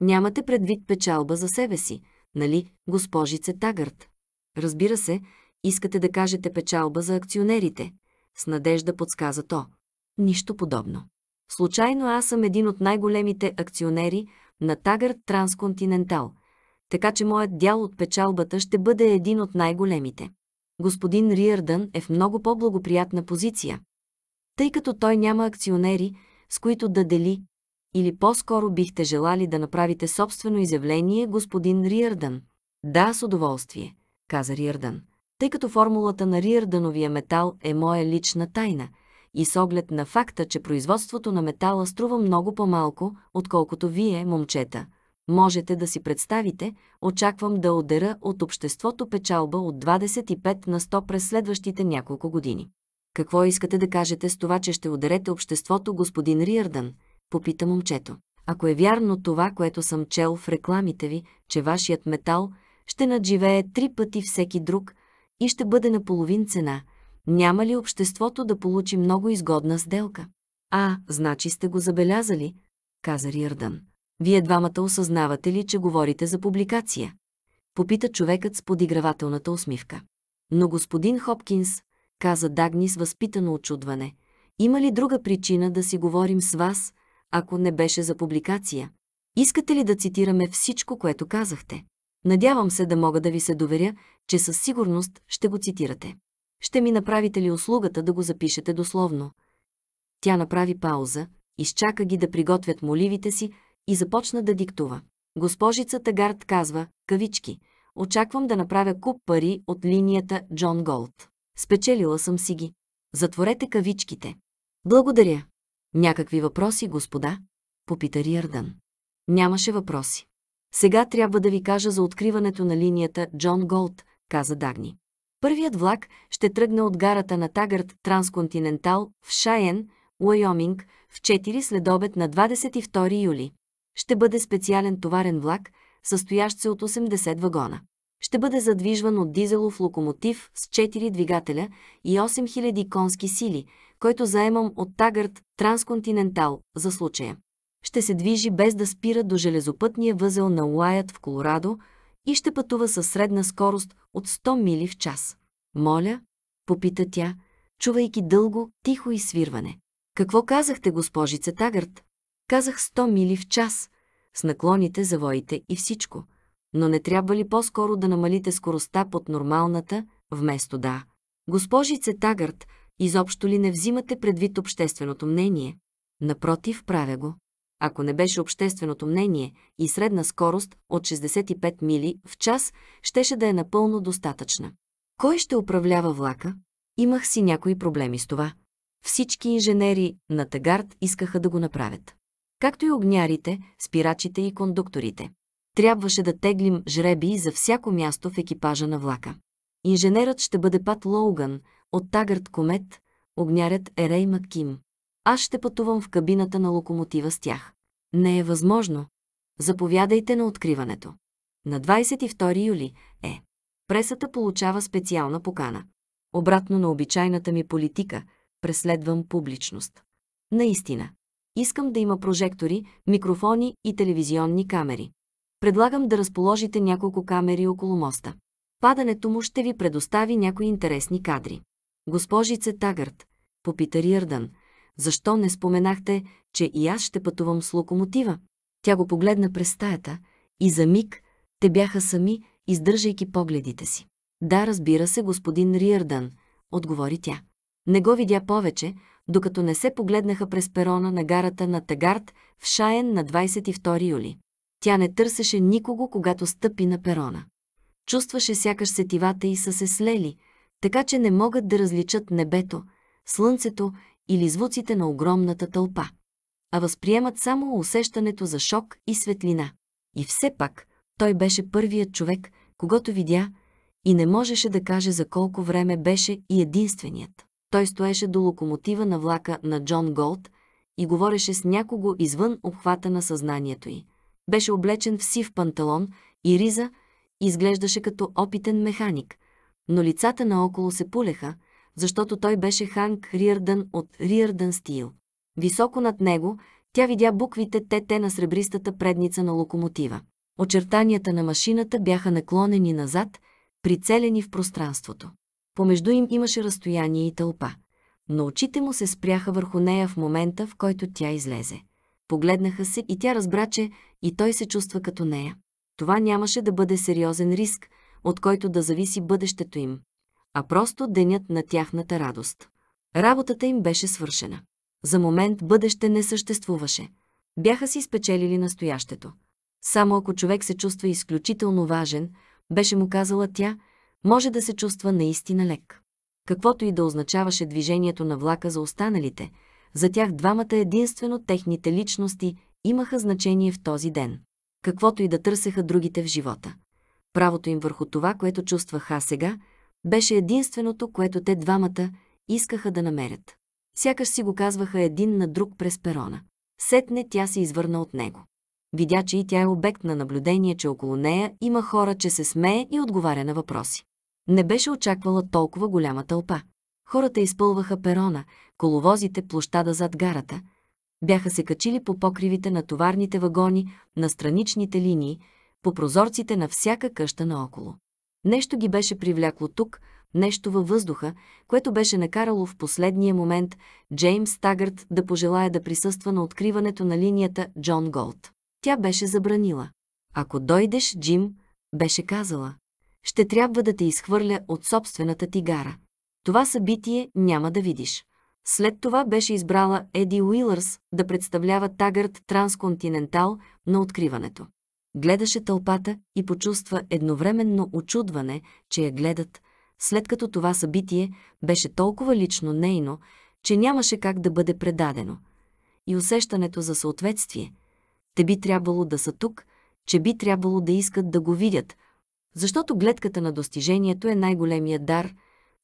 Нямате предвид печалба за себе си, нали, госпожице Тагърт? Разбира се, искате да кажете печалба за акционерите. С надежда подсказа то. Нищо подобно. Случайно аз съм един от най-големите акционери на Тагърт Трансконтинентал, така че моят дял от печалбата ще бъде един от най-големите. Господин Риърдън е в много по-благоприятна позиция, тъй като той няма акционери, с които да дели, или по-скоро бихте желали да направите собствено изявление, господин Риърдън. Да, с удоволствие, каза Риърдън, тъй като формулата на Риърдъновия метал е моя лична тайна и с оглед на факта, че производството на метала струва много по-малко, отколкото вие, момчета. Можете да си представите, очаквам да одера от обществото печалба от 25 на 100 през следващите няколко години. Какво искате да кажете с това, че ще ударете обществото, господин Риърдън? Попита момчето. Ако е вярно това, което съм чел в рекламите ви, че вашият метал ще надживее три пъти всеки друг и ще бъде на половин цена, няма ли обществото да получи много изгодна сделка? А, значи сте го забелязали, каза Риърдън. Вие двамата осъзнавате ли, че говорите за публикация? Попита човекът с подигравателната усмивка. Но господин Хопкинс каза Дагни с възпитано очудване. Има ли друга причина да си говорим с вас, ако не беше за публикация? Искате ли да цитираме всичко, което казахте? Надявам се да мога да ви се доверя, че със сигурност ще го цитирате. Ще ми направите ли услугата да го запишете дословно? Тя направи пауза, изчака ги да приготвят моливите си и започна да диктува. Госпожицата Гард казва, кавички, очаквам да направя куп пари от линията Джон Голд. Спечелила съм си ги. Затворете кавичките. Благодаря. Някакви въпроси, господа? Попита Риардън. Нямаше въпроси. Сега трябва да ви кажа за откриването на линията Джон Голд, каза Дагни. Първият влак ще тръгне от гарата на Тагърт Трансконтинентал в Шайен, Уайоминг, в 4 следобед на 22 юли. Ще бъде специален товарен влак, състоящ се от 80 вагона ще бъде задвижван от дизелов локомотив с 4 двигателя и 8000 конски сили, който заемам от Тагърт Трансконтинентал за случая. Ще се движи без да спира до железопътния възел на Уайът в Колорадо и ще пътува със средна скорост от 100 мили в час. Моля, попита тя, чувайки дълго, тихо и свирване. Какво казахте, госпожице Тагърт? Казах 100 мили в час, с наклоните, завоите и всичко – но не трябва ли по-скоро да намалите скоростта под нормалната, вместо да. Госпожице Тагърт, изобщо ли не взимате предвид общественото мнение? Напротив, правя го. Ако не беше общественото мнение и средна скорост от 65 мили в час, щеше да е напълно достатъчна. Кой ще управлява влака? Имах си някои проблеми с това. Всички инженери на Тагард искаха да го направят. Както и огнярите, спирачите и кондукторите. Трябваше да теглим жреби за всяко място в екипажа на влака. Инженерът ще бъде Пат Лоуган от Тагърт Комет, огнярят Ерей Рей Макким. Аз ще пътувам в кабината на локомотива с тях. Не е възможно. Заповядайте на откриването. На 22 юли е. Пресата получава специална покана. Обратно на обичайната ми политика, преследвам публичност. Наистина. Искам да има прожектори, микрофони и телевизионни камери. Предлагам да разположите няколко камери около моста. Падането му ще ви предостави някои интересни кадри. Госпожице Тагърт, попита Риърдън, защо не споменахте, че и аз ще пътувам с локомотива? Тя го погледна през стаята и за миг те бяха сами, издържайки погледите си. Да, разбира се, господин Риърдън, отговори тя. Не го видя повече, докато не се погледнаха през перона на гарата на Тагарт в Шаен на 22 юли. Тя не търсеше никого, когато стъпи на перона. Чувстваше сякаш сетивата й са се слели, така че не могат да различат небето, слънцето или звуците на огромната тълпа, а възприемат само усещането за шок и светлина. И все пак, той беше първият човек, когато видя и не можеше да каже за колко време беше и единственият. Той стоеше до локомотива на влака на Джон Голд и говореше с някого извън обхвата на съзнанието й. Беше облечен в сив панталон и риза, изглеждаше като опитен механик, но лицата наоколо се пулеха, защото той беше ханг Риърдън от Риърдън Стил. Високо над него тя видя буквите ТТ на сребристата предница на локомотива. Очертанията на машината бяха наклонени назад, прицелени в пространството. Помежду им имаше разстояние и тълпа, но очите му се спряха върху нея в момента, в който тя излезе. Погледнаха се и тя разбра, че и той се чувства като нея. Това нямаше да бъде сериозен риск, от който да зависи бъдещето им, а просто денят на тяхната радост. Работата им беше свършена. За момент бъдеще не съществуваше. Бяха си спечелили настоящето. Само ако човек се чувства изключително важен, беше му казала тя, може да се чувства наистина лек. Каквото и да означаваше движението на влака за останалите – за тях двамата единствено техните личности имаха значение в този ден. Каквото и да търсеха другите в живота. Правото им върху това, което чувстваха сега, беше единственото, което те двамата искаха да намерят. Сякаш си го казваха един на друг през перона. Сетне тя се извърна от него. Видя, че и тя е обект на наблюдение, че около нея има хора, че се смее и отговаря на въпроси. Не беше очаквала толкова голяма тълпа. Хората изпълваха перона, коловозите, площада зад гарата. Бяха се качили по покривите на товарните вагони, на страничните линии, по прозорците на всяка къща наоколо. Нещо ги беше привлякло тук, нещо във въздуха, което беше накарало в последния момент Джеймс Тагърт да пожелая да присъства на откриването на линията Джон Голд. Тя беше забранила. Ако дойдеш, Джим, беше казала, ще трябва да те изхвърля от собствената ти гара. Това събитие няма да видиш. След това беше избрала Еди Уилърс да представлява Тагърт Трансконтинентал на откриването. Гледаше тълпата и почувства едновременно очудване, че я гледат, след като това събитие беше толкова лично нейно, че нямаше как да бъде предадено. И усещането за съответствие. Те би трябвало да са тук, че би трябвало да искат да го видят, защото гледката на достижението е най-големият дар,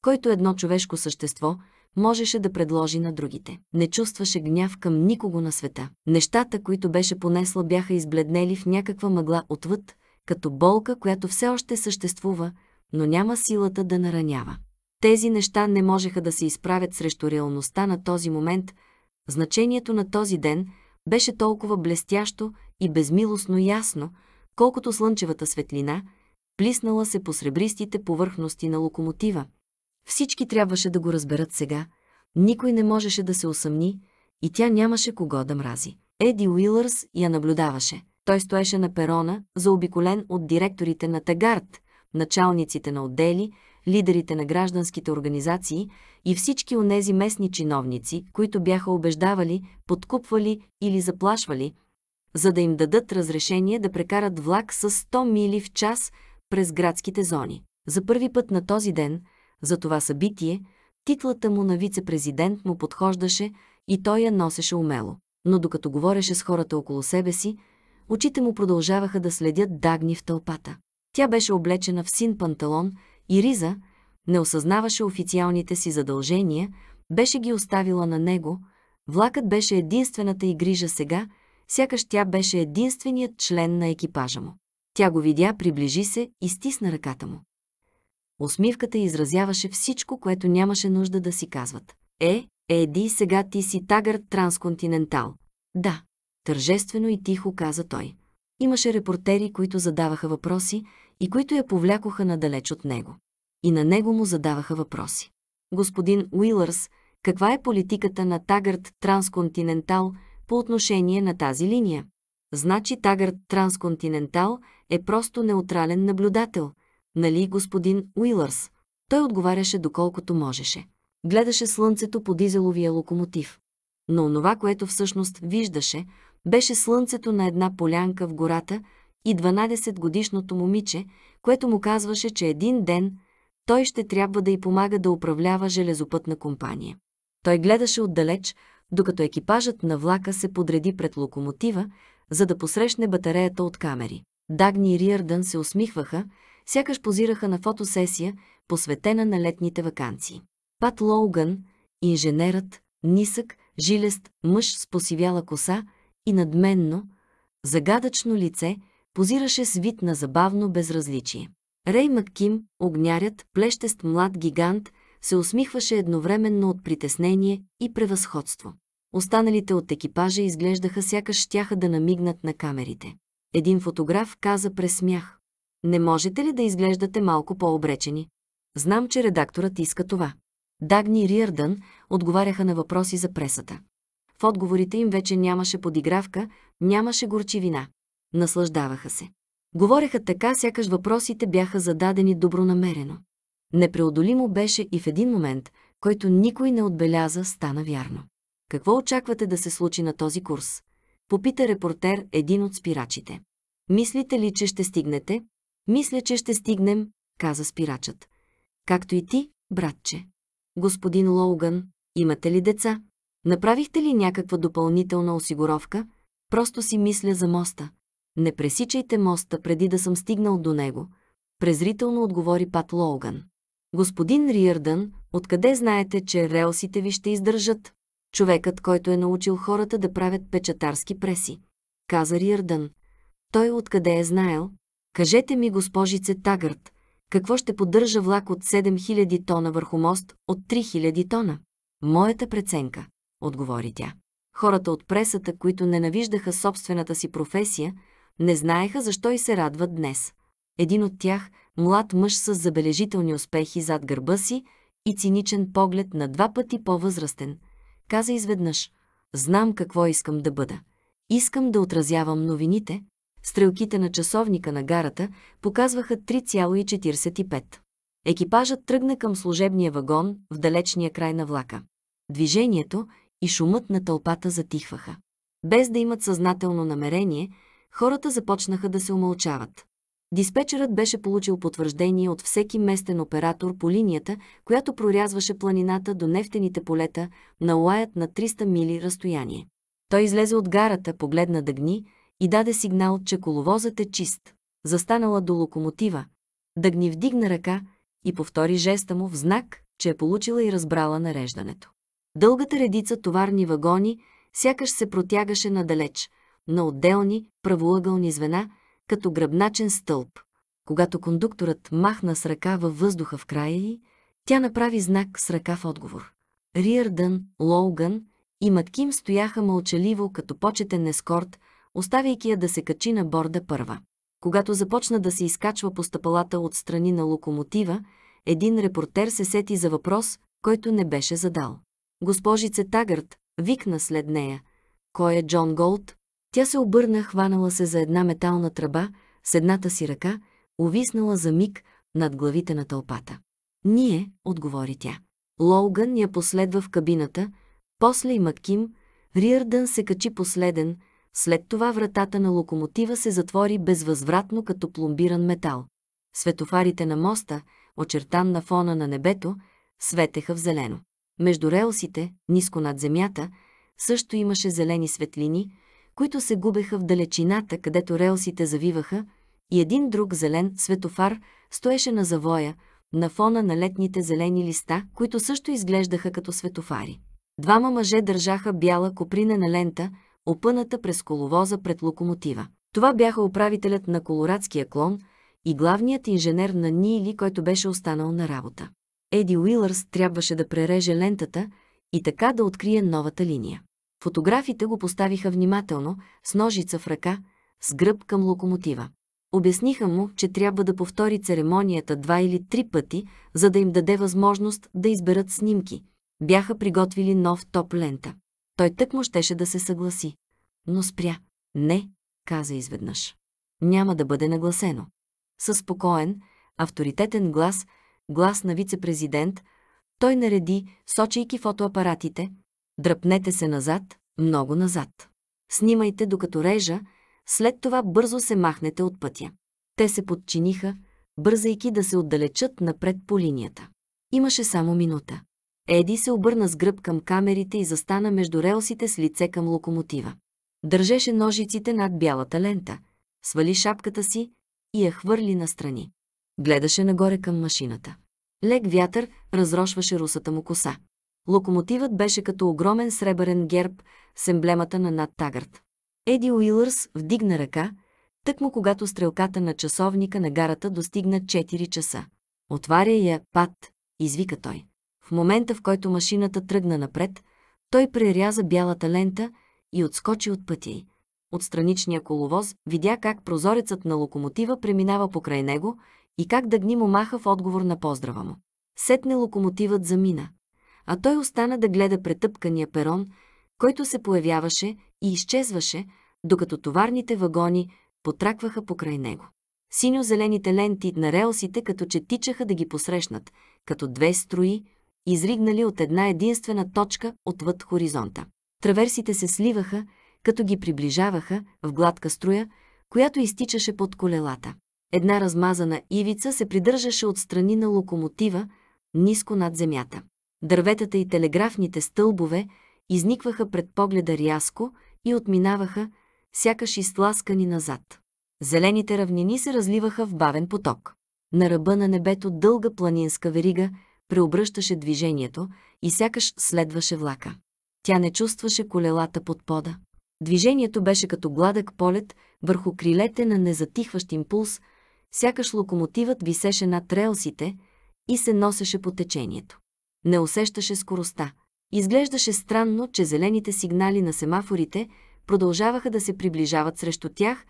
който едно човешко същество – можеше да предложи на другите. Не чувстваше гняв към никого на света. Нещата, които беше понесла, бяха избледнели в някаква мъгла отвъд, като болка, която все още съществува, но няма силата да наранява. Тези неща не можеха да се изправят срещу реалността на този момент. Значението на този ден беше толкова блестящо и безмилостно ясно, колкото слънчевата светлина, плиснала се по сребристите повърхности на локомотива, всички трябваше да го разберат сега, никой не можеше да се усъмни и тя нямаше кого да мрази. Еди Уилърс я наблюдаваше. Той стоеше на перона, заобиколен от директорите на Тагард, началниците на отдели, лидерите на гражданските организации и всички онези местни чиновници, които бяха убеждавали, подкупвали или заплашвали, за да им дадат разрешение да прекарат влак с 100 мили в час през градските зони. За първи път на този ден – за това събитие, титлата му на вице-президент му подхождаше и той я носеше умело. Но докато говореше с хората около себе си, очите му продължаваха да следят Дагни в тълпата. Тя беше облечена в син панталон и Риза не осъзнаваше официалните си задължения, беше ги оставила на него, влакът беше единствената и грижа сега, сякаш тя беше единственият член на екипажа му. Тя го видя, приближи се и стисна ръката му. Усмивката изразяваше всичко, което нямаше нужда да си казват. Е, еди, сега ти си тагър трансконтинентал. Да, тържествено и тихо каза той. Имаше репортери, които задаваха въпроси и които я повлякоха надалеч от него. И на него му задаваха въпроси. Господин Уилърс, каква е политиката на Тагърт Трансконтинентал по отношение на тази линия? Значи Тагърт Трансконтинентал е просто неутрален наблюдател – Нали, господин Уилърс? Той отговаряше доколкото можеше. Гледаше слънцето по дизеловия локомотив. Но онова, което всъщност виждаше, беше слънцето на една полянка в гората и 12-годишното момиче, което му казваше, че един ден той ще трябва да й помага да управлява железопътна компания. Той гледаше отдалеч, докато екипажът на влака се подреди пред локомотива, за да посрещне батареята от камери. Дагни и Риърдън се усмихваха, сякаш позираха на фотосесия, посветена на летните вакансии. Пат Лоуган, инженерът, нисък, жилест, мъж с посивяла коса и надменно, загадъчно лице, позираше с вид на забавно безразличие. Рей Макким, огнярят, плещест млад гигант, се усмихваше едновременно от притеснение и превъзходство. Останалите от екипажа изглеждаха сякаш щяха да намигнат на камерите. Един фотограф каза през смях. Не можете ли да изглеждате малко по-обречени? Знам, че редакторът иска това. Дагни и Риърдън отговаряха на въпроси за пресата. В отговорите им вече нямаше подигравка, нямаше горчивина. Наслаждаваха се. Говореха така, сякаш въпросите бяха зададени добронамерено. Непреодолимо беше и в един момент, който никой не отбеляза, стана вярно. Какво очаквате да се случи на този курс? Попита репортер един от спирачите. Мислите ли, че ще стигнете? Мисля, че ще стигнем, каза спирачът. Както и ти, братче. Господин Лоуган, имате ли деца? Направихте ли някаква допълнителна осигуровка? Просто си мисля за моста. Не пресичайте моста преди да съм стигнал до него, презрително отговори Пат Лоуган. Господин Риърдън, откъде знаете, че релсите ви ще издържат? Човекът, който е научил хората да правят печатарски преси. Каза Риърдън. Той откъде е знаел, Кажете ми, госпожице Тагърт, какво ще поддържа влак от 7000 тона върху мост от 3000 тона? Моята преценка, отговори тя. Хората от пресата, които ненавиждаха собствената си професия, не знаеха защо и се радват днес. Един от тях, млад мъж с забележителни успехи зад гърба си и циничен поглед на два пъти по-възрастен, каза изведнъж – знам какво искам да бъда. Искам да отразявам новините, Стрелките на часовника на гарата показваха 3,45. Екипажът тръгна към служебния вагон в далечния край на влака. Движението и шумът на тълпата затихваха. Без да имат съзнателно намерение, хората започнаха да се умълчават. Диспетчерът беше получил потвърждение от всеки местен оператор по линията, която прорязваше планината до нефтените полета на лаят на 300 мили разстояние. Той излезе от гарата, погледна дъгни, и даде сигнал, че коловозът е чист. Застанала до локомотива, да гни вдигна ръка и повтори жеста му в знак, че е получила и разбрала нареждането. Дългата редица товарни вагони сякаш се протягаше надалеч, на отделни правоъгълни звена, като гръбначен стълб. Когато кондукторът махна с ръка във въздуха в края й, тя направи знак с ръка в отговор. Риърдън, Лоуган и Маткин стояха мълчаливо като почетен ескорт – оставяйки я да се качи на борда първа. Когато започна да се изкачва по стъпалата от страни на локомотива, един репортер се сети за въпрос, който не беше задал. Госпожице Тагърт викна след нея. Кой е Джон Голд? Тя се обърна, хванала се за една метална тръба, с едната си ръка, увиснала за миг над главите на тълпата. Ние, отговори тя. Лоуган я последва в кабината, после и Макким, Риърдън се качи последен – след това вратата на локомотива се затвори безвъзвратно като пломбиран метал. Светофарите на моста, очертан на фона на небето, светеха в зелено. Между релсите, ниско над земята, също имаше зелени светлини, които се губеха в далечината, където релсите завиваха, и един друг зелен светофар стоеше на завоя, на фона на летните зелени листа, които също изглеждаха като светофари. Двама мъже държаха бяла копринена лента, опъната през коловоза пред локомотива. Това бяха управителят на колорадския клон и главният инженер на Нили, който беше останал на работа. Еди Уилърс трябваше да пререже лентата и така да открие новата линия. Фотографите го поставиха внимателно, с ножица в ръка, с гръб към локомотива. Обясниха му, че трябва да повтори церемонията два или три пъти, за да им даде възможност да изберат снимки. Бяха приготвили нов топ лента. Той тък му щеше да се съгласи, но спря. Не, каза изведнъж. Няма да бъде нагласено. Със спокоен, авторитетен глас, глас на вице-президент, той нареди, сочейки фотоапаратите, дръпнете се назад, много назад. Снимайте докато режа, след това бързо се махнете от пътя. Те се подчиниха, бързайки да се отдалечат напред по линията. Имаше само минута. Еди се обърна с гръб към камерите и застана между релсите с лице към локомотива. Държеше ножиците над бялата лента, свали шапката си и я хвърли настрани. Гледаше нагоре към машината. Лек вятър разрошваше русата му коса. Локомотивът беше като огромен сребърен герб с емблемата на над Тагърт. Еди Уилърс вдигна ръка, тъкмо когато стрелката на часовника на гарата достигна 4 часа. Отваря я, пат, извика той. В момента, в който машината тръгна напред, той преряза бялата лента и отскочи от пътя й. От страничния коловоз видя как прозорецът на локомотива преминава покрай него и как дъгни му маха в отговор на поздрава му. Сетне локомотивът замина, а той остана да гледа претъпкания перон, който се появяваше и изчезваше, докато товарните вагони потракваха покрай него. Синьо-зелените ленти на релсите като че тичаха да ги посрещнат, като две строи, изригнали от една единствена точка отвъд хоризонта. Траверсите се сливаха, като ги приближаваха в гладка струя, която изтичаше под колелата. Една размазана ивица се придържаше от страни на локомотива, ниско над земята. Дърветата и телеграфните стълбове изникваха пред погледа рязко и отминаваха, сякаш изтласкани назад. Зелените равнини се разливаха в бавен поток. На ръба на небето дълга планинска верига – преобръщаше движението и сякаш следваше влака. Тя не чувстваше колелата под пода. Движението беше като гладък полет върху крилете на незатихващ импулс, сякаш локомотивът висеше над релсите и се носеше по течението. Не усещаше скоростта. Изглеждаше странно, че зелените сигнали на семафорите продължаваха да се приближават срещу тях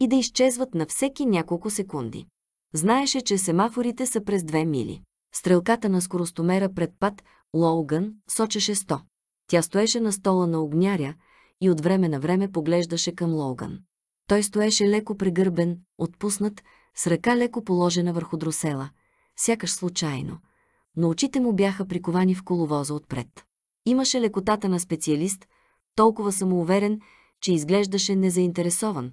и да изчезват на всеки няколко секунди. Знаеше, че семафорите са през две мили. Стрелката на скоростомера пред пат Лоуган сочеше 100. Тя стоеше на стола на огняря и от време на време поглеждаше към Лоуган. Той стоеше леко прегърбен, отпуснат, с ръка леко положена върху дросела, сякаш случайно, но очите му бяха приковани в коловоза отпред. Имаше лекотата на специалист, толкова самоуверен, че изглеждаше незаинтересован,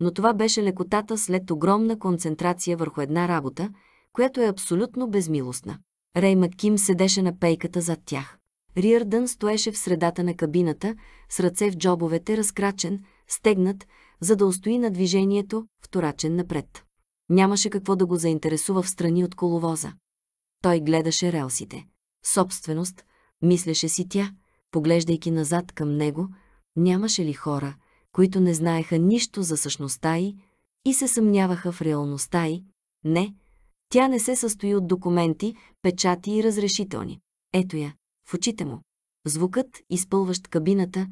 но това беше лекотата след огромна концентрация върху една работа – която е абсолютно безмилостна. Рей Макким седеше на пейката зад тях. Риърдън стоеше в средата на кабината, с ръце в джобовете, разкрачен, стегнат, за да устои на движението, вторачен напред. Нямаше какво да го заинтересува в страни от коловоза. Той гледаше релсите. Собственост, мислеше си тя, поглеждайки назад към него, нямаше ли хора, които не знаеха нищо за същността й и се съмняваха в реалността й? Не, тя не се състои от документи, печати и разрешителни. Ето я, в очите му. Звукът, изпълващ кабината,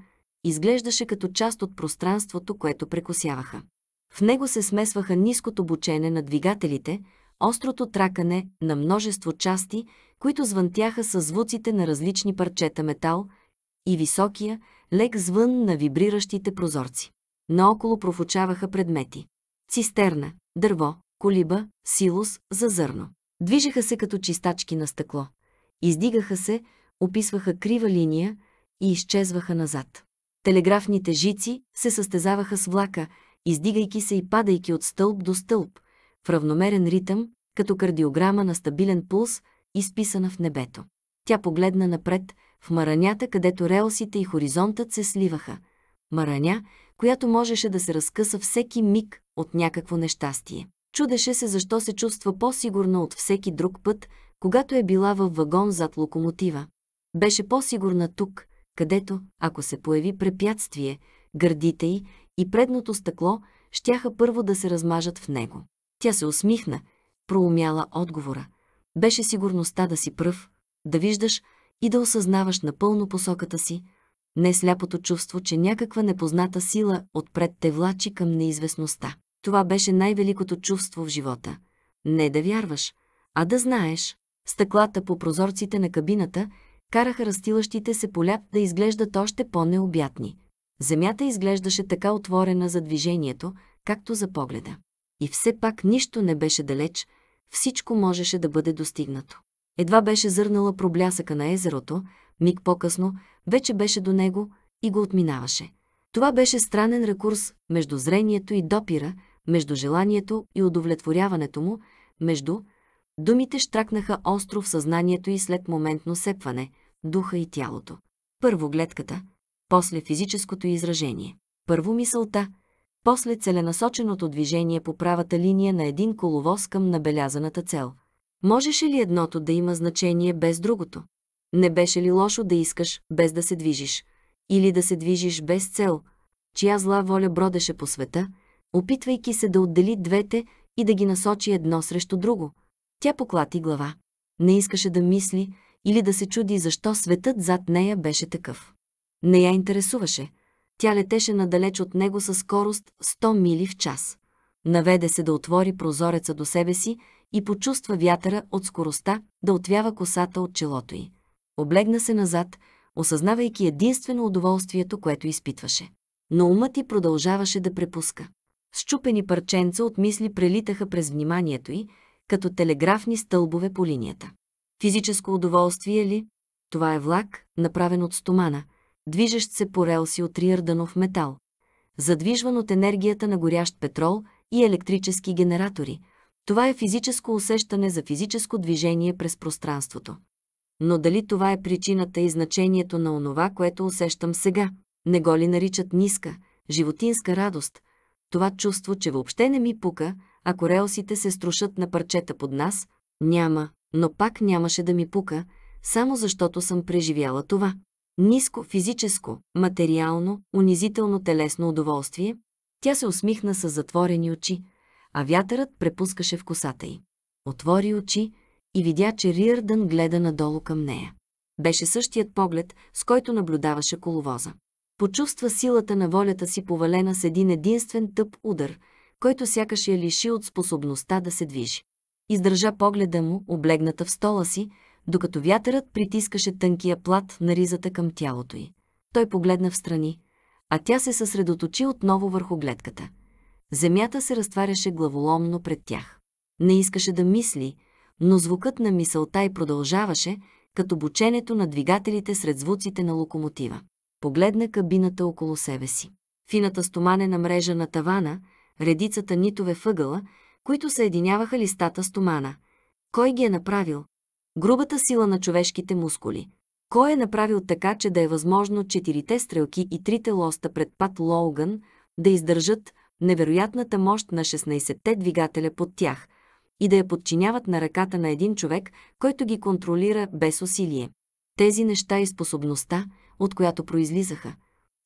изглеждаше като част от пространството, което прекосяваха. В него се смесваха ниското бучене на двигателите, острото тракане на множество части, които звънтяха с звуците на различни парчета метал и високия, лек звън на вибриращите прозорци. Наоколо профучаваха предмети. Цистерна, дърво, колиба, силос, за зърно. Движеха се като чистачки на стъкло. Издигаха се, описваха крива линия и изчезваха назад. Телеграфните жици се състезаваха с влака, издигайки се и падайки от стълб до стълб, в равномерен ритъм, като кардиограма на стабилен пулс, изписана в небето. Тя погледна напред, в маранята, където релсите и хоризонтът се сливаха. Мараня, която можеше да се разкъса всеки миг от някакво нещастие. Чудеше се защо се чувства по-сигурна от всеки друг път, когато е била във вагон зад локомотива. Беше по-сигурна тук, където, ако се появи препятствие, гърдите й и предното стъкло щяха първо да се размажат в него. Тя се усмихна, проумяла отговора. Беше сигурността да си пръв, да виждаш и да осъзнаваш напълно посоката си, не сляпото чувство, че някаква непозната сила отпред те влачи към неизвестността. Това беше най-великото чувство в живота. Не да вярваш, а да знаеш. Стъклата по прозорците на кабината караха растилащите се поля да изглеждат още по-необятни. Земята изглеждаше така отворена за движението, както за погледа. И все пак нищо не беше далеч, всичко можеше да бъде достигнато. Едва беше зърнала проблясъка на езерото, миг по-късно вече беше до него и го отминаваше. Това беше странен рекурс между зрението и допира, между желанието и удовлетворяването му, между думите штракнаха остро в съзнанието и след моментно сепване, духа и тялото. Първо гледката, после физическото изражение. Първо мисълта, после целенасоченото движение по правата линия на един коловоз към набелязаната цел. Можеше ли едното да има значение без другото? Не беше ли лошо да искаш без да се движиш? Или да се движиш без цел? Чия зла воля бродеше по света – опитвайки се да отдели двете и да ги насочи едно срещу друго. Тя поклати глава. Не искаше да мисли или да се чуди защо светът зад нея беше такъв. Не я интересуваше. Тя летеше надалеч от него със скорост 100 мили в час. Наведе се да отвори прозореца до себе си и почувства вятъра от скоростта да отвява косата от челото й. Облегна се назад, осъзнавайки единствено удоволствието, което изпитваше. Но умът й продължаваше да препуска. Счупени парченца от мисли прелитаха през вниманието й, като телеграфни стълбове по линията. Физическо удоволствие ли? Това е влак, направен от стомана, движещ се по релси от риърданов метал, задвижван от енергията на горящ петрол и електрически генератори. Това е физическо усещане за физическо движение през пространството. Но дали това е причината и значението на онова, което усещам сега? Не го ли наричат ниска, животинска радост – това чувство, че въобще не ми пука, ако релсите се струшат на парчета под нас, няма, но пак нямаше да ми пука, само защото съм преживяла това. Ниско физическо, материално, унизително телесно удоволствие, тя се усмихна с затворени очи, а вятърът препускаше в косата й. Отвори очи и видя, че Риърдън гледа надолу към нея. Беше същият поглед, с който наблюдаваше коловоза. Почувства силата на волята си повалена с един единствен тъп удар, който сякаш я лиши от способността да се движи. Издържа погледа му, облегната в стола си, докато вятърът притискаше тънкия плат на ризата към тялото й. Той погледна в страни, а тя се съсредоточи отново върху гледката. Земята се разтваряше главоломно пред тях. Не искаше да мисли, но звукът на мисълта й продължаваше, като бученето на двигателите сред звуците на локомотива погледна кабината около себе си. Фината стоманена мрежа на тавана, редицата нитове въгъла, които съединяваха листата стомана. Кой ги е направил? Грубата сила на човешките мускули. Кой е направил така, че да е възможно четирите стрелки и трите лоста пред пат Лоуган да издържат невероятната мощ на 16-те двигателя под тях и да я подчиняват на ръката на един човек, който ги контролира без усилие. Тези неща и способността – от която произлизаха.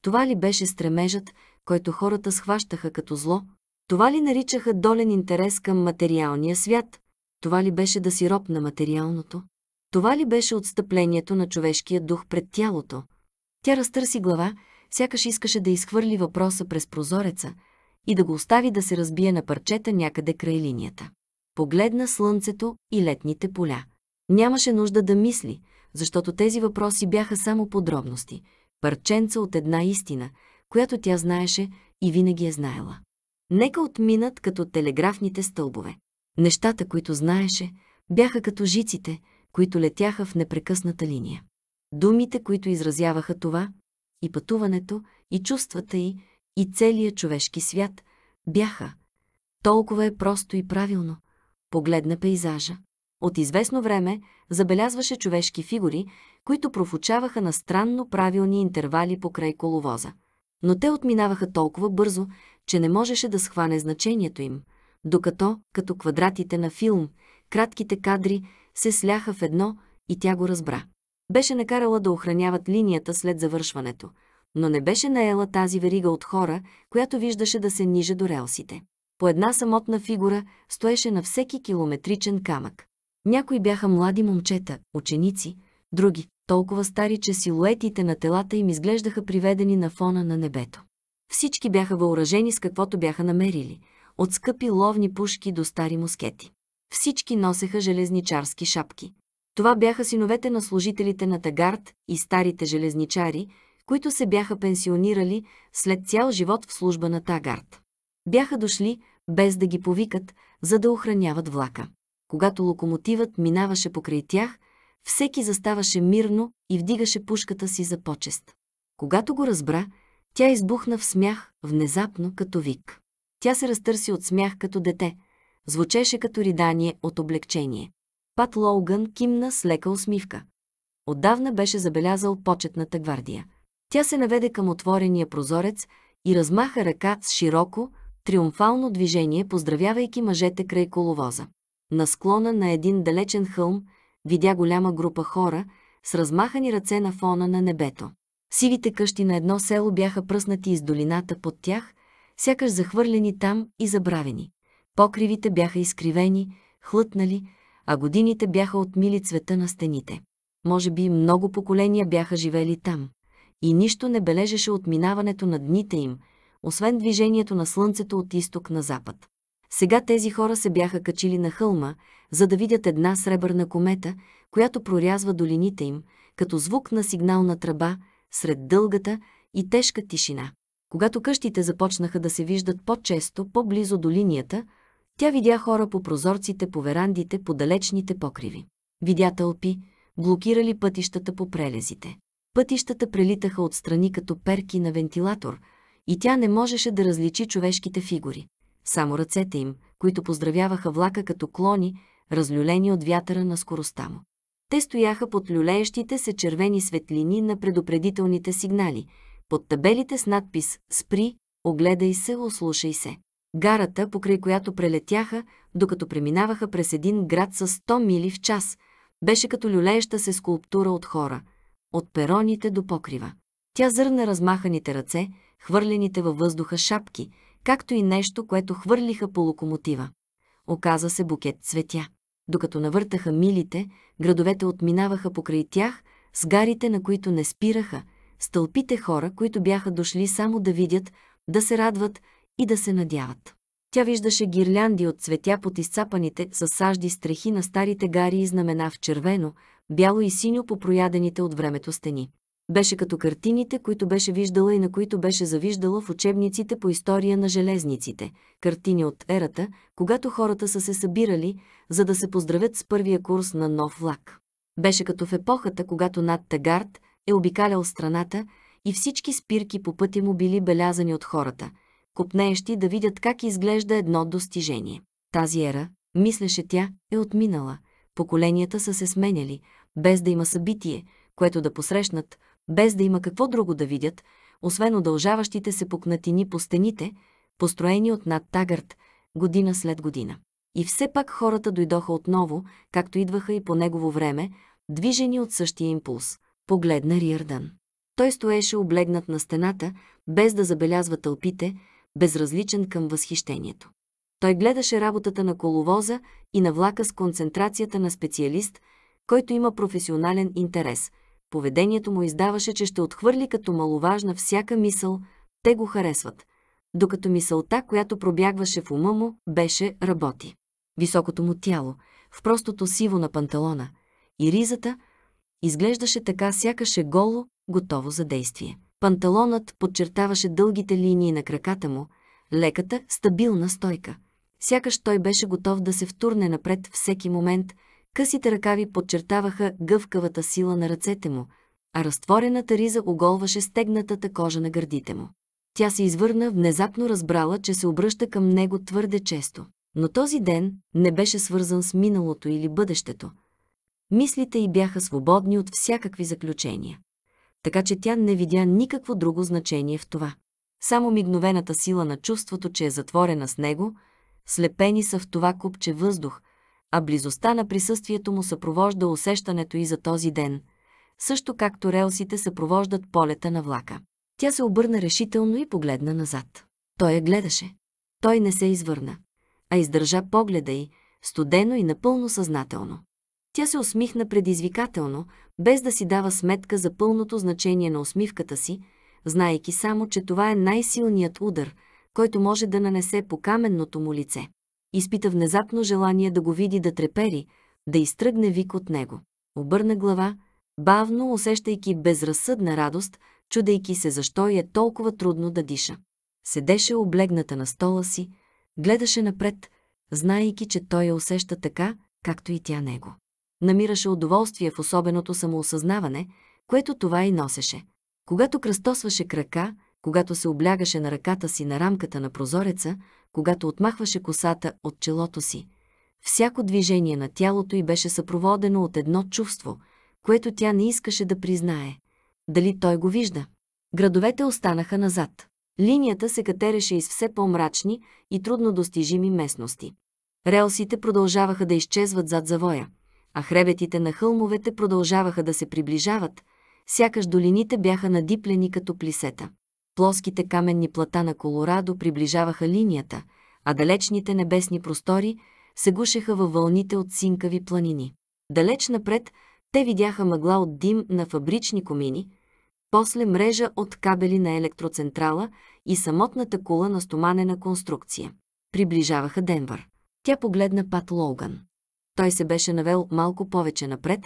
Това ли беше стремежът, който хората схващаха като зло? Това ли наричаха долен интерес към материалния свят? Това ли беше да си роб на материалното? Това ли беше отстъплението на човешкия дух пред тялото? Тя разтърси глава, сякаш искаше да изхвърли въпроса през прозореца и да го остави да се разбие на парчета някъде край линията. Погледна слънцето и летните поля. Нямаше нужда да мисли, защото тези въпроси бяха само подробности, парченца от една истина, която тя знаеше и винаги е знаела. Нека отминат като телеграфните стълбове. Нещата, които знаеше, бяха като жиците, които летяха в непрекъсната линия. Думите, които изразяваха това, и пътуването, и чувствата й, и целият човешки свят, бяха. Толкова е просто и правилно. Погледна пейзажа. От известно време забелязваше човешки фигури, които профучаваха на странно правилни интервали покрай коловоза. Но те отминаваха толкова бързо, че не можеше да схване значението им, докато, като квадратите на филм, кратките кадри се сляха в едно и тя го разбра. Беше накарала да охраняват линията след завършването, но не беше наела тази верига от хора, която виждаше да се ниже до релсите. По една самотна фигура стоеше на всеки километричен камък. Някои бяха млади момчета, ученици, други – толкова стари, че силуетите на телата им изглеждаха приведени на фона на небето. Всички бяха въоръжени с каквото бяха намерили – от скъпи ловни пушки до стари мускети. Всички носеха железничарски шапки. Това бяха синовете на служителите на Тагард и старите железничари, които се бяха пенсионирали след цял живот в служба на Тагард. Бяха дошли, без да ги повикат, за да охраняват влака. Когато локомотивът минаваше покрай тях, всеки заставаше мирно и вдигаше пушката си за почест. Когато го разбра, тя избухна в смях, внезапно като вик. Тя се разтърси от смях като дете. Звучеше като ридание от облегчение. Пат Лоуган кимна с лека усмивка. Отдавна беше забелязал почетната гвардия. Тя се наведе към отворения прозорец и размаха ръка с широко, триумфално движение, поздравявайки мъжете край коловоза. На склона на един далечен хълм видя голяма група хора с размахани ръце на фона на небето. Сивите къщи на едно село бяха пръснати из долината под тях, сякаш захвърлени там и забравени. Покривите бяха изкривени, хлътнали, а годините бяха отмили цвета на стените. Може би много поколения бяха живели там. И нищо не бележеше от минаването на дните им, освен движението на слънцето от изток на запад. Сега тези хора се бяха качили на хълма, за да видят една сребърна комета, която прорязва долините им, като звук на сигнална тръба, сред дългата и тежка тишина. Когато къщите започнаха да се виждат по-често, по-близо до линията, тя видя хора по прозорците, по верандите, по далечните покриви. Видя тълпи, блокирали пътищата по прелезите. Пътищата прелитаха отстрани като перки на вентилатор и тя не можеше да различи човешките фигури само ръцете им, които поздравяваха влака като клони, разлюлени от вятъра на скоростта му. Те стояха под люлеещите се червени светлини на предупредителните сигнали, под табелите с надпис «Спри», «Огледай се», «Ослушай се». Гарата, покрай която прелетяха, докато преминаваха през един град с 100 мили в час, беше като люлееща се скулптура от хора, от пероните до покрива. Тя зърна размаханите ръце, хвърлените във въздуха шапки – както и нещо, което хвърлиха по локомотива. Оказа се букет цветя. Докато навъртаха милите, градовете отминаваха покрай тях, с гарите, на които не спираха, стълпите хора, които бяха дошли само да видят, да се радват и да се надяват. Тя виждаше гирлянди от цветя под изцапаните с сажди стрехи на старите гари и знамена в червено, бяло и синьо по проядените от времето стени. Беше като картините, които беше виждала и на които беше завиждала в учебниците по история на железниците, картини от ерата, когато хората са се събирали, за да се поздравят с първия курс на нов влак. Беше като в епохата, когато над Тагард е обикалял страната и всички спирки по пътя му били белязани от хората, копнеещи да видят как изглежда едно достижение. Тази ера, мислеше тя, е отминала. Поколенията са се сменяли, без да има събитие, което да посрещнат, без да има какво друго да видят, освен удължаващите се пукнатини по стените, построени от над Тагърт, година след година. И все пак хората дойдоха отново, както идваха и по негово време, движени от същия импулс. Погледна Риърдан. Той стоеше облегнат на стената, без да забелязва тълпите, безразличен към възхищението. Той гледаше работата на коловоза и на влака с концентрацията на специалист, който има професионален интерес – Поведението му издаваше, че ще отхвърли като маловажна всяка мисъл, те го харесват, докато мисълта, която пробягваше в ума му, беше работи. Високото му тяло, в простото сиво на панталона и ризата, изглеждаше така сякаше голо, готово за действие. Панталонът подчертаваше дългите линии на краката му, леката, стабилна стойка. Сякаш той беше готов да се втурне напред всеки момент – Късите ръкави подчертаваха гъвкавата сила на ръцете му, а разтворената риза оголваше стегнатата кожа на гърдите му. Тя се извърна, внезапно разбрала, че се обръща към него твърде често. Но този ден не беше свързан с миналото или бъдещето. Мислите й бяха свободни от всякакви заключения. Така че тя не видя никакво друго значение в това. Само мигновената сила на чувството, че е затворена с него, слепени са в това купче въздух, а близостта на присъствието му съпровожда усещането и за този ден, също както релсите съпровождат полета на влака. Тя се обърна решително и погледна назад. Той я гледаше. Той не се извърна, а издържа погледа й, студено и напълно съзнателно. Тя се усмихна предизвикателно, без да си дава сметка за пълното значение на усмивката си, знаейки само, че това е най-силният удар, който може да нанесе по каменното му лице. Изпита внезапно желание да го види да трепери, да изтръгне вик от него. Обърна глава, бавно усещайки безразсъдна радост, чудейки се защо е толкова трудно да диша. Седеше облегната на стола си, гледаше напред, знаейки, че той я усеща така, както и тя него. Намираше удоволствие в особеното самоосъзнаване, което това и носеше. Когато кръстосваше крака, когато се облягаше на ръката си на рамката на прозореца, когато отмахваше косата от челото си. Всяко движение на тялото й беше съпроводено от едно чувство, което тя не искаше да признае. Дали той го вижда? Градовете останаха назад. Линията се катереше из все по-мрачни и трудно достижими местности. Релсите продължаваха да изчезват зад завоя, а хребетите на хълмовете продължаваха да се приближават, сякаш долините бяха надиплени като плисета плоските каменни плата на Колорадо приближаваха линията, а далечните небесни простори се гушеха във вълните от синкави планини. Далеч напред те видяха мъгла от дим на фабрични комини, после мрежа от кабели на електроцентрала и самотната кула на стоманена конструкция. Приближаваха Денвър. Тя погледна Пат Логан. Той се беше навел малко повече напред,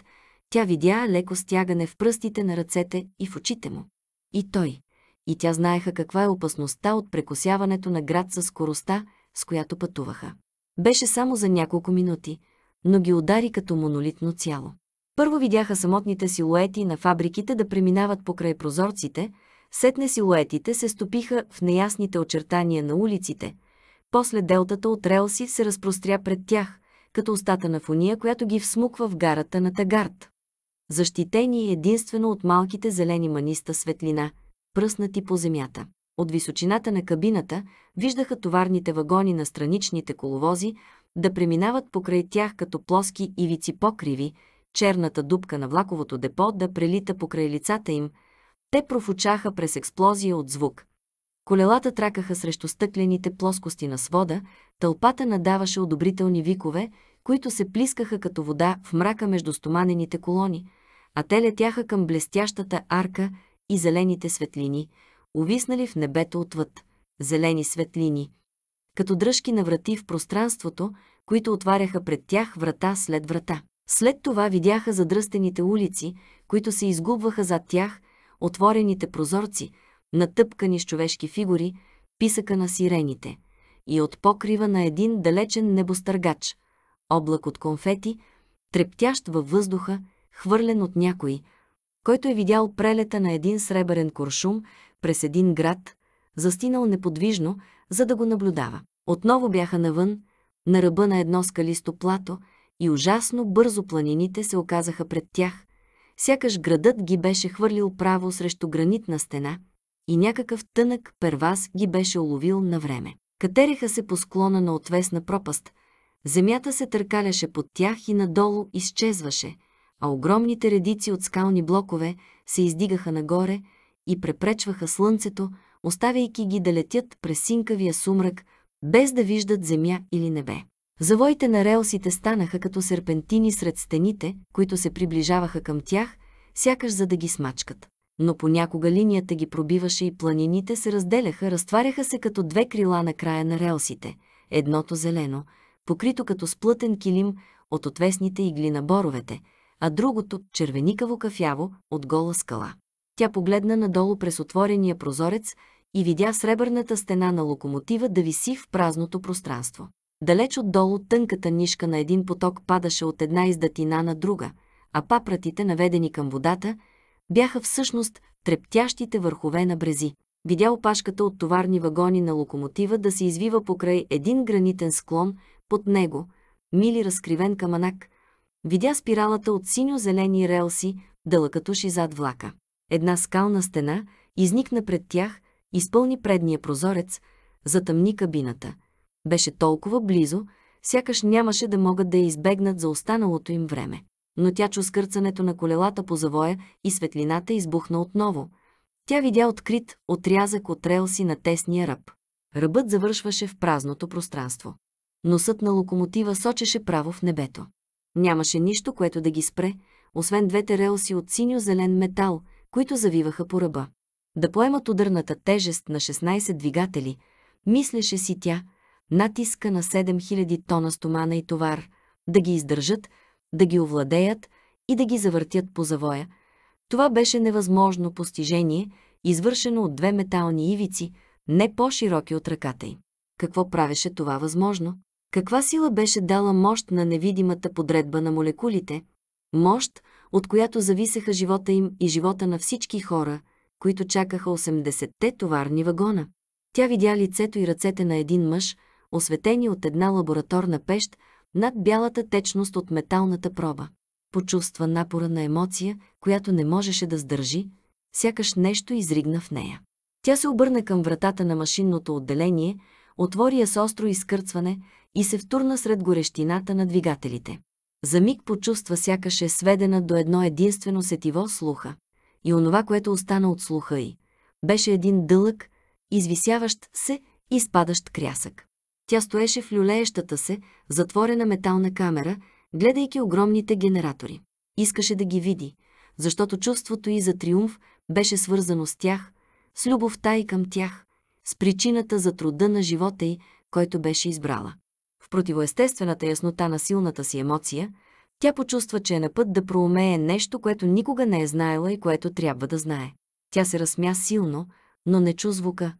тя видя леко стягане в пръстите на ръцете и в очите му. И той, и тя знаеха каква е опасността от прекосяването на град със скоростта, с която пътуваха. Беше само за няколко минути, но ги удари като монолитно цяло. Първо видяха самотните силуети на фабриките да преминават покрай прозорците, сетне силуетите се стопиха в неясните очертания на улиците, после делтата от релси се разпростря пред тях, като устата на фуния, която ги всмуква в гарата на Тагард. Защитени единствено от малките зелени маниста светлина – пръснати по земята. От височината на кабината виждаха товарните вагони на страничните коловози да преминават покрай тях като плоски ивици покриви, черната дупка на влаковото депо да прелита покрай лицата им. Те профучаха през експлозия от звук. Колелата тракаха срещу стъклените плоскости на свода, тълпата надаваше одобрителни викове, които се плискаха като вода в мрака между стоманените колони, а те летяха към блестящата арка, и зелените светлини, увиснали в небето отвъд, зелени светлини, като дръжки на врати в пространството, които отваряха пред тях врата след врата. След това видяха задръстените улици, които се изгубваха зад тях, отворените прозорци, натъпкани с човешки фигури, писъка на сирените и от покрива на един далечен небостъргач, облак от конфети, трептящ във въздуха, хвърлен от някой – който е видял прелета на един сребърен куршум през един град, застинал неподвижно, за да го наблюдава. Отново бяха навън, на ръба на едно скалисто плато и ужасно бързо планините се оказаха пред тях, сякаш градът ги беше хвърлил право срещу гранитна стена и някакъв тънък перваз ги беше уловил на време. Катереха се по склона на отвесна пропаст, земята се търкаляше под тях и надолу изчезваше, а огромните редици от скални блокове се издигаха нагоре и препречваха слънцето, оставяйки ги да летят през синкавия сумрак, без да виждат земя или небе. Завоите на релсите станаха като серпентини сред стените, които се приближаваха към тях, сякаш за да ги смачкат. Но понякога линията ги пробиваше и планините се разделяха, разтваряха се като две крила на края на релсите, едното зелено, покрито като сплътен килим от отвесните игли на боровете – а другото, червеникаво кафяво, от гола скала. Тя погледна надолу през отворения прозорец и видя сребърната стена на локомотива да виси в празното пространство. Далеч отдолу тънката нишка на един поток падаше от една издатина на друга, а папратите, наведени към водата, бяха всъщност трептящите върхове на брези. Видя опашката от товарни вагони на локомотива да се извива покрай един гранитен склон под него, мили разкривен каманак, Видя спиралата от синьо-зелени релси, дълъг като зад влака. Една скална стена изникна пред тях, изпълни предния прозорец, затъмни кабината. Беше толкова близо, сякаш нямаше да могат да я избегнат за останалото им време. Но тя чу скърцането на колелата по завоя и светлината избухна отново. Тя видя открит отрязък от релси на тесния ръб. Ръбът завършваше в празното пространство. Носът на локомотива сочеше право в небето. Нямаше нищо, което да ги спре, освен двете релси от синьо-зелен метал, които завиваха по ръба. Да поемат ударната тежест на 16 двигатели, мислеше си тя, натиска на 7000 тона стомана и товар, да ги издържат, да ги овладеят и да ги завъртят по завоя. Това беше невъзможно постижение, извършено от две метални ивици, не по-широки от ръката й. Какво правеше това възможно? Каква сила беше дала мощ на невидимата подредба на молекулите? Мощ, от която зависеха живота им и живота на всички хора, които чакаха 80-те товарни вагона. Тя видя лицето и ръцете на един мъж, осветени от една лабораторна пещ над бялата течност от металната проба. Почувства напора на емоция, която не можеше да сдържи, сякаш нещо изригна в нея. Тя се обърна към вратата на машинното отделение, отвори я с остро изкърцване, и се втурна сред горещината на двигателите. За миг почувства сякаш е сведена до едно единствено сетиво слуха. И онова, което остана от слуха й, беше един дълъг, извисяващ се и спадащ крясък. Тя стоеше в люлеещата се, затворена метална камера, гледайки огромните генератори. Искаше да ги види, защото чувството й за триумф беше свързано с тях, с любовта и към тях, с причината за труда на живота й, който беше избрала противоестествената яснота на силната си емоция, тя почувства, че е на път да проумее нещо, което никога не е знаела и което трябва да знае. Тя се разсмя силно, но не чу звука.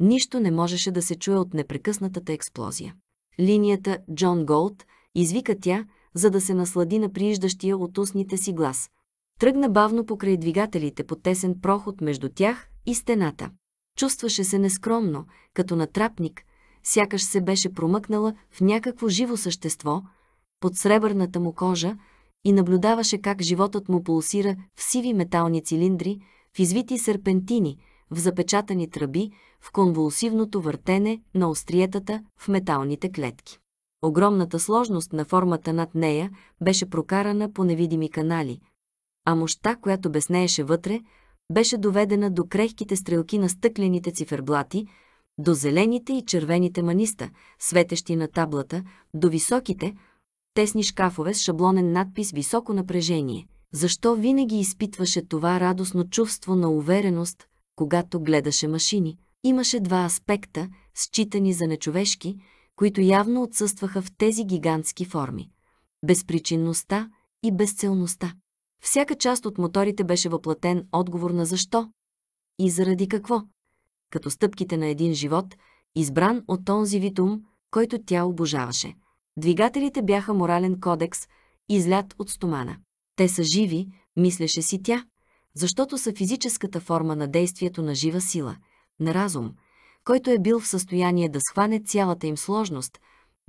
Нищо не можеше да се чуе от непрекъснатата експлозия. Линията Джон Голд извика тя, за да се наслади на прииждащия от устните си глас. Тръгна бавно покрай двигателите по тесен проход между тях и стената. Чувстваше се нескромно, като натрапник, сякаш се беше промъкнала в някакво живо същество, под сребърната му кожа, и наблюдаваше как животът му пулсира в сиви метални цилиндри, в извити серпентини, в запечатани тръби, в конвулсивното въртене на остриетата в металните клетки. Огромната сложност на формата над нея беше прокарана по невидими канали, а мощта, която безнееше вътре, беше доведена до крехките стрелки на стъклените циферблати, до зелените и червените маниста, светещи на таблата, до високите, тесни шкафове с шаблонен надпис «Високо напрежение». Защо винаги изпитваше това радостно чувство на увереност, когато гледаше машини? Имаше два аспекта, считани за нечовешки, които явно отсъстваха в тези гигантски форми – безпричинността и безцелността. Всяка част от моторите беше въплатен отговор на защо и заради какво като стъпките на един живот, избран от този витум, който тя обожаваше. Двигателите бяха морален кодекс, излят от стомана. Те са живи, мислеше си тя, защото са физическата форма на действието на жива сила, на разум, който е бил в състояние да схване цялата им сложност,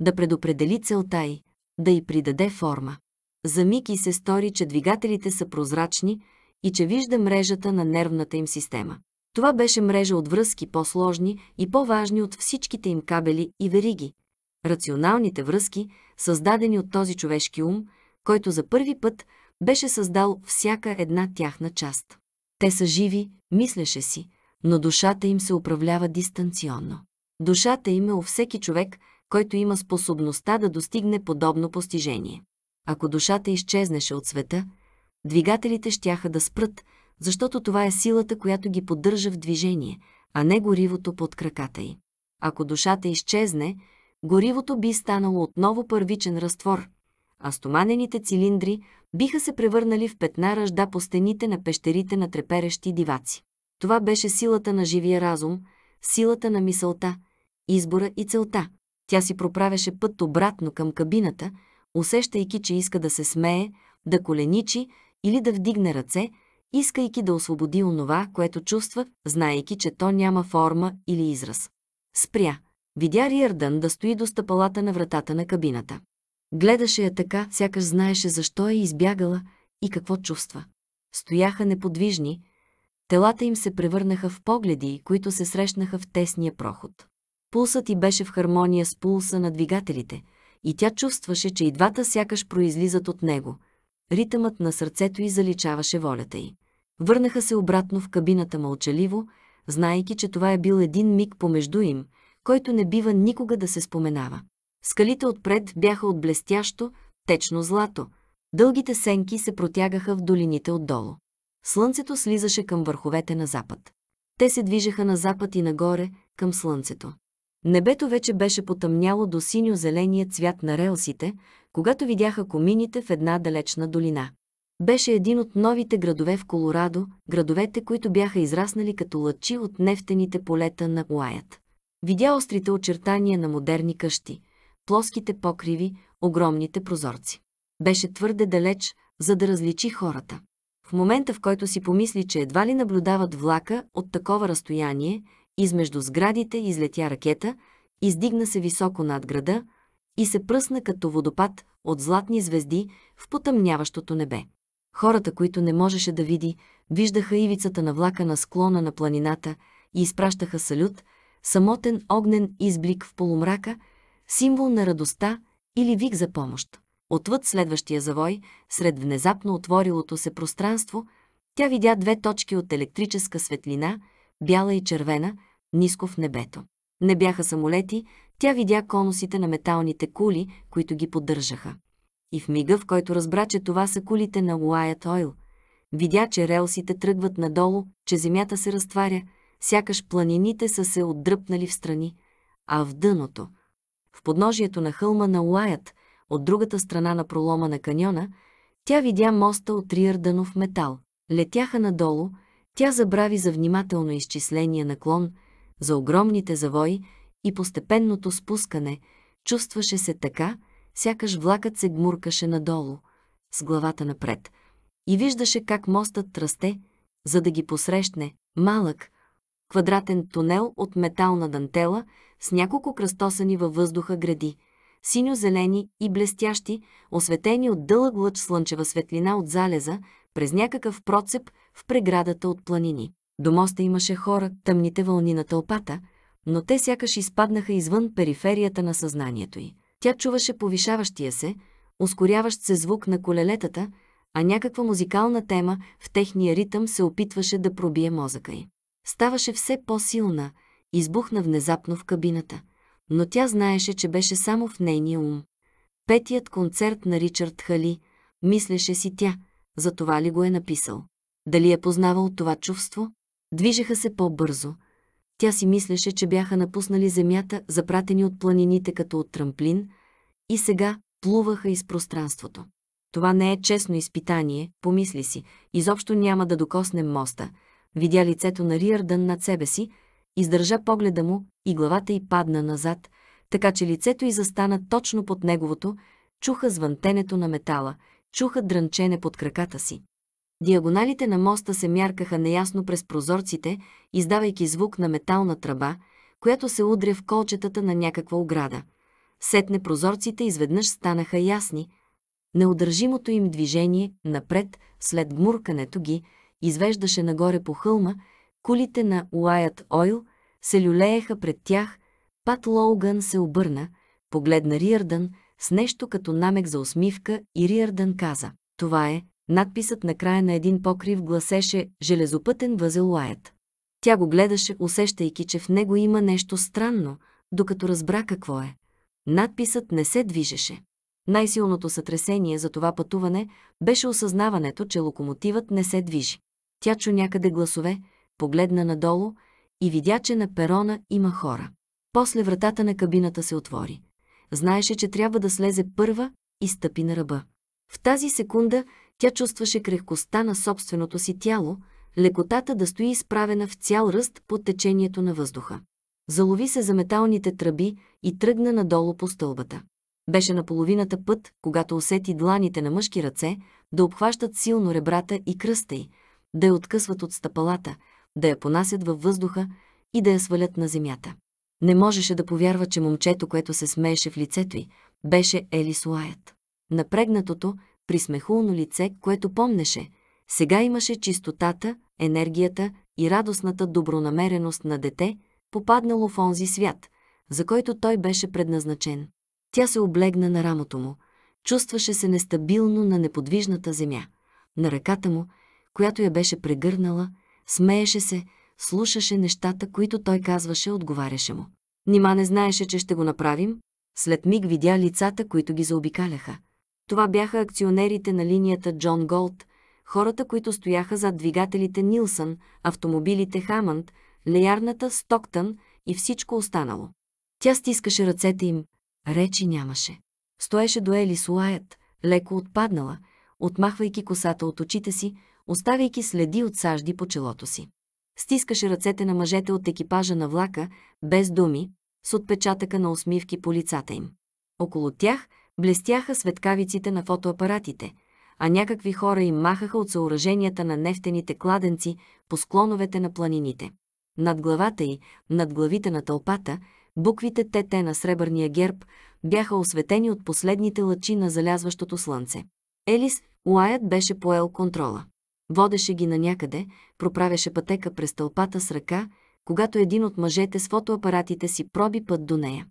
да предопредели целта й, да й придаде форма. За миг и се стори, че двигателите са прозрачни и че вижда мрежата на нервната им система. Това беше мрежа от връзки по-сложни и по-важни от всичките им кабели и вериги. Рационалните връзки, създадени от този човешки ум, който за първи път беше създал всяка една тяхна част. Те са живи, мислеше си, но душата им се управлява дистанционно. Душата им е у всеки човек, който има способността да достигне подобно постижение. Ако душата изчезнеше от света, двигателите щяха да спрат – защото това е силата, която ги поддържа в движение, а не горивото под краката й. Ако душата изчезне, горивото би станало отново първичен разтвор, а стоманените цилиндри биха се превърнали в петна ръжда по стените на пещерите на треперещи диваци. Това беше силата на живия разум, силата на мисълта, избора и целта. Тя си проправяше път обратно към кабината, усещайки, че иска да се смее, да коленичи или да вдигне ръце, искайки да освободи онова, което чувства, знаейки, че то няма форма или израз. Спря. Видя Риардън да стои до стъпалата на вратата на кабината. Гледаше я така, сякаш знаеше защо е избягала и какво чувства. Стояха неподвижни, телата им се превърнаха в погледи, които се срещнаха в тесния проход. Пулсът и беше в хармония с пулса на двигателите, и тя чувстваше, че и двата сякаш произлизат от него. Ритъмът на сърцето й заличаваше волята й. Върнаха се обратно в кабината мълчаливо, знаейки, че това е бил един миг помежду им, който не бива никога да се споменава. Скалите отпред бяха от блестящо, течно злато. Дългите сенки се протягаха в долините отдолу. Слънцето слизаше към върховете на запад. Те се движеха на запад и нагоре, към слънцето. Небето вече беше потъмняло до синьо-зеления цвят на релсите, когато видяха комините в една далечна долина беше един от новите градове в Колорадо, градовете, които бяха израснали като лъчи от нефтените полета на Уаят. Видя острите очертания на модерни къщи, плоските покриви, огромните прозорци. Беше твърде далеч, за да различи хората. В момента, в който си помисли, че едва ли наблюдават влака от такова разстояние, измежду сградите излетя ракета, издигна се високо над града и се пръсна като водопад от златни звезди в потъмняващото небе. Хората, които не можеше да види, виждаха ивицата на влака на склона на планината и изпращаха салют, самотен огнен изблик в полумрака, символ на радостта или вик за помощ. Отвъд следващия завой, сред внезапно отворилото се пространство, тя видя две точки от електрическа светлина, бяла и червена, ниско в небето. Не бяха самолети, тя видя конусите на металните кули, които ги поддържаха. И в мига, в който разбра, че това са кулите на Уайът Ойл, видя, че релсите тръгват надолу, че земята се разтваря, сякаш планините са се отдръпнали в страни, а в дъното, в подножието на хълма на Уайът, от другата страна на пролома на каньона, тя видя моста от риърданов метал. Летяха надолу, тя забрави за внимателно изчисление наклон, за огромните завои и постепенното спускане, чувстваше се така, сякаш влакът се гмуркаше надолу, с главата напред, и виждаше как мостът расте, за да ги посрещне, малък, квадратен тунел от метална дантела с няколко кръстосани във въздуха гради, синьо-зелени и блестящи, осветени от дълъг лъч слънчева светлина от залеза, през някакъв процеп в преградата от планини. До моста имаше хора, тъмните вълни на тълпата, но те сякаш изпаднаха извън периферията на съзнанието й. Тя чуваше повишаващия се, ускоряващ се звук на колелетата, а някаква музикална тема в техния ритъм се опитваше да пробие мозъка й. Ставаше все по-силна, избухна внезапно в кабината, но тя знаеше, че беше само в нейния ум. Петият концерт на Ричард Хали, мислеше си тя, за това ли го е написал. Дали е познавал това чувство? Движеха се по-бързо, тя си мислеше, че бяха напуснали земята, запратени от планините като от трамплин, и сега плуваха из пространството. Това не е честно изпитание, помисли си, изобщо няма да докоснем моста. Видя лицето на Риардън над себе си, издържа погледа му и главата й падна назад, така че лицето й застана точно под неговото, чуха звънтенето на метала, чуха дрънчене под краката си. Диагоналите на моста се мяркаха неясно през прозорците, издавайки звук на метална тръба, която се удря в колчетата на някаква ограда. Сетне прозорците изведнъж станаха ясни. Неудържимото им движение, напред, след гмуркането ги, извеждаше нагоре по хълма, кулите на Уайът Ойл се люлееха пред тях, Пат Лоуган се обърна, погледна Риардън с нещо като намек за усмивка и Риардън каза, това е Надписът на края на един покрив гласеше «Железопътен възел Лаят». Тя го гледаше, усещайки, че в него има нещо странно, докато разбра какво е. Надписът не се движеше. Най-силното сътресение за това пътуване беше осъзнаването, че локомотивът не се движи. Тя чу някъде гласове, погледна надолу и видя, че на перона има хора. После вратата на кабината се отвори. Знаеше, че трябва да слезе първа и стъпи на ръба. В тази секунда тя чувстваше крехкостта на собственото си тяло, лекотата да стои изправена в цял ръст под течението на въздуха. Залови се за металните тръби и тръгна надолу по стълбата. Беше на половината път, когато усети дланите на мъжки ръце да обхващат силно ребрата и кръста й, да я откъсват от стъпалата, да я понасят във въздуха и да я свалят на земята. Не можеше да повярва, че момчето, което се смееше в лицето й, беше Елисуаят. Напрегнатото, Присмехулно лице, което помнеше. Сега имаше чистотата, енергията и радостната добронамереност на дете, попаднало в онзи свят, за който той беше предназначен. Тя се облегна на рамото му. Чувстваше се нестабилно на неподвижната земя. На ръката му, която я беше прегърнала, смееше се, слушаше нещата, които той казваше, отговаряше му. Нима не знаеше, че ще го направим? След миг видя лицата, които ги заобикаляха. Това бяха акционерите на линията Джон Голд, хората, които стояха зад двигателите Нилсън, автомобилите Хамънд, леярната Стоктън и всичко останало. Тя стискаше ръцете им, речи нямаше. Стоеше до Елис Суаят, леко отпаднала, отмахвайки косата от очите си, оставяйки следи от сажди по челото си. Стискаше ръцете на мъжете от екипажа на влака, без думи, с отпечатъка на усмивки по лицата им. Около тях – Блестяха светкавиците на фотоапаратите, а някакви хора им махаха от съоръженията на нефтените кладенци по склоновете на планините. Над главата й, над главите на тълпата, буквите ТТ на сребърния герб бяха осветени от последните лъчи на залязващото слънце. Елис Уайът беше поел контрола. Водеше ги на някъде, проправяше пътека през тълпата с ръка, когато един от мъжете с фотоапаратите си проби път до нея.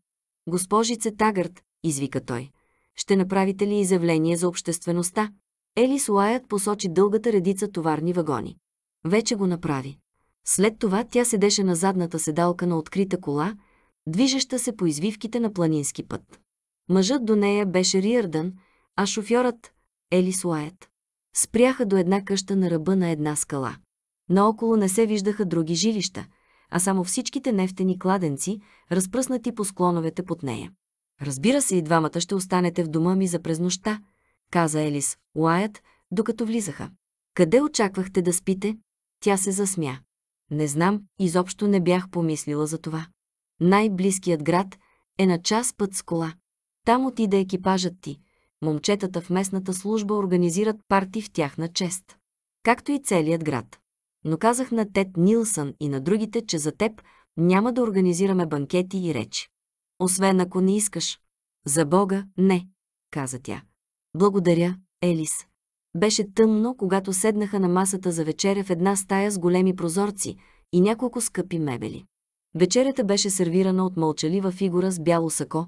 Госпожице Тагърт, извика той. Ще направите ли изявление за обществеността? Елис Уайът посочи дългата редица товарни вагони. Вече го направи. След това тя седеше на задната седалка на открита кола, движеща се по извивките на планински път. Мъжът до нея беше Риърдън, а шофьорът – Елис Уаят. Спряха до една къща на ръба на една скала. Наоколо не се виждаха други жилища, а само всичките нефтени кладенци, разпръснати по склоновете под нея. Разбира се, и двамата ще останете в дома ми за през нощта, каза Елис, Уайт, докато влизаха. Къде очаквахте да спите? Тя се засмя. Не знам, изобщо не бях помислила за това. Най-близкият град е на час път с кола. Там отида екипажът ти. Момчетата в местната служба организират парти в тяхна чест. Както и целият град. Но казах на Тед Нилсън и на другите, че за теб няма да организираме банкети и речи. Освен ако не искаш. За Бога, не, каза тя. Благодаря, Елис. Беше тъмно, когато седнаха на масата за вечеря в една стая с големи прозорци и няколко скъпи мебели. Вечерята беше сервирана от мълчалива фигура с бяло сако,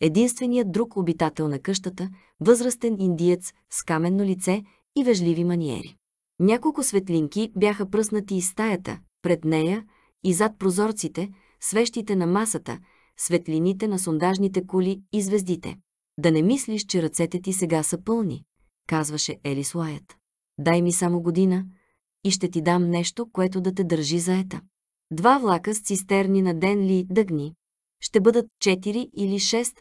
единственият друг обитател на къщата, възрастен индиец с каменно лице и вежливи маниери. Няколко светлинки бяха пръснати из стаята, пред нея и зад прозорците, свещите на масата – светлините на сондажните кули и звездите. Да не мислиш, че ръцете ти сега са пълни, казваше Елис Лаят. Дай ми само година и ще ти дам нещо, което да те държи заета. Два влака с цистерни на ден ли дъгни. Ще бъдат четири или шест,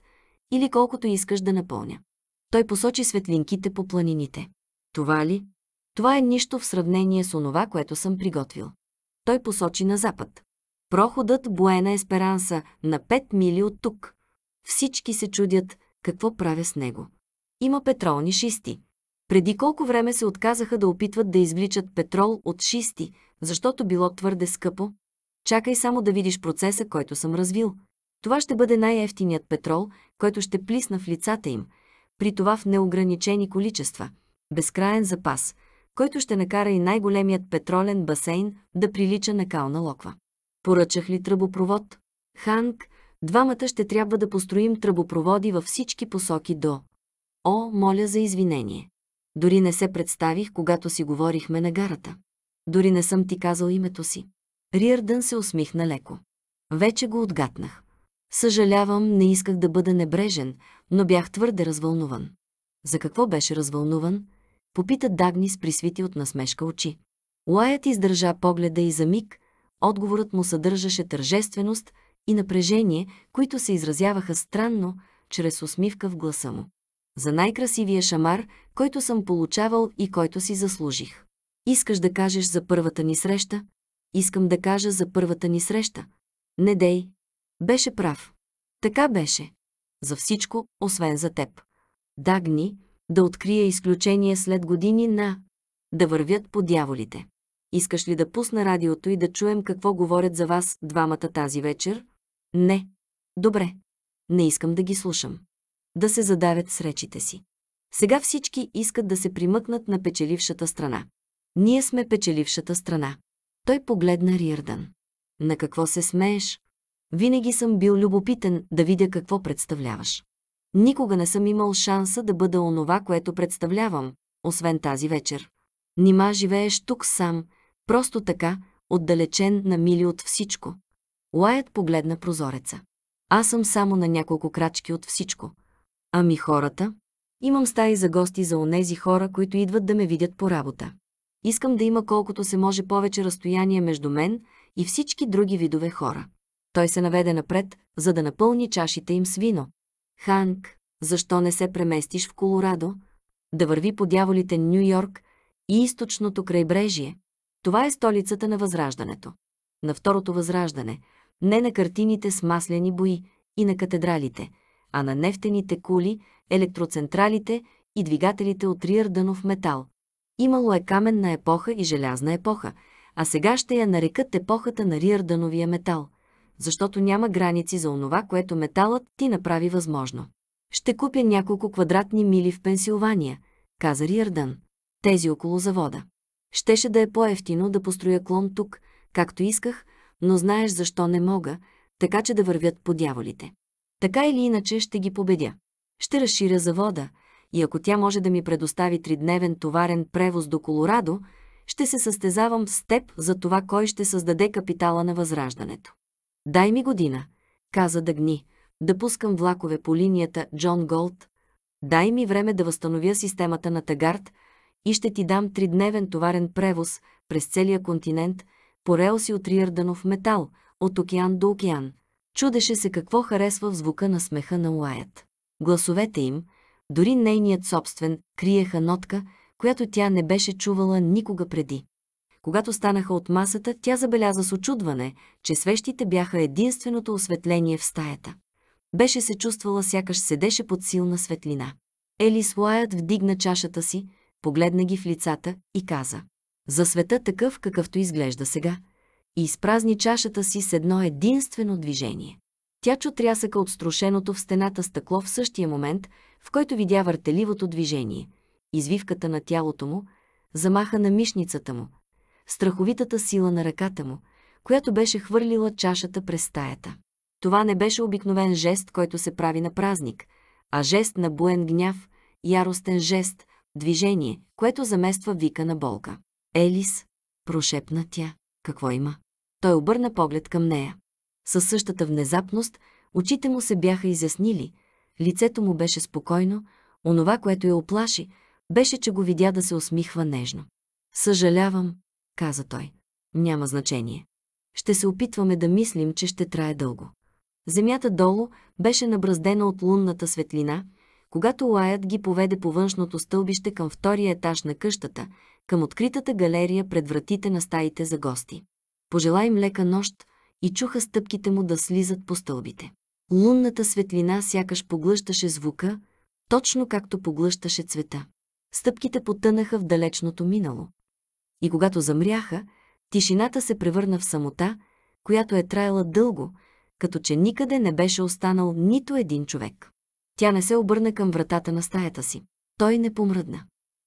или колкото искаш да напълня. Той посочи светлинките по планините. Това ли? Това е нищо в сравнение с онова, което съм приготвил. Той посочи на запад. Проходът Буена Есперанса на 5 мили от тук. Всички се чудят какво правя с него. Има петролни шисти. Преди колко време се отказаха да опитват да извличат петрол от шисти, защото било твърде скъпо. Чакай само да видиш процеса, който съм развил. Това ще бъде най-ефтиният петрол, който ще плисна в лицата им, при това в неограничени количества. Безкраен запас – който ще накара и най-големият петролен басейн да прилича на кална локва. Поръчах ли тръбопровод? Ханг, двамата ще трябва да построим тръбопроводи във всички посоки до. О, моля за извинение. Дори не се представих, когато си говорихме на гарата. Дори не съм ти казал името си. Риардън се усмихна леко. Вече го отгатнах. Съжалявам, не исках да бъда небрежен, но бях твърде развълнуван. За какво беше развълнуван? Попита Дагни с присвити от насмешка очи. Лаят издържа погледа и за миг, Отговорът му съдържаше тържественост и напрежение, които се изразяваха странно, чрез усмивка в гласа му. За най-красивия шамар, който съм получавал и който си заслужих. Искаш да кажеш за първата ни среща? Искам да кажа за първата ни среща. Не дей. Беше прав. Така беше. За всичко, освен за теб. Дагни, да открия изключение след години на... Да вървят по дяволите. Искаш ли да пусна радиото и да чуем какво говорят за вас двамата тази вечер? Не. Добре. Не искам да ги слушам. Да се задавят с речите си. Сега всички искат да се примъкнат на печелившата страна. Ние сме печелившата страна. Той погледна Риърдан. На какво се смееш? Винаги съм бил любопитен да видя какво представляваш. Никога не съм имал шанса да бъда онова, което представлявам, освен тази вечер. Нима живееш тук сам Просто така, отдалечен на мили от всичко. Лаят погледна прозореца. Аз съм само на няколко крачки от всичко. Ами хората? Имам стаи за гости за онези хора, които идват да ме видят по работа. Искам да има колкото се може повече разстояние между мен и всички други видове хора. Той се наведе напред, за да напълни чашите им с вино. Ханк, защо не се преместиш в Колорадо? Да върви по дяволите Нью-Йорк и източното крайбрежие. Това е столицата на Възраждането. На Второто Възраждане, не на картините с маслени бои и на катедралите, а на нефтените кули, електроцентралите и двигателите от риърданов метал. Имало е каменна епоха и желязна епоха, а сега ще я нарекат епохата на риърдановия метал, защото няма граници за онова, което металът ти направи възможно. Ще купя няколко квадратни мили в Пенсилвания, каза Риърдан, тези около завода. Щеше да е по-ефтино да построя клон тук, както исках, но знаеш защо не мога, така че да вървят по дяволите. Така или иначе ще ги победя. Ще разширя завода и ако тя може да ми предостави тридневен товарен превоз до Колорадо, ще се състезавам с теб за това кой ще създаде капитала на възраждането. Дай ми година, каза Дъгни, да пускам влакове по линията Джон Голд. Дай ми време да възстановя системата на Тагард, и ще ти дам тридневен товарен превоз през целия континент, по релси от Риърданов метал, от океан до океан. Чудеше се какво харесва в звука на смеха на Лаят. Гласовете им, дори нейният собствен, криеха нотка, която тя не беше чувала никога преди. Когато станаха от масата, тя забеляза с очудване, че свещите бяха единственото осветление в стаята. Беше се чувствала сякаш седеше под силна светлина. Елис Лаят вдигна чашата си, погледна ги в лицата и каза «За света такъв, какъвто изглежда сега» и изпразни чашата си с едно единствено движение. Тя чу трясъка от струшеното в стената стъкло в същия момент, в който видя въртеливото движение, извивката на тялото му, замаха на мишницата му, страховитата сила на ръката му, която беше хвърлила чашата през стаята. Това не беше обикновен жест, който се прави на празник, а жест на буен гняв, яростен жест, движение, което замества вика на болка. Елис, прошепна тя. Какво има? Той обърна поглед към нея. Със същата внезапност, очите му се бяха изяснили, лицето му беше спокойно, онова, което я оплаши, беше, че го видя да се усмихва нежно. Съжалявам, каза той. Няма значение. Ще се опитваме да мислим, че ще трае дълго. Земята долу беше набраздена от лунната светлина – когато лаят ги поведе по външното стълбище към втория етаж на къщата, към откритата галерия пред вратите на стаите за гости. Пожела им лека нощ и чуха стъпките му да слизат по стълбите. Лунната светлина сякаш поглъщаше звука, точно както поглъщаше цвета. Стъпките потънаха в далечното минало. И когато замряха, тишината се превърна в самота, която е траяла дълго, като че никъде не беше останал нито един човек. Тя не се обърна към вратата на стаята си. Той не помръдна.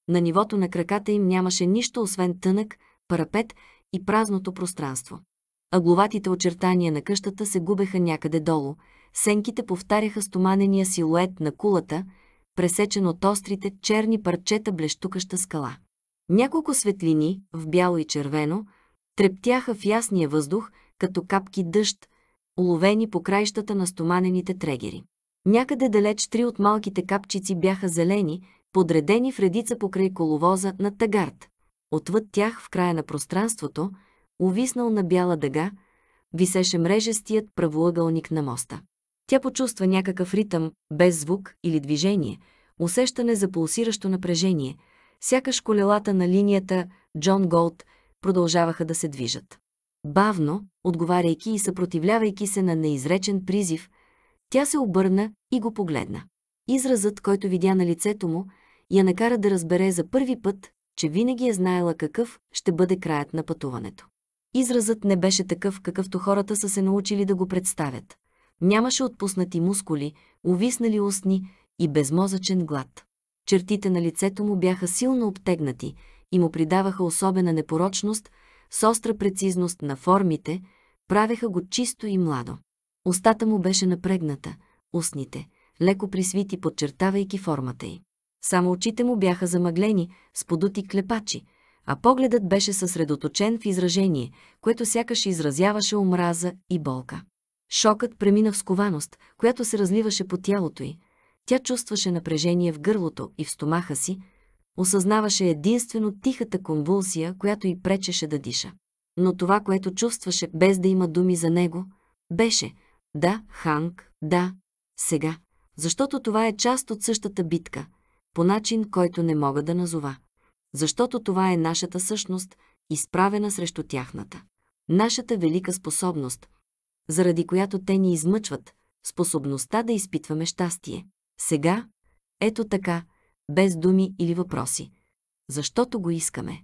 На нивото на краката им нямаше нищо, освен тънък, парапет и празното пространство. Агловатите очертания на къщата се губеха някъде долу, сенките повтаряха стоманения силует на кулата, пресечен от острите черни парчета блещукаща скала. Няколко светлини, в бяло и червено, трептяха в ясния въздух, като капки дъжд, уловени по краищата на стоманените трегери. Някъде далеч три от малките капчици бяха зелени, подредени в редица покрай коловоза на тагард. Отвъд тях, в края на пространството, увиснал на бяла дъга, висеше мрежестият правоъгълник на моста. Тя почувства някакъв ритъм, без звук или движение, усещане за пулсиращо напрежение, сякаш колелата на линията Джон Голд продължаваха да се движат. Бавно, отговаряйки и съпротивлявайки се на неизречен призив – тя се обърна и го погледна. Изразът, който видя на лицето му, я накара да разбере за първи път, че винаги е знаела какъв ще бъде краят на пътуването. Изразът не беше такъв, какъвто хората са се научили да го представят. Нямаше отпуснати мускули, увиснали устни и безмозъчен глад. Чертите на лицето му бяха силно обтегнати и му придаваха особена непорочност, с остра прецизност на формите, правеха го чисто и младо. Устата му беше напрегната, устните, леко присвити, подчертавайки формата й. Само очите му бяха замъглени, с подути клепачи, а погледът беше съсредоточен в изражение, което сякаш изразяваше омраза и болка. Шокът премина в скованост, която се разливаше по тялото й. Тя чувстваше напрежение в гърлото и в стомаха си, осъзнаваше единствено тихата конвулсия, която й пречеше да диша. Но това, което чувстваше, без да има думи за него, беше, да, Ханг, да, сега, защото това е част от същата битка, по начин, който не мога да назова. Защото това е нашата същност, изправена срещу тяхната. Нашата велика способност, заради която те ни измъчват, способността да изпитваме щастие. Сега, ето така, без думи или въпроси. Защото го искаме.